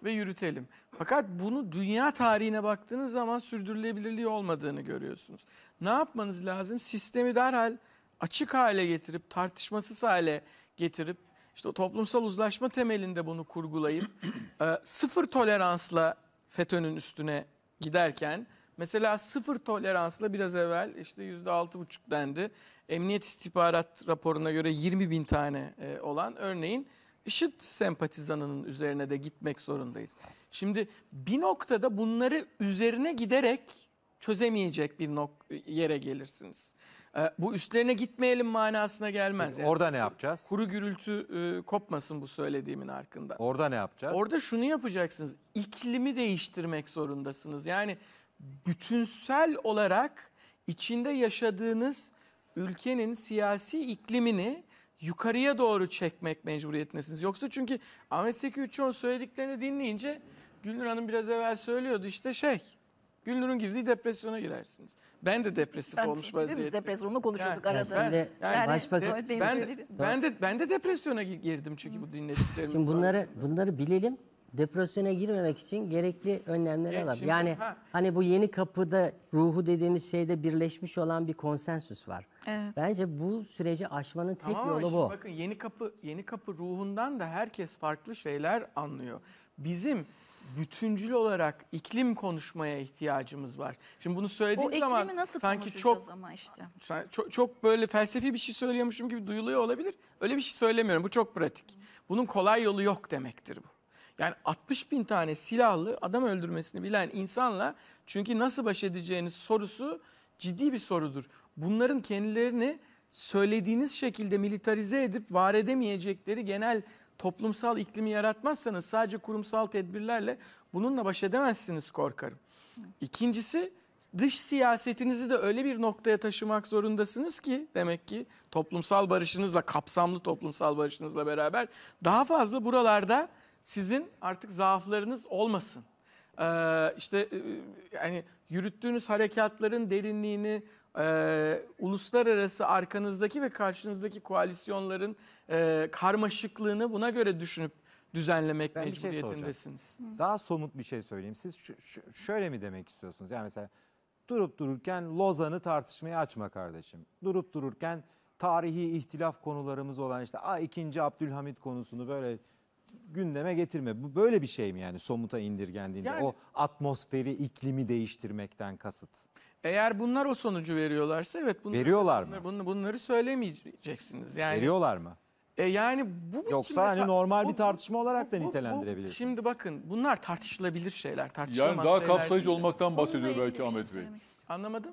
ve yürütelim. Fakat bunu dünya tarihine baktığınız zaman sürdürülebilirliği olmadığını görüyorsunuz. Ne yapmanız lazım? Sistemi derhal açık hale getirip tartışmasız hale getirip işte o toplumsal uzlaşma temelinde bunu kurgulayıp e, sıfır toleransla FETÖ'nün üstüne giderken mesela sıfır toleransla biraz evvel işte yüzde altı buçuk dendi. Emniyet istihbarat raporuna göre 20 bin tane e, olan örneğin IŞİD sempatizanının üzerine de gitmek zorundayız. Şimdi bir noktada bunları üzerine giderek çözemeyecek bir nok yere gelirsiniz. Ee, bu üstlerine gitmeyelim manasına gelmez. Yani. Orada ne yapacağız? Kuru gürültü e, kopmasın bu söylediğimin arkında. Orada ne yapacağız? Orada şunu yapacaksınız. İklimi değiştirmek zorundasınız. Yani bütünsel olarak içinde yaşadığınız ülkenin siyasi iklimini yukarıya doğru çekmek mecburiyetindesiniz. Yoksa çünkü Ahmet Seki Üçoğ'un söylediklerini dinleyince Gülnur Hanım biraz evvel söylüyordu işte şey Gülnur'un girdiği depresyona girersiniz. Ben de depresif ben olmuş vaziyette. Biz depresyonu konuşuyorduk yani, arada. Ben, yani, yani başbakan, de, ben, ben, de, ben, de, depresyona girdim çünkü bu dinlediklerimiz. Şimdi bunları, sonrasında. bunları bilelim depresyona girmemek için gerekli önlemler evet, alalım. Şimdi, yani ha. hani bu yeni kapıda ruhu dediğimiz şeyde birleşmiş olan bir konsensüs var. Evet. Bence bu süreci aşmanın tek tamam, yolu bu. Bakın yeni kapı yeni kapı ruhundan da herkes farklı şeyler anlıyor. Bizim bütüncül olarak iklim konuşmaya ihtiyacımız var. Şimdi bunu söylediğim o zaman nasıl sanki çok ama işte. çok çok böyle felsefi bir şey söylüyormuşum gibi duyuluyor olabilir. Öyle bir şey söylemiyorum. Bu çok pratik. Bunun kolay yolu yok demektir bu. Yani 60 bin tane silahlı adam öldürmesini bilen insanla çünkü nasıl baş edeceğiniz sorusu ciddi bir sorudur. Bunların kendilerini söylediğiniz şekilde militarize edip var edemeyecekleri genel toplumsal iklimi yaratmazsanız sadece kurumsal tedbirlerle bununla baş edemezsiniz korkarım. İkincisi dış siyasetinizi de öyle bir noktaya taşımak zorundasınız ki demek ki toplumsal barışınızla kapsamlı toplumsal barışınızla beraber daha fazla buralarda sizin artık zaaflarınız olmasın. Ee, işte e, yani yürüttüğünüz harekatların derinliğini, e, uluslararası arkanızdaki ve karşınızdaki koalisyonların e, karmaşıklığını buna göre düşünüp düzenlemek Ben bir şey Daha somut bir şey söyleyeyim. Siz şöyle mi demek istiyorsunuz? Yani mesela durup dururken Lozan'ı tartışmaya açma kardeşim. Durup dururken tarihi ihtilaf konularımız olan işte a 2. Abdülhamit konusunu böyle gündeme getirme. Bu böyle bir şey mi yani somuta indirgendiğinde Yani- o atmosferi, iklimi değiştirmekten kasıt? Eğer bunlar o sonucu veriyorlarsa evet bunları, Veriyorlar mı? bunları, bunları söylemeyeceksiniz. Yani Veriyorlar mı? E yani bu biçimde Yoksa hani ta- normal bir tartışma olarak da bu- Şimdi bakın bunlar tartışılabilir şeyler, tartışılamaz Yani daha şeyler kapsayıcı değil. olmaktan bahsediyor Onunla belki Ahmet Bey. Anlamadım.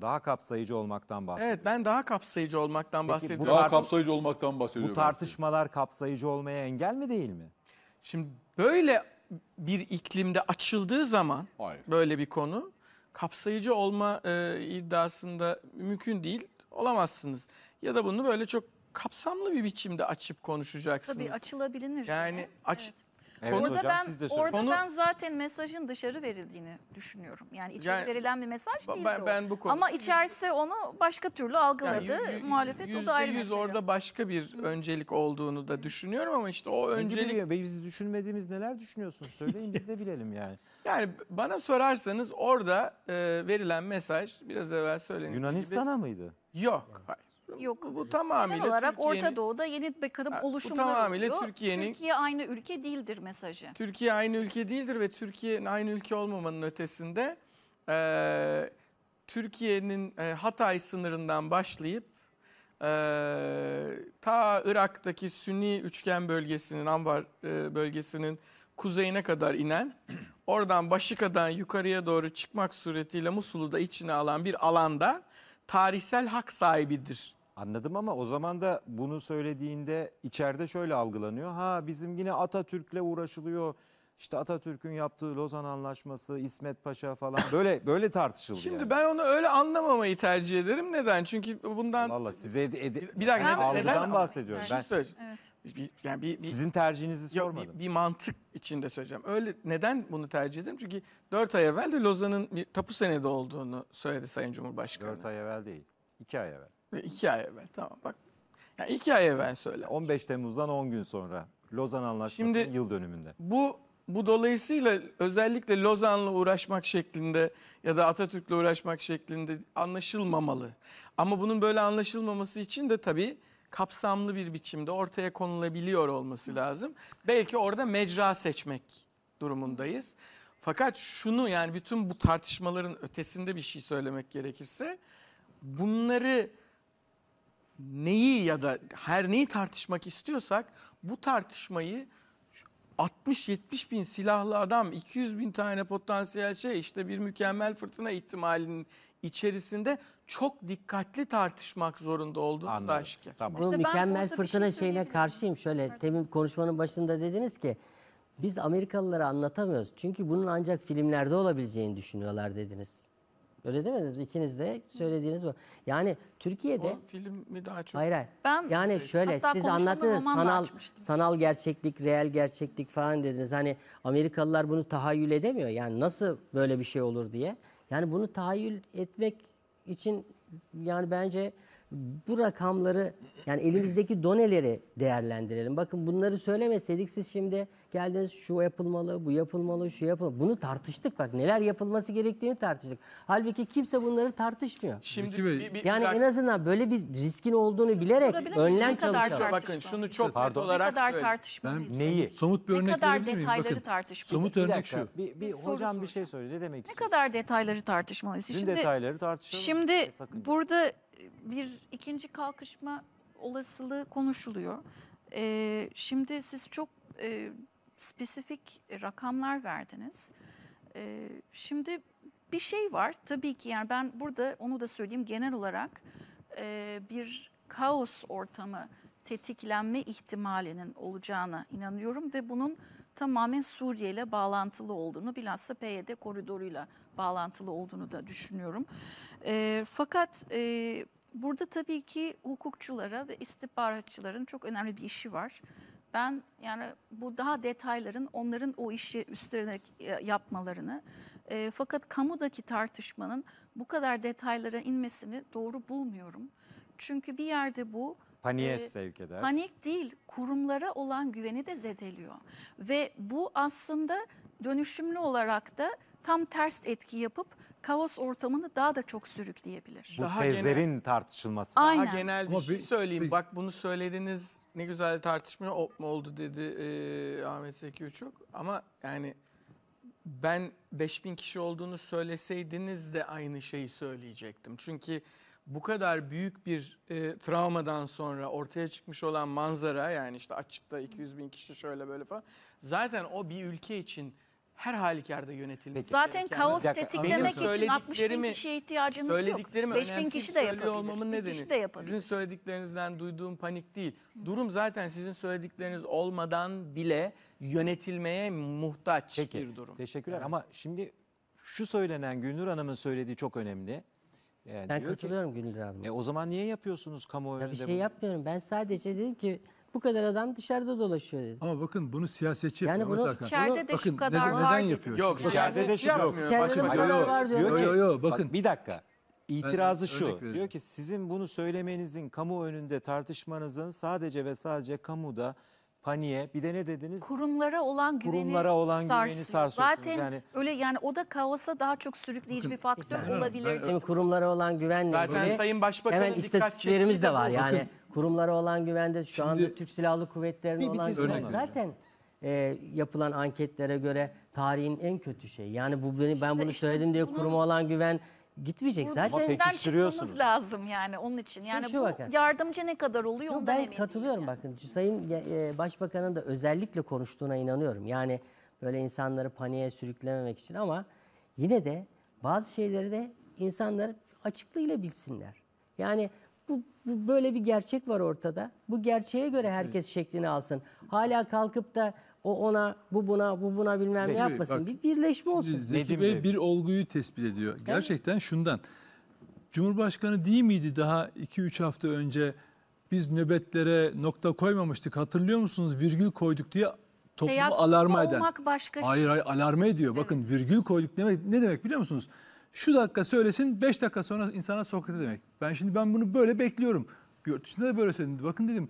Daha kapsayıcı olmaktan bahsediyor. Evet ben daha kapsayıcı olmaktan Peki, bahsediyorum. Daha kapsayıcı olmaktan bahsediyor. Bu belki. tartışmalar kapsayıcı olmaya engel mi değil mi? Şimdi böyle bir iklimde açıldığı zaman Hayır. böyle bir konu kapsayıcı olma e, iddiasında mümkün değil olamazsınız. Ya da bunu böyle çok kapsamlı bir biçimde açıp konuşacaksınız. Tabii açılabilinir. Yani aç Evet. Evet Orada hocam ben, siz de Orada Konu- ben zaten mesajın dışarı verildiğini düşünüyorum. Yani içeri Yani- verilen bir mesaj değil ben, ben bu konu. Ama içerisi onu başka türlü algıladı. Yani yü- yü- Muhalefet o da ayrı %100 mesele. orada başka bir öncelik olduğunu da düşünüyorum ama işte o öncelik öncelik biz düşünmediğimiz neler düşünüyorsunuz söyleyin biz de bilelim yani. yani bana sorarsanız orada e, verilen mesaj biraz evvel söylenen gibi- Yunanistan'a mıydı? yok. Hayır. Yok. Bu, tamamıyla Genel olarak Orta Doğu'da yeni bir kadın ha, tamamıyla Türkiye'nin Türkiye aynı ülke değildir mesajı. Türkiye aynı ülke değildir ve Türkiye'nin aynı ülke olmamanın ötesinde e, Türkiye'nin e, Hatay sınırından başlayıp e, ta Irak'taki Sünni üçgen bölgesinin Anvar e, bölgesinin kuzeyine kadar inen, oradan Başıka'dan yukarıya doğru çıkmak suretiyle Musul'u da içine alan bir alanda tarihsel hak sahibidir Anladım ama o zaman da bunu söylediğinde içeride şöyle algılanıyor. Ha bizim yine Atatürk'le uğraşılıyor. İşte Atatürk'ün yaptığı Lozan Anlaşması, İsmet Paşa falan böyle böyle tartışıldı. Şimdi yani. ben onu öyle anlamamayı tercih ederim. Neden? Çünkü bundan Allah size ed- bir dakika ben, algıdan neden? bahsediyorum. Yani. Şey ben, evet. bir, yani bir, bir, Sizin tercihinizi sormadım. Bir, bir mantık içinde söyleyeceğim. Öyle neden bunu tercih ederim? Çünkü 4 ay evvel de Lozan'ın bir tapu senedi olduğunu söyledi Sayın Cumhurbaşkanı. 4 ay evvel değil. 2 ay evvel. İki ay evvel tamam bak. Ya iki ay evvel söyle. 15 Temmuz'dan 10 gün sonra Lozan Anlaşması'nın yıl dönümünde. Bu bu dolayısıyla özellikle Lozan'la uğraşmak şeklinde ya da Atatürk'le uğraşmak şeklinde anlaşılmamalı. Ama bunun böyle anlaşılmaması için de tabii kapsamlı bir biçimde ortaya konulabiliyor olması lazım. Belki orada mecra seçmek durumundayız. Fakat şunu yani bütün bu tartışmaların ötesinde bir şey söylemek gerekirse bunları neyi ya da her neyi tartışmak istiyorsak bu tartışmayı 60-70 bin silahlı adam, 200 bin tane potansiyel şey işte bir mükemmel fırtına ihtimalinin içerisinde çok dikkatli tartışmak zorunda olduğumuz Anladım. aşikar. Tamam. Bu İşte ben mükemmel fırtına şey şeyine karşıyım. Şöyle temin konuşmanın başında dediniz ki biz Amerikalılara anlatamıyoruz. Çünkü bunun ancak filmlerde olabileceğini düşünüyorlar dediniz. Öyle demediniz mi? İkiniz de söylediğiniz bu. Yani Türkiye'de O filmi daha çok hayır hayır. Ben- yani şöyle Hatta siz konuşmamda anlattınız sanal sanal gerçeklik, reel gerçeklik falan dediniz. Hani Amerikalılar bunu tahayyül edemiyor. Yani nasıl böyle bir şey olur diye. Yani bunu tahayyül etmek için yani bence bu rakamları yani elimizdeki doneleri değerlendirelim. Bakın bunları söylemeseydik siz şimdi geldiniz şu yapılmalı, bu yapılmalı, şu yapılmalı. Bunu tartıştık bak neler yapılması gerektiğini tartıştık. Halbuki kimse bunları tartışmıyor. Şimdi bir, bir, bir yani en azından böyle bir riskin olduğunu şunu bilerek önlem çalışalım. Bakın şunu çok net olarak ne kadar tartışma ben neyi? Somut bir ne örnek kadar verebilir miyim? Bakın, somut bir örnek dakika, şu. Bir, bir hocam soru bir şey söyle. Ne demek istiyorsun? Ne kadar detayları tartışmalıyız? şimdi, detayları tartışalım. Şimdi burada bir ikinci kalkışma olasılığı konuşuluyor. E, şimdi siz çok e, spesifik rakamlar verdiniz. E, şimdi bir şey var tabii ki yani ben burada onu da söyleyeyim genel olarak e, bir kaos ortamı tetiklenme ihtimalinin olacağına inanıyorum ve bunun tamamen Suriye ile bağlantılı olduğunu bilhassa PYD koridoruyla bağlantılı olduğunu da düşünüyorum. E, fakat e, burada tabii ki hukukçulara ve istihbaratçıların çok önemli bir işi var. Ben yani bu daha detayların onların o işi üstlenerek yapmalarını e, fakat kamudaki tartışmanın bu kadar detaylara inmesini doğru bulmuyorum. Çünkü bir yerde bu Paniğe ee, sevk eder. Panik değil, kurumlara olan güveni de zedeliyor. Ve bu aslında dönüşümlü olarak da tam ters etki yapıp kaos ortamını daha da çok sürükleyebilir. Bu Daha tezlerin tartışılması. Aynen. Daha genel bir Ama şey söyleyeyim. bir- Bak bunu söylediniz. Ne güzel tartışma oldu dedi e, Ahmet Zeki Uçuk. Ama yani ben 5000 kişi olduğunu söyleseydiniz de aynı şeyi söyleyecektim. Çünkü bu kadar büyük bir e, travmadan sonra ortaya çıkmış olan manzara yani işte açıkta 200 bin kişi şöyle böyle falan zaten o bir ülke için her halükarda yönetilmesi Zaten gereken. kaos tetiklemek için 60 bin kişiye ihtiyacımız söylediklerimi yok. 5 bin kişi de yapabilir. Olmamın nedeni, kişi de yapabilir. Sizin söylediklerinizden duyduğum panik değil. Durum zaten sizin söyledikleriniz olmadan bile yönetilmeye muhtaç Peki, bir durum. Teşekkürler evet. ama şimdi şu söylenen Gülnur Hanım'ın söylediği çok önemli. Yani ben katılıyorum Gülür abi. E, o zaman niye yapıyorsunuz kamuoyunda? Ya bir şey bunu? yapmıyorum. Ben sadece dedim ki bu kadar adam dışarıda dolaşıyor dedim. Ama bakın bunu siyasetçi yani yapıyor. Bunu, içeride de bakın, şu kadar neden, var. Neden yapıyor? Yok siyasetçi şey yok. İçeride bu şey kadar var diyor. Yok, yok, yok, bakın. Bak, bir dakika. İtirazı ben, şu. Diyor ki sizin bunu söylemenizin kamu önünde tartışmanızın sadece ve sadece kamuda paniğe bir de ne dediniz? Kurumlara olan güveni Kurumlara olan güveni sarsıyorsunuz. Zaten yani, öyle yani o da kaosa daha çok sürükleyici bir faktör olabilir. Şimdi kurumlara olan güvenle Zaten ilgili Sayın Başbakan'ın hemen istatistiklerimiz de var. bu. Yani kurumlara olan güvende şu anda Türk Silahlı Kuvvetleri'ne olan güven onu. zaten e, yapılan anketlere göre tarihin en kötü şey Yani bu beni ben bunu işte söyledim diye kuruma olan güven Gitmeyecek zaten. Ama pekiştiriyorsunuz. lazım yani onun için. Yani şu bu bakın. yardımcı ne kadar oluyor Yok, ondan ben emin katılıyorum değilim. bakın. Sayın e, e, Başbakan'ın da özellikle konuştuğuna inanıyorum. Yani böyle insanları paniğe sürüklememek için ama yine de bazı şeyleri de insanlar açıklığıyla bilsinler. Yani bu, bu böyle bir gerçek var ortada. Bu gerçeğe göre herkes şeklini alsın. Hala kalkıp da o ona, bu buna, bu buna bilmem ne yapmasın. Bak, bir birleşme olsun. Zeki Bey bir olguyu tespit ediyor. Gerçekten şundan. Cumhurbaşkanı değil miydi daha 2-3 hafta önce biz nöbetlere nokta koymamıştık hatırlıyor musunuz virgül koyduk diye toplumu Seyahat alarma eden. başka şey. Hayır hayır alarma ediyor. Evet. Bakın virgül koyduk demek ne demek biliyor musunuz? Şu dakika söylesin 5 dakika sonra insana sokak demek. Ben şimdi ben bunu böyle bekliyorum. Yurt dışında böyle söyledim. Bakın dedim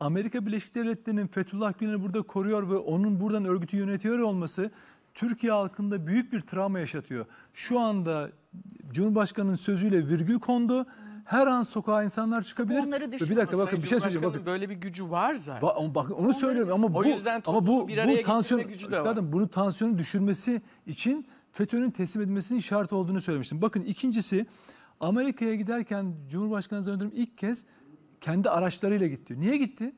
Amerika Birleşik Devletleri'nin Fethullah Gülen'i burada koruyor ve onun buradan örgütü yönetiyor olması Türkiye halkında büyük bir travma yaşatıyor. Şu anda Cumhurbaşkanı'nın sözüyle virgül kondu. Her an sokağa insanlar çıkabilir. Onları düşün. Bir dakika bakın bir şey söyleyeceğim. Bakın böyle bir gücü var zaten. Ba- bakın onu Onları söylüyorum ama bu o yüzden ama bu bir araya bu tansiyon gücü de var. bunu tansiyonu düşürmesi için FETÖ'nün teslim edilmesinin şart olduğunu söylemiştim. Bakın ikincisi Amerika'ya giderken Cumhurbaşkanı Zannediyorum ilk kez kendi araçlarıyla gitti. Niye gitti?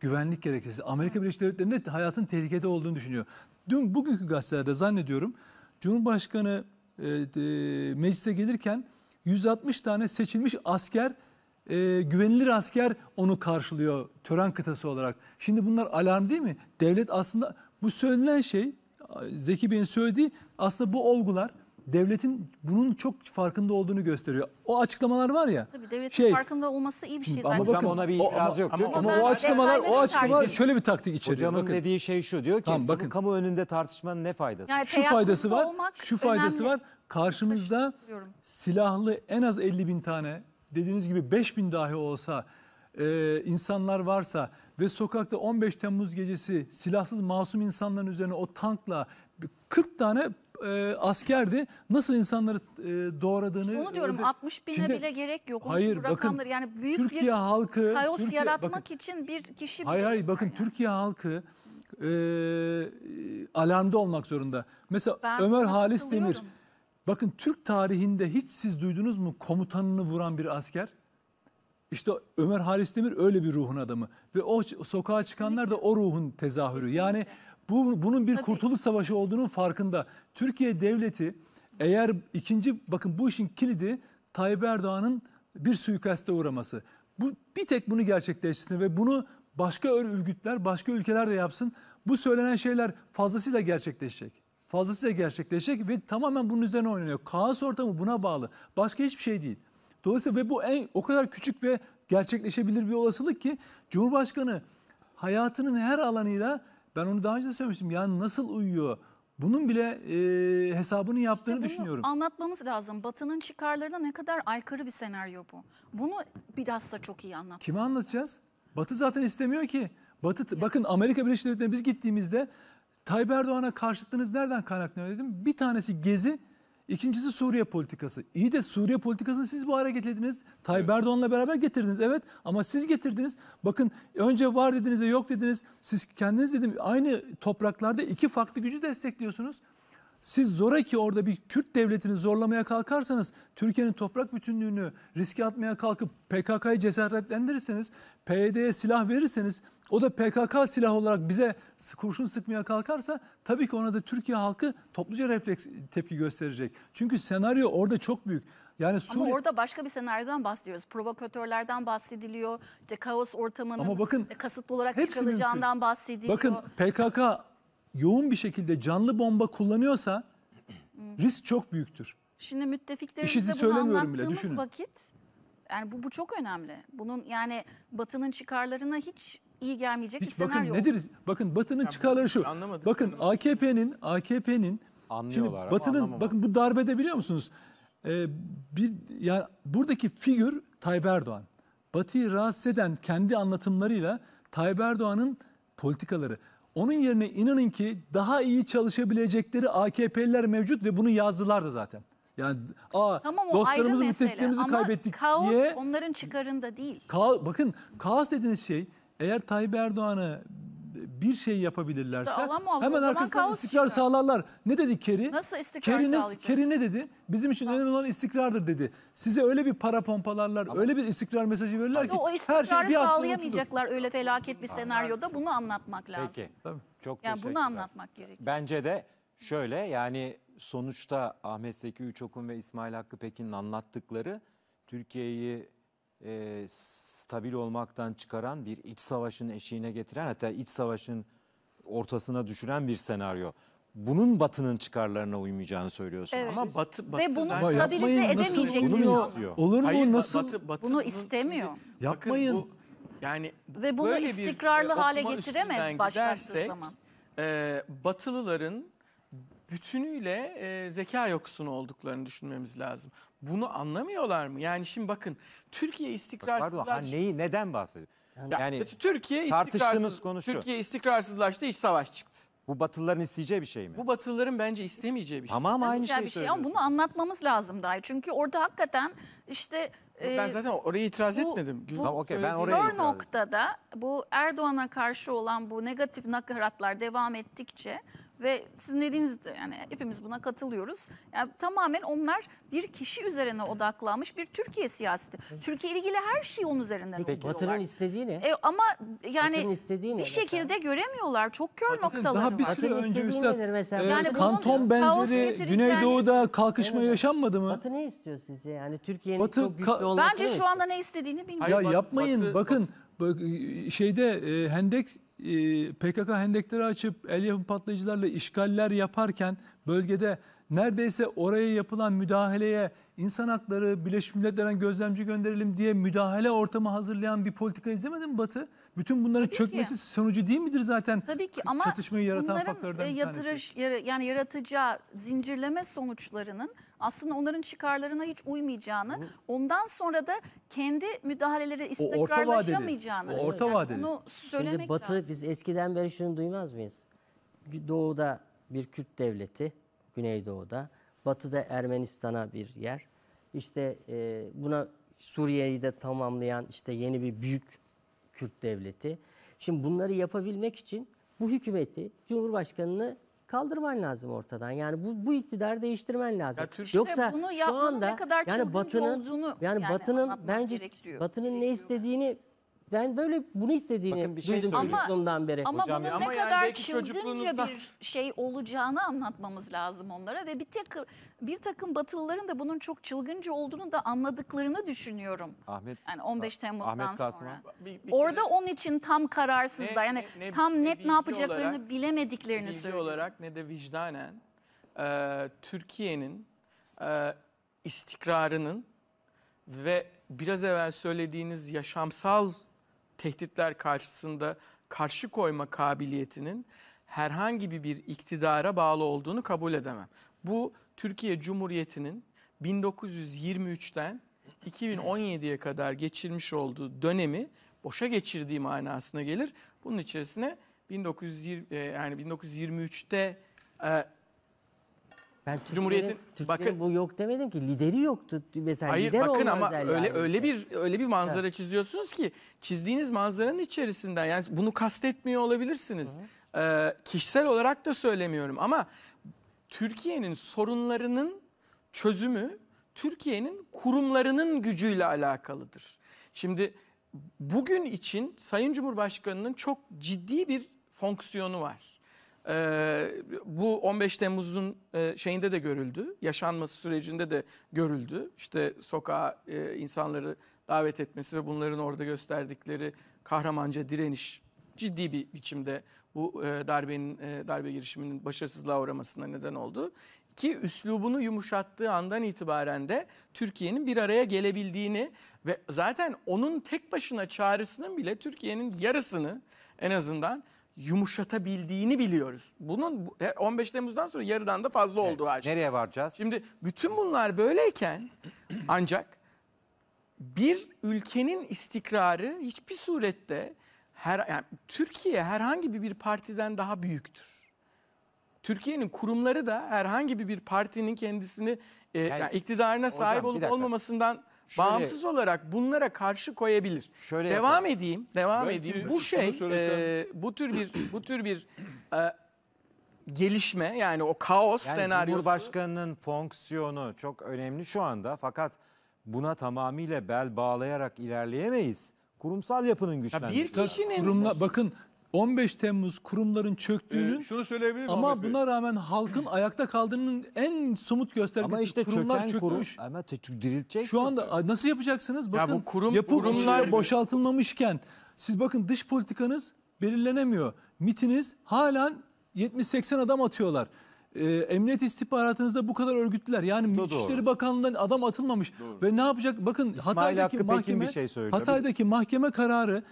Güvenlik gerekçesi. Amerika Birleşik Devletleri'nde hayatın tehlikede olduğunu düşünüyor. Dün bugünkü gazetelerde zannediyorum Cumhurbaşkanı e, e, meclise gelirken 160 tane seçilmiş asker e, güvenilir asker onu karşılıyor tören kıtası olarak. Şimdi bunlar alarm değil mi? Devlet aslında bu söylenen şey Zeki Bey'in söylediği aslında bu olgular devletin bunun çok farkında olduğunu gösteriyor. O açıklamalar var ya. Tabii devletin şey, farkında olması iyi bir şey Ama bakın, ona bir itiraz o, yok. Ama, ama, o açıklamalar o açıklamalar şöyle bir taktik içeriyor. Hocamın bakın. dediği şey şu diyor ki tamam, bakın. kamu önünde tartışmanın ne faydası? Yani şu faydası var. Şu faydası önemli. var. Karşımızda silahlı en az 50 bin tane dediğiniz gibi 5 bin dahi olsa e, insanlar varsa ve sokakta 15 Temmuz gecesi silahsız masum insanların üzerine o tankla 40 tane e, askerdi nasıl insanları e, doğradığını. onu diyorum öyle, 60 bine şimdi, bile gerek yok. Onun hayır bakın yani büyük Türkiye bir halkı kaos Türkiye, yaratmak bakın, için bir kişi. Hayır hayır bakın yani. Türkiye halkı e, alarmda olmak zorunda. Mesela ben Ömer Halis Demir bakın Türk tarihinde hiç siz duydunuz mu komutanını vuran bir asker? İşte Ömer Halis Demir öyle bir ruhun adamı ve o sokağa çıkanlar da o ruhun tezahürü. Yani bu bunun bir Tabii. kurtuluş savaşı olduğunun farkında. Türkiye devleti eğer ikinci bakın bu işin kilidi Tayyip Erdoğan'ın bir suikaste uğraması. Bu bir tek bunu gerçekleştirsin ve bunu başka örgütler, başka ülkeler de yapsın. Bu söylenen şeyler fazlasıyla gerçekleşecek fazlasıyla gerçekleşecek ve tamamen bunun üzerine oynanıyor. Kaos ortamı buna bağlı. Başka hiçbir şey değil. Dolayısıyla ve bu en o kadar küçük ve gerçekleşebilir bir olasılık ki Cumhurbaşkanı hayatının her alanıyla ben onu daha önce de söylemiştim. Yani nasıl uyuyor? Bunun bile e, hesabını yaptığını işte düşünüyorum. Anlatmamız lazım. Batı'nın çıkarlarına ne kadar aykırı bir senaryo bu. Bunu biraz da çok iyi anlat. Kime anlatacağız? Batı zaten istemiyor ki. Batı evet. bakın Amerika Birleşik Devletleri'ne biz gittiğimizde Tayyip Erdoğan'a karşıtlığınız nereden kaynaklanıyor dedim. Bir tanesi gezi, İkincisi Suriye politikası. İyi de Suriye politikasını siz bu hale getirdiniz. Tayyip evet. Erdoğan'la beraber getirdiniz. Evet ama siz getirdiniz. Bakın önce var dediniz de yok dediniz. Siz kendiniz dedim aynı topraklarda iki farklı gücü destekliyorsunuz. Siz zoraki orada bir Kürt devletini zorlamaya kalkarsanız Türkiye'nin toprak bütünlüğünü riske atmaya kalkıp PKK'yı cesaretlendirirseniz, PYD'ye silah verirseniz o da PKK silahı olarak bize kurşun sıkmaya kalkarsa tabii ki ona da Türkiye halkı topluca refleks tepki gösterecek. Çünkü senaryo orada çok büyük. Yani Suri... Ama orada başka bir senaryodan bahsediyoruz. Provokatörlerden bahsediliyor. İşte kaos ortamının Ama bakın, e, kasıtlı olarak çıkarılacağından mümkün. bahsediliyor. Bakın PKK yoğun bir şekilde canlı bomba kullanıyorsa hmm. risk çok büyüktür. Şimdi müttefiklerimize bunu söylemiyorum bile, vakit yani bu, bu çok önemli. Bunun yani Batı'nın çıkarlarına hiç iyi gelmeyecek Hiç bir bakın senaryo. nedir? Bakın Batı'nın çıkarları şu. Bakın AKP'nin AKP'nin Şimdi Anlıyorlar Batı'nın bakın bu darbede biliyor musunuz? Ee, bir yani buradaki figür Tayyip Erdoğan. Batı'yı rahatsız eden kendi anlatımlarıyla Tayyip Erdoğan'ın politikaları. Onun yerine inanın ki daha iyi çalışabilecekleri AKP'liler mevcut ve bunu yazdılar da zaten. Yani aa Tamam dostlarımızı mesele. müttefiklerimizi kaybettik kaos diye onların çıkarında değil. Ka- bakın kaos dediğiniz şey eğer Tayyip Erdoğan'ı bir şey yapabilirlerse İşte hemen zaman arkasından istikrar çıkar. sağlarlar. Ne dedi Kerry? Nasıl istikrar Kerry ne, sağlayacak? Kerry ne dedi? Bizim için önemli olan istikrardır dedi. Size öyle bir para pompalarlar, öyle bir istikrar mesajı verirler ki O her istikrarı şey bir hafta sağlayamayacaklar öyle felaket bir senaryoda. Bunu anlatmak lazım. Peki. Çok Yani bunu anlatmak gerekiyor. Bence de şöyle yani sonuçta Ahmet Zeki Üçokun ve İsmail Hakkı Pekin'in anlattıkları Türkiye'yi e, stabil olmaktan çıkaran bir iç savaşın eşiğine getiren hatta iç savaşın ortasına düşüren bir senaryo. Bunun Batı'nın çıkarlarına uymayacağını söylüyorsunuz. Evet. Ama Batı, Batı Ve bunu zaten... stabilize edemeyecek diyor. Olur mu Hayır, nasıl? Batı, batı bunu istemiyor. Bakın, Yapmayın. Bu, yani Ve bunu istikrarlı e, hale getiremez başlattığı zaman. E, batılıların bütünüyle e, zeka yoksunu olduklarını düşünmemiz lazım. Bunu anlamıyorlar mı? Yani şimdi bakın Türkiye istikrarsızlar... Pardon, neyi, neden bahsediyor? Yani, yani Türkiye istikrarsız. konu Türkiye istikrarsızlaştı, iç savaş çıktı. Bu Batılıların isteyeceği bir şey mi? Bu Batılıların bence istemeyeceği bir şey. Tamam aynı şeyi şey söylüyorsun. Ama bunu anlatmamız lazım dahi. Çünkü orada hakikaten işte... ben e, zaten oraya itiraz bu, etmedim. Bu, tamam, okay, ben oraya itiraz noktada bu Erdoğan'a karşı olan bu negatif nakaratlar devam ettikçe ve sizin dediğinizde yani hepimiz buna katılıyoruz. Yani tamamen onlar bir kişi üzerine odaklanmış bir Türkiye siyaseti. Türkiye ile ilgili her şey onun üzerinden Peki, oluyorlar. Batı'nın istediği ne? E, ama yani istediği ne bir şekilde göremiyorlar. Çok kör Batı'nın noktaları daha bir var. süre Batı'nın önce üstad mesela? E, yani kanton benzeri Güneydoğu'da kalkışma evet. yaşanmadı mı? Batı ne istiyor sizce? Yani Türkiye'nin Batı, çok güçlü olması Bence şu anda ne istediğini bilmiyorum. Ya yapmayın. Batı, bakın Batı. şeyde e, Hendek e, PKK hendekleri açıp el yapım patlayıcılarla işgaller yaparken bölgede neredeyse oraya yapılan müdahaleye insan hakları, Birleşmiş Milletler'e gözlemci gönderelim diye müdahale ortamı hazırlayan bir politika izlemedi mi Batı? Bütün bunların Tabii çökmesi ki. sonucu değil midir zaten? Tabii ki ama çatışmayı yaratan faktörlerden e, bir tanesi. yani yaratacağı zincirleme sonuçlarının aslında onların çıkarlarına hiç uymayacağını, Bu, ondan sonra da kendi müdahaleleri istikrarlaşamayacağını. O orta vadeli. O yani Bunu söylemek Şimdi Batı lazım. biz eskiden beri şunu duymaz mıyız? Doğu'da bir Kürt devleti, Güneydoğu'da batıda Ermenistan'a bir yer. İşte e, buna Suriye'yi de tamamlayan işte yeni bir büyük Kürt devleti. Şimdi bunları yapabilmek için bu hükümeti, Cumhurbaşkanını kaldırman lazım ortadan. Yani bu bu iktidar değiştirmen lazım. Ya Yoksa bunu şu anda ne kadar yani Batı'nın yani, yani Batı'nın bence Batı'nın ne istediğini ben böyle bunu istediğini Bakın bir şey duydum söyleyeyim. çocukluğumdan beri. Ama Hocam bunun ya. ne Ama kadar belki çılgınca bir şey olacağını anlatmamız lazım onlara ve bir takım bir takım Batılıların da bunun çok çılgınca olduğunu da anladıklarını düşünüyorum. Ahmet Yani 15 Temmuz'dan Ahmet Kasım. sonra. Bir- bir Orada kere onun için tam kararsızlar. yani ne- ne- tam net ne yapacaklarını olarak- bilemediklerini bilgi söylüyor. olarak ne de vicdanen e, Türkiye'nin e, istikrarının ve biraz evvel söylediğiniz yaşamsal tehditler karşısında karşı koyma kabiliyetinin herhangi bir iktidara bağlı olduğunu kabul edemem. Bu Türkiye Cumhuriyeti'nin 1923'ten 2017'ye kadar geçirmiş olduğu dönemi boşa geçirdiği manasına gelir. Bunun içerisine 1920 e, yani 1923'te ben Türklerin, Cumhuriyetin Türklerin bakın bu yok demedim ki lideri yoktu. Mesela hayır, lider bakın ama öyle yani. öyle bir öyle bir manzara evet. çiziyorsunuz ki çizdiğiniz manzaranın içerisinden yani bunu kastetmiyor olabilirsiniz. Ee, kişisel olarak da söylemiyorum ama Türkiye'nin sorunlarının çözümü Türkiye'nin kurumlarının gücüyle alakalıdır. Şimdi bugün için Sayın Cumhurbaşkanı'nın çok ciddi bir fonksiyonu var ee, bu 15 Temmuz'un e, şeyinde de görüldü. Yaşanması sürecinde de görüldü. İşte sokağa e, insanları davet etmesi ve bunların orada gösterdikleri kahramanca direniş ciddi bir biçimde bu e, darbenin e, darbe girişiminin başarısızlığa uğramasına neden oldu. Ki üslubunu yumuşattığı andan itibaren de Türkiye'nin bir araya gelebildiğini ve zaten onun tek başına çağrısının bile Türkiye'nin yarısını en azından yumuşatabildiğini biliyoruz. Bunun 15 Temmuz'dan sonra yarıdan da fazla evet, olduğu açık. Şey. Nereye varacağız? Şimdi bütün bunlar böyleyken ancak bir ülkenin istikrarı hiçbir surette her yani Türkiye herhangi bir partiden daha büyüktür. Türkiye'nin kurumları da herhangi bir partinin kendisini e, yani, yani iktidarına hocam, sahip olup olmamasından Şöyle, bağımsız olarak bunlara karşı koyabilir. Şöyle devam yapalım. edeyim, devam Belki edeyim. Bu şey, e, bu tür bir bu tür bir e, gelişme yani o kaos yani senaryosu. Cumhurbaşkanının fonksiyonu çok önemli şu anda fakat buna tamamıyla bel bağlayarak ilerleyemeyiz. Kurumsal yapının güçlenmesi. Ya bir kişinin... Kurumla, bakın 15 Temmuz kurumların çöktüğünün Ee, şunu söyleyebilir ama Ahmet Bey? buna rağmen halkın ayakta kaldığının en somut göstergesi Ama işte kurumlar çöken kurum ama te- Şu anda nasıl yapacaksınız? Bakın bu kurum- yapı kurumlar- boşaltılmamışken siz bakın dış politikanız belirlenemiyor. MIT'iniz halen 70-80 adam atıyorlar. Ee, emniyet istihbaratınızda bu kadar örgütlüler. Yani doğru. İçişleri Bakanlığı'ndan adam atılmamış. Ve ne yapacak? Bakın İsmail Hatay'daki Hakkı mahkeme bir şey Hatay'daki mahkeme kararı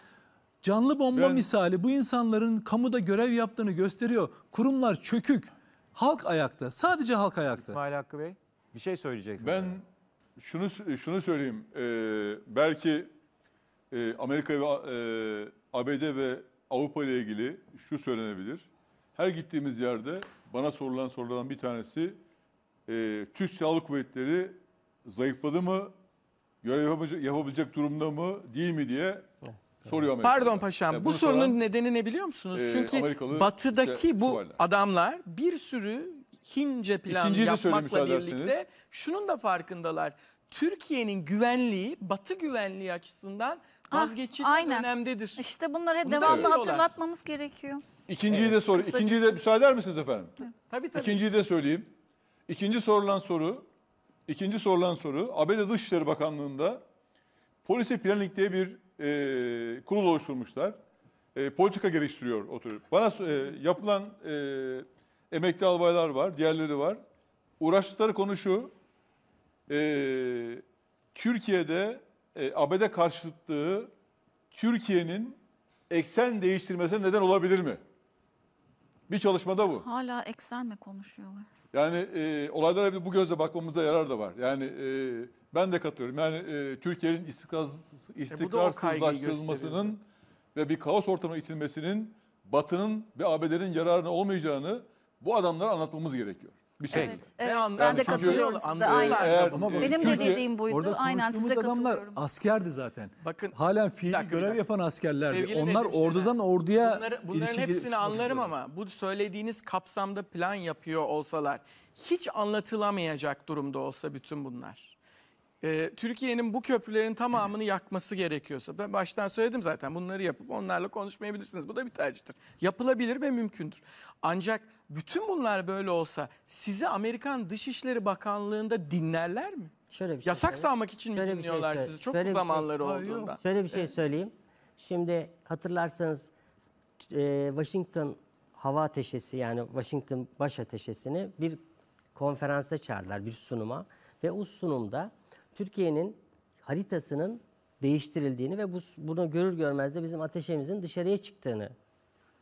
Canlı bomba ben... misali bu insanların kamuda görev yaptığını gösteriyor. Kurumlar çökük. Halk ayakta. Sadece halk ayakta. İsmail Hakkı Bey bir şey söyleyeceksin. Ben yani. şunu şunu söyleyeyim. Ee, belki e, Amerika ve e, ABD ve Avrupa ile ilgili şu söylenebilir. Her gittiğimiz yerde bana sorulan sorulardan bir tanesi e, Türk Silahlı Kuvvetleri zayıfladı mı, görev yapabilecek, yapabilecek durumda mı, değil mi diye Soruyor Amerika. Pardon paşam. Yani bu sorunun soran, nedeni ne biliyor musunuz? E, Çünkü Amerikalı batıdaki işte, bu suvarlar. adamlar bir sürü Hince planı yapmakla birlikte şunun da farkındalar. Türkiye'nin güvenliği, Batı güvenliği açısından vazgeçilmez ah, önemlidir. İşte bunları Bunu devamlı hatırlatmamız gerekiyor. İkinciyi evet, de sor. Kısaca. İkinciyi de müsaade eder misiniz efendim? Tabii tabii. İkinciyi de söyleyeyim. İkinci sorulan soru, ikinci sorulan soru ABD Dışişleri Bakanlığı'nda Policy Planning diye bir e, kurul oluşturmuşlar. E, politika geliştiriyor oturup. Bana e, yapılan e, emekli albaylar var, diğerleri var. Uğraştıkları konu şu, e, Türkiye'de e, ABD karşıtlığı Türkiye'nin eksen değiştirmesine neden olabilir mi? Bir çalışmada bu. Hala eksen mi konuşuyorlar? Yani e, olaylara bu gözle bakmamızda yarar da var. Yani e, ben de katılıyorum. Yani e, Türkiye'nin istikrar, e, istikrarsızlaştırılmasının e ve bir kaos ortamına itilmesinin Batı'nın ve ABD'nin yararına olmayacağını bu adamlara anlatmamız gerekiyor. Bir şey. Evet, evet. Ben, yani ben de katılıyorum çünkü, size. Aynen. Eğer, Ama bakın, e, Benim de dediğim buydu. Orada Aynen size adamlar askerdi zaten. Bakın, Halen fiili görev yapan askerlerdi. Sevgili Onlar ordudan işte, orduya bunları, Bunların hepsini anlarım ama bu söylediğiniz kapsamda plan yapıyor olsalar hiç anlatılamayacak durumda olsa bütün bunlar e, Türkiye'nin bu köprülerin tamamını yakması gerekiyorsa ben baştan söyledim zaten bunları yapıp onlarla konuşmayabilirsiniz. Bu da bir tercihtir. Yapılabilir ve mümkündür. Ancak bütün bunlar böyle olsa sizi Amerikan Dışişleri Bakanlığı'nda dinlerler mi? Şöyle bir şey Yasak söyleyeyim. sağlamak için mi Şöyle bir şey dinliyorlar söyle- sizi? Çok şöyle bu bir şey- zamanları olduğunda. Şöyle bir şey söyleyeyim. Şimdi hatırlarsanız e, Washington hava ateşesi yani Washington baş ateşesini bir konferansa çağırdılar bir sunuma ve o sunumda Türkiye'nin haritasının değiştirildiğini ve bu, bunu görür görmez de bizim ateşemizin dışarıya çıktığını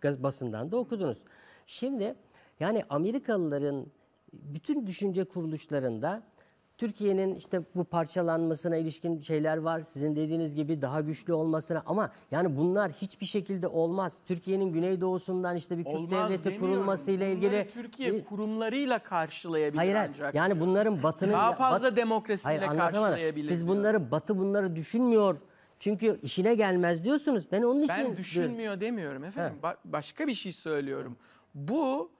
gaz basından da okudunuz. Şimdi yani Amerikalıların bütün düşünce kuruluşlarında Türkiye'nin işte bu parçalanmasına ilişkin şeyler var. Sizin dediğiniz gibi daha güçlü olmasına ama yani bunlar hiçbir şekilde olmaz. Türkiye'nin güneydoğusundan işte bir Kürt olmaz devleti demiyorum. kurulmasıyla ilgili Bunları Türkiye kurumlarıyla karşılayabilir Hayır, ancak. Yani bunların batının daha fazla bat, demokrasiyle hayır, karşılayabilir. Siz bunları batı bunları düşünmüyor. Çünkü işine gelmez diyorsunuz. Ben onun için Ben düşünmüyor diyorum. demiyorum efendim. Ba- başka bir şey söylüyorum. Bu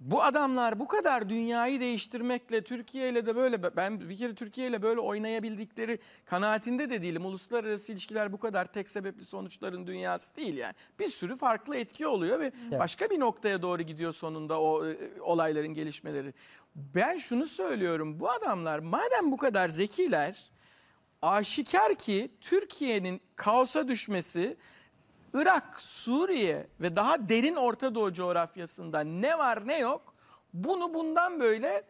bu adamlar bu kadar dünyayı değiştirmekle Türkiye ile de böyle ben bir kere Türkiye ile böyle oynayabildikleri kanaatinde de değilim. Uluslararası ilişkiler bu kadar tek sebepli sonuçların dünyası değil yani. Bir sürü farklı etki oluyor ve evet. başka bir noktaya doğru gidiyor sonunda o e, olayların gelişmeleri. Ben şunu söylüyorum. Bu adamlar madem bu kadar zekiler aşikar ki Türkiye'nin kaosa düşmesi Irak, Suriye ve daha derin Orta Doğu coğrafyasında ne var ne yok bunu bundan böyle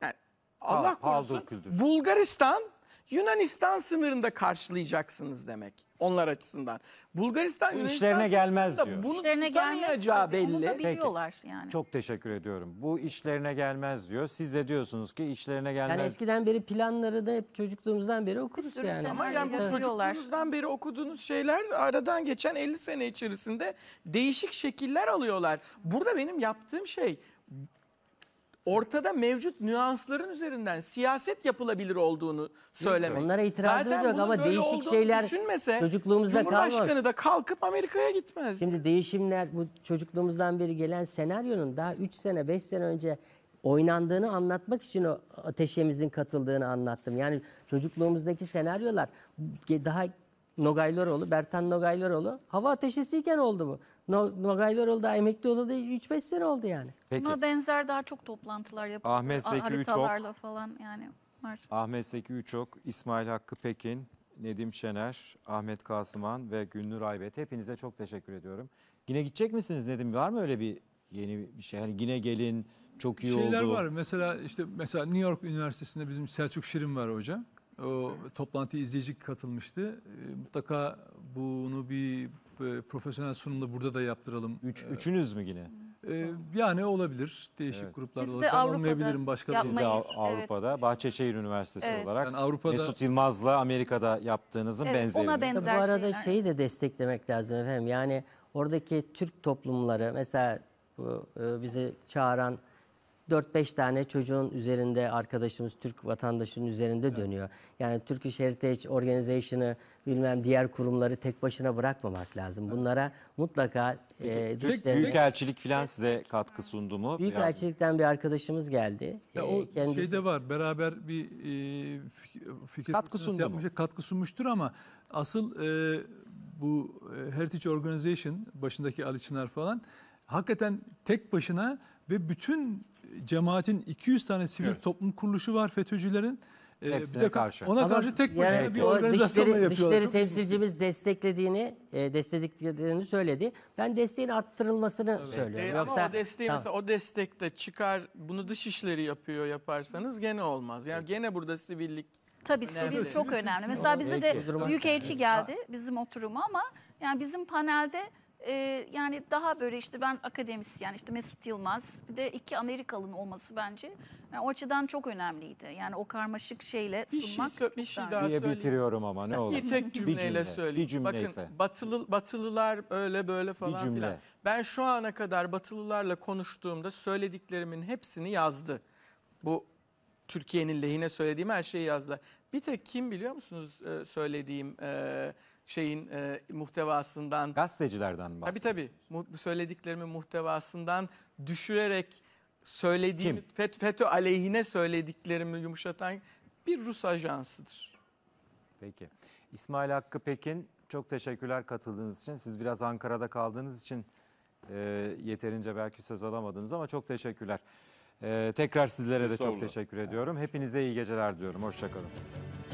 yani Allah korusun Bulgaristan Yunanistan sınırında karşılayacaksınız demek onlar açısından. Bulgaristan Bu işlerine gelmez diyor. Bunu İşlerine tutamayacağı gelmez. Onu da belli. biliyorlar yani. Çok teşekkür ediyorum. Bu işlerine gelmez diyor. Siz de diyorsunuz ki işlerine gelmez. Yani eskiden beri planları da hep çocukluğumuzdan beri okuduk. sürü yani. Ama yani bu çocukluğumuzdan beri okuduğunuz şeyler aradan geçen 50 sene içerisinde değişik şekiller alıyorlar. Burada benim yaptığım şey ortada mevcut nüansların üzerinden siyaset yapılabilir olduğunu söylemek. Onlara itiraz edecek ama değişik şeyler düşünmese, çocukluğumuzda Cumhurbaşkanı da kalkıp Amerika'ya gitmez. Şimdi değişimler bu çocukluğumuzdan beri gelen senaryonun daha 3 sene 5 sene önce oynandığını anlatmak için o ateşemizin katıldığını anlattım. Yani çocukluğumuzdaki senaryolar daha Nogaylaroğlu, Bertan Nogaylaroğlu hava ateşesiyken oldu bu. No, Nogay Varol'da emekli oldu 3-5 sene oldu yani. Peki. Buna benzer daha çok toplantılar yapıldı. Ahmet Zeki Üçok. falan yani var. Ahmet Zeki Üçok, İsmail Hakkı Pekin, Nedim Şener, Ahmet Kasıman ve Gülnur Aybet. Hepinize çok teşekkür ediyorum. Yine gidecek misiniz Nedim? Var mı öyle bir yeni bir şey? Hani yine gelin çok iyi Şeyler oldu. Şeyler var. Mesela işte mesela New York Üniversitesi'nde bizim Selçuk Şirin var hocam. O toplantı izleyici katılmıştı. E, mutlaka bunu bir e, profesyonel sunumda burada da yaptıralım. Üç, e, üçünüz mü yine? E, yani olabilir. Değişik Evet. gruplarda olabilir. Ben Avrupa'da olmayabilirim başka Siz de yapmayı- Av- Avrupa'da Bahçeşehir Üniversitesi Evet. olarak Yani Avrupa'da- Mesut Yılmaz'la Amerika'da yaptığınızın Evet, benzerini. ona benzer bu arada şeyler. şeyi de desteklemek lazım efendim. Yani oradaki Türk toplumları mesela bu, bizi çağıran 4-5 tane çocuğun üzerinde arkadaşımız Türk vatandaşının üzerinde evet. dönüyor. Yani Turkish Heritage Organization'ı bilmem diğer kurumları tek başına bırakmamak lazım. Bunlara mutlaka Peki, e, dış devlet... Büyükelçilik falan size katkı sundu mu? Büyükelçilikten bir arkadaşımız geldi. Ya e, o kendisi... şeyde var beraber bir e, fikir katkı şey sundu yapmış, mu? katkı sunmuştur ama asıl e, bu e, Heritage Organization başındaki Ali Çınar falan hakikaten tek başına ve bütün cemaatin 200 tane sivil Evet. toplum kuruluşu var FETÖ'cülerin. Ee, Hepsine de karşı. Ona Ama karşı tek başına yani bir organizasyon dışişleri, yapıyorlar. dışişleri Çok- temsilcimiz desteklediğini, e, desteklediklerini söyledi. Ben desteğin arttırılmasını söylüyorum. E, Yoksa ama o desteği Tamam. mesela o destekte çıkar bunu dışişleri yapıyor yaparsanız gene olmaz. Yani gene burada sivillik Tabii Önemli. sivil çok önemli. Mesela bize de Peki. büyükelçi geldi bizim oturuma ama yani bizim panelde e, yani daha böyle işte ben akademisyen işte Mesut Yılmaz bir de iki Amerikalı'nın olması bence yani o açıdan çok önemliydi. Yani o karmaşık şeyle bir şey sunmak. Şey, bir şey daha söyleyeyim. bitiriyorum ama ne olur. Bir tek cümleyle bir cümle, söyleyeyim. Bir cümle Bakın batılı, batılılar öyle böyle falan filan. Ben şu ana kadar batılılarla konuştuğumda söylediklerimin hepsini yazdı. Bu Türkiye'nin lehine söylediğim her şeyi yazdı. Bir tek kim biliyor musunuz e, söylediğim e, şeyin e, muhtevasından Gazetecilerden Tabii bahsediyor. tabii. Mu- bu söylediklerimin muhtevasından düşürerek söylediğim Kim? FET- FETÖ aleyhine söylediklerimi yumuşatan bir Rus ajansıdır. Peki. İsmail Hakkı Pekin çok teşekkürler katıldığınız için. Siz biraz Ankara'da kaldığınız için e, yeterince belki söz alamadınız ama çok teşekkürler. E, tekrar sizlere de çok teşekkür ediyorum. Hepinize iyi geceler diyorum. Hoşçakalın.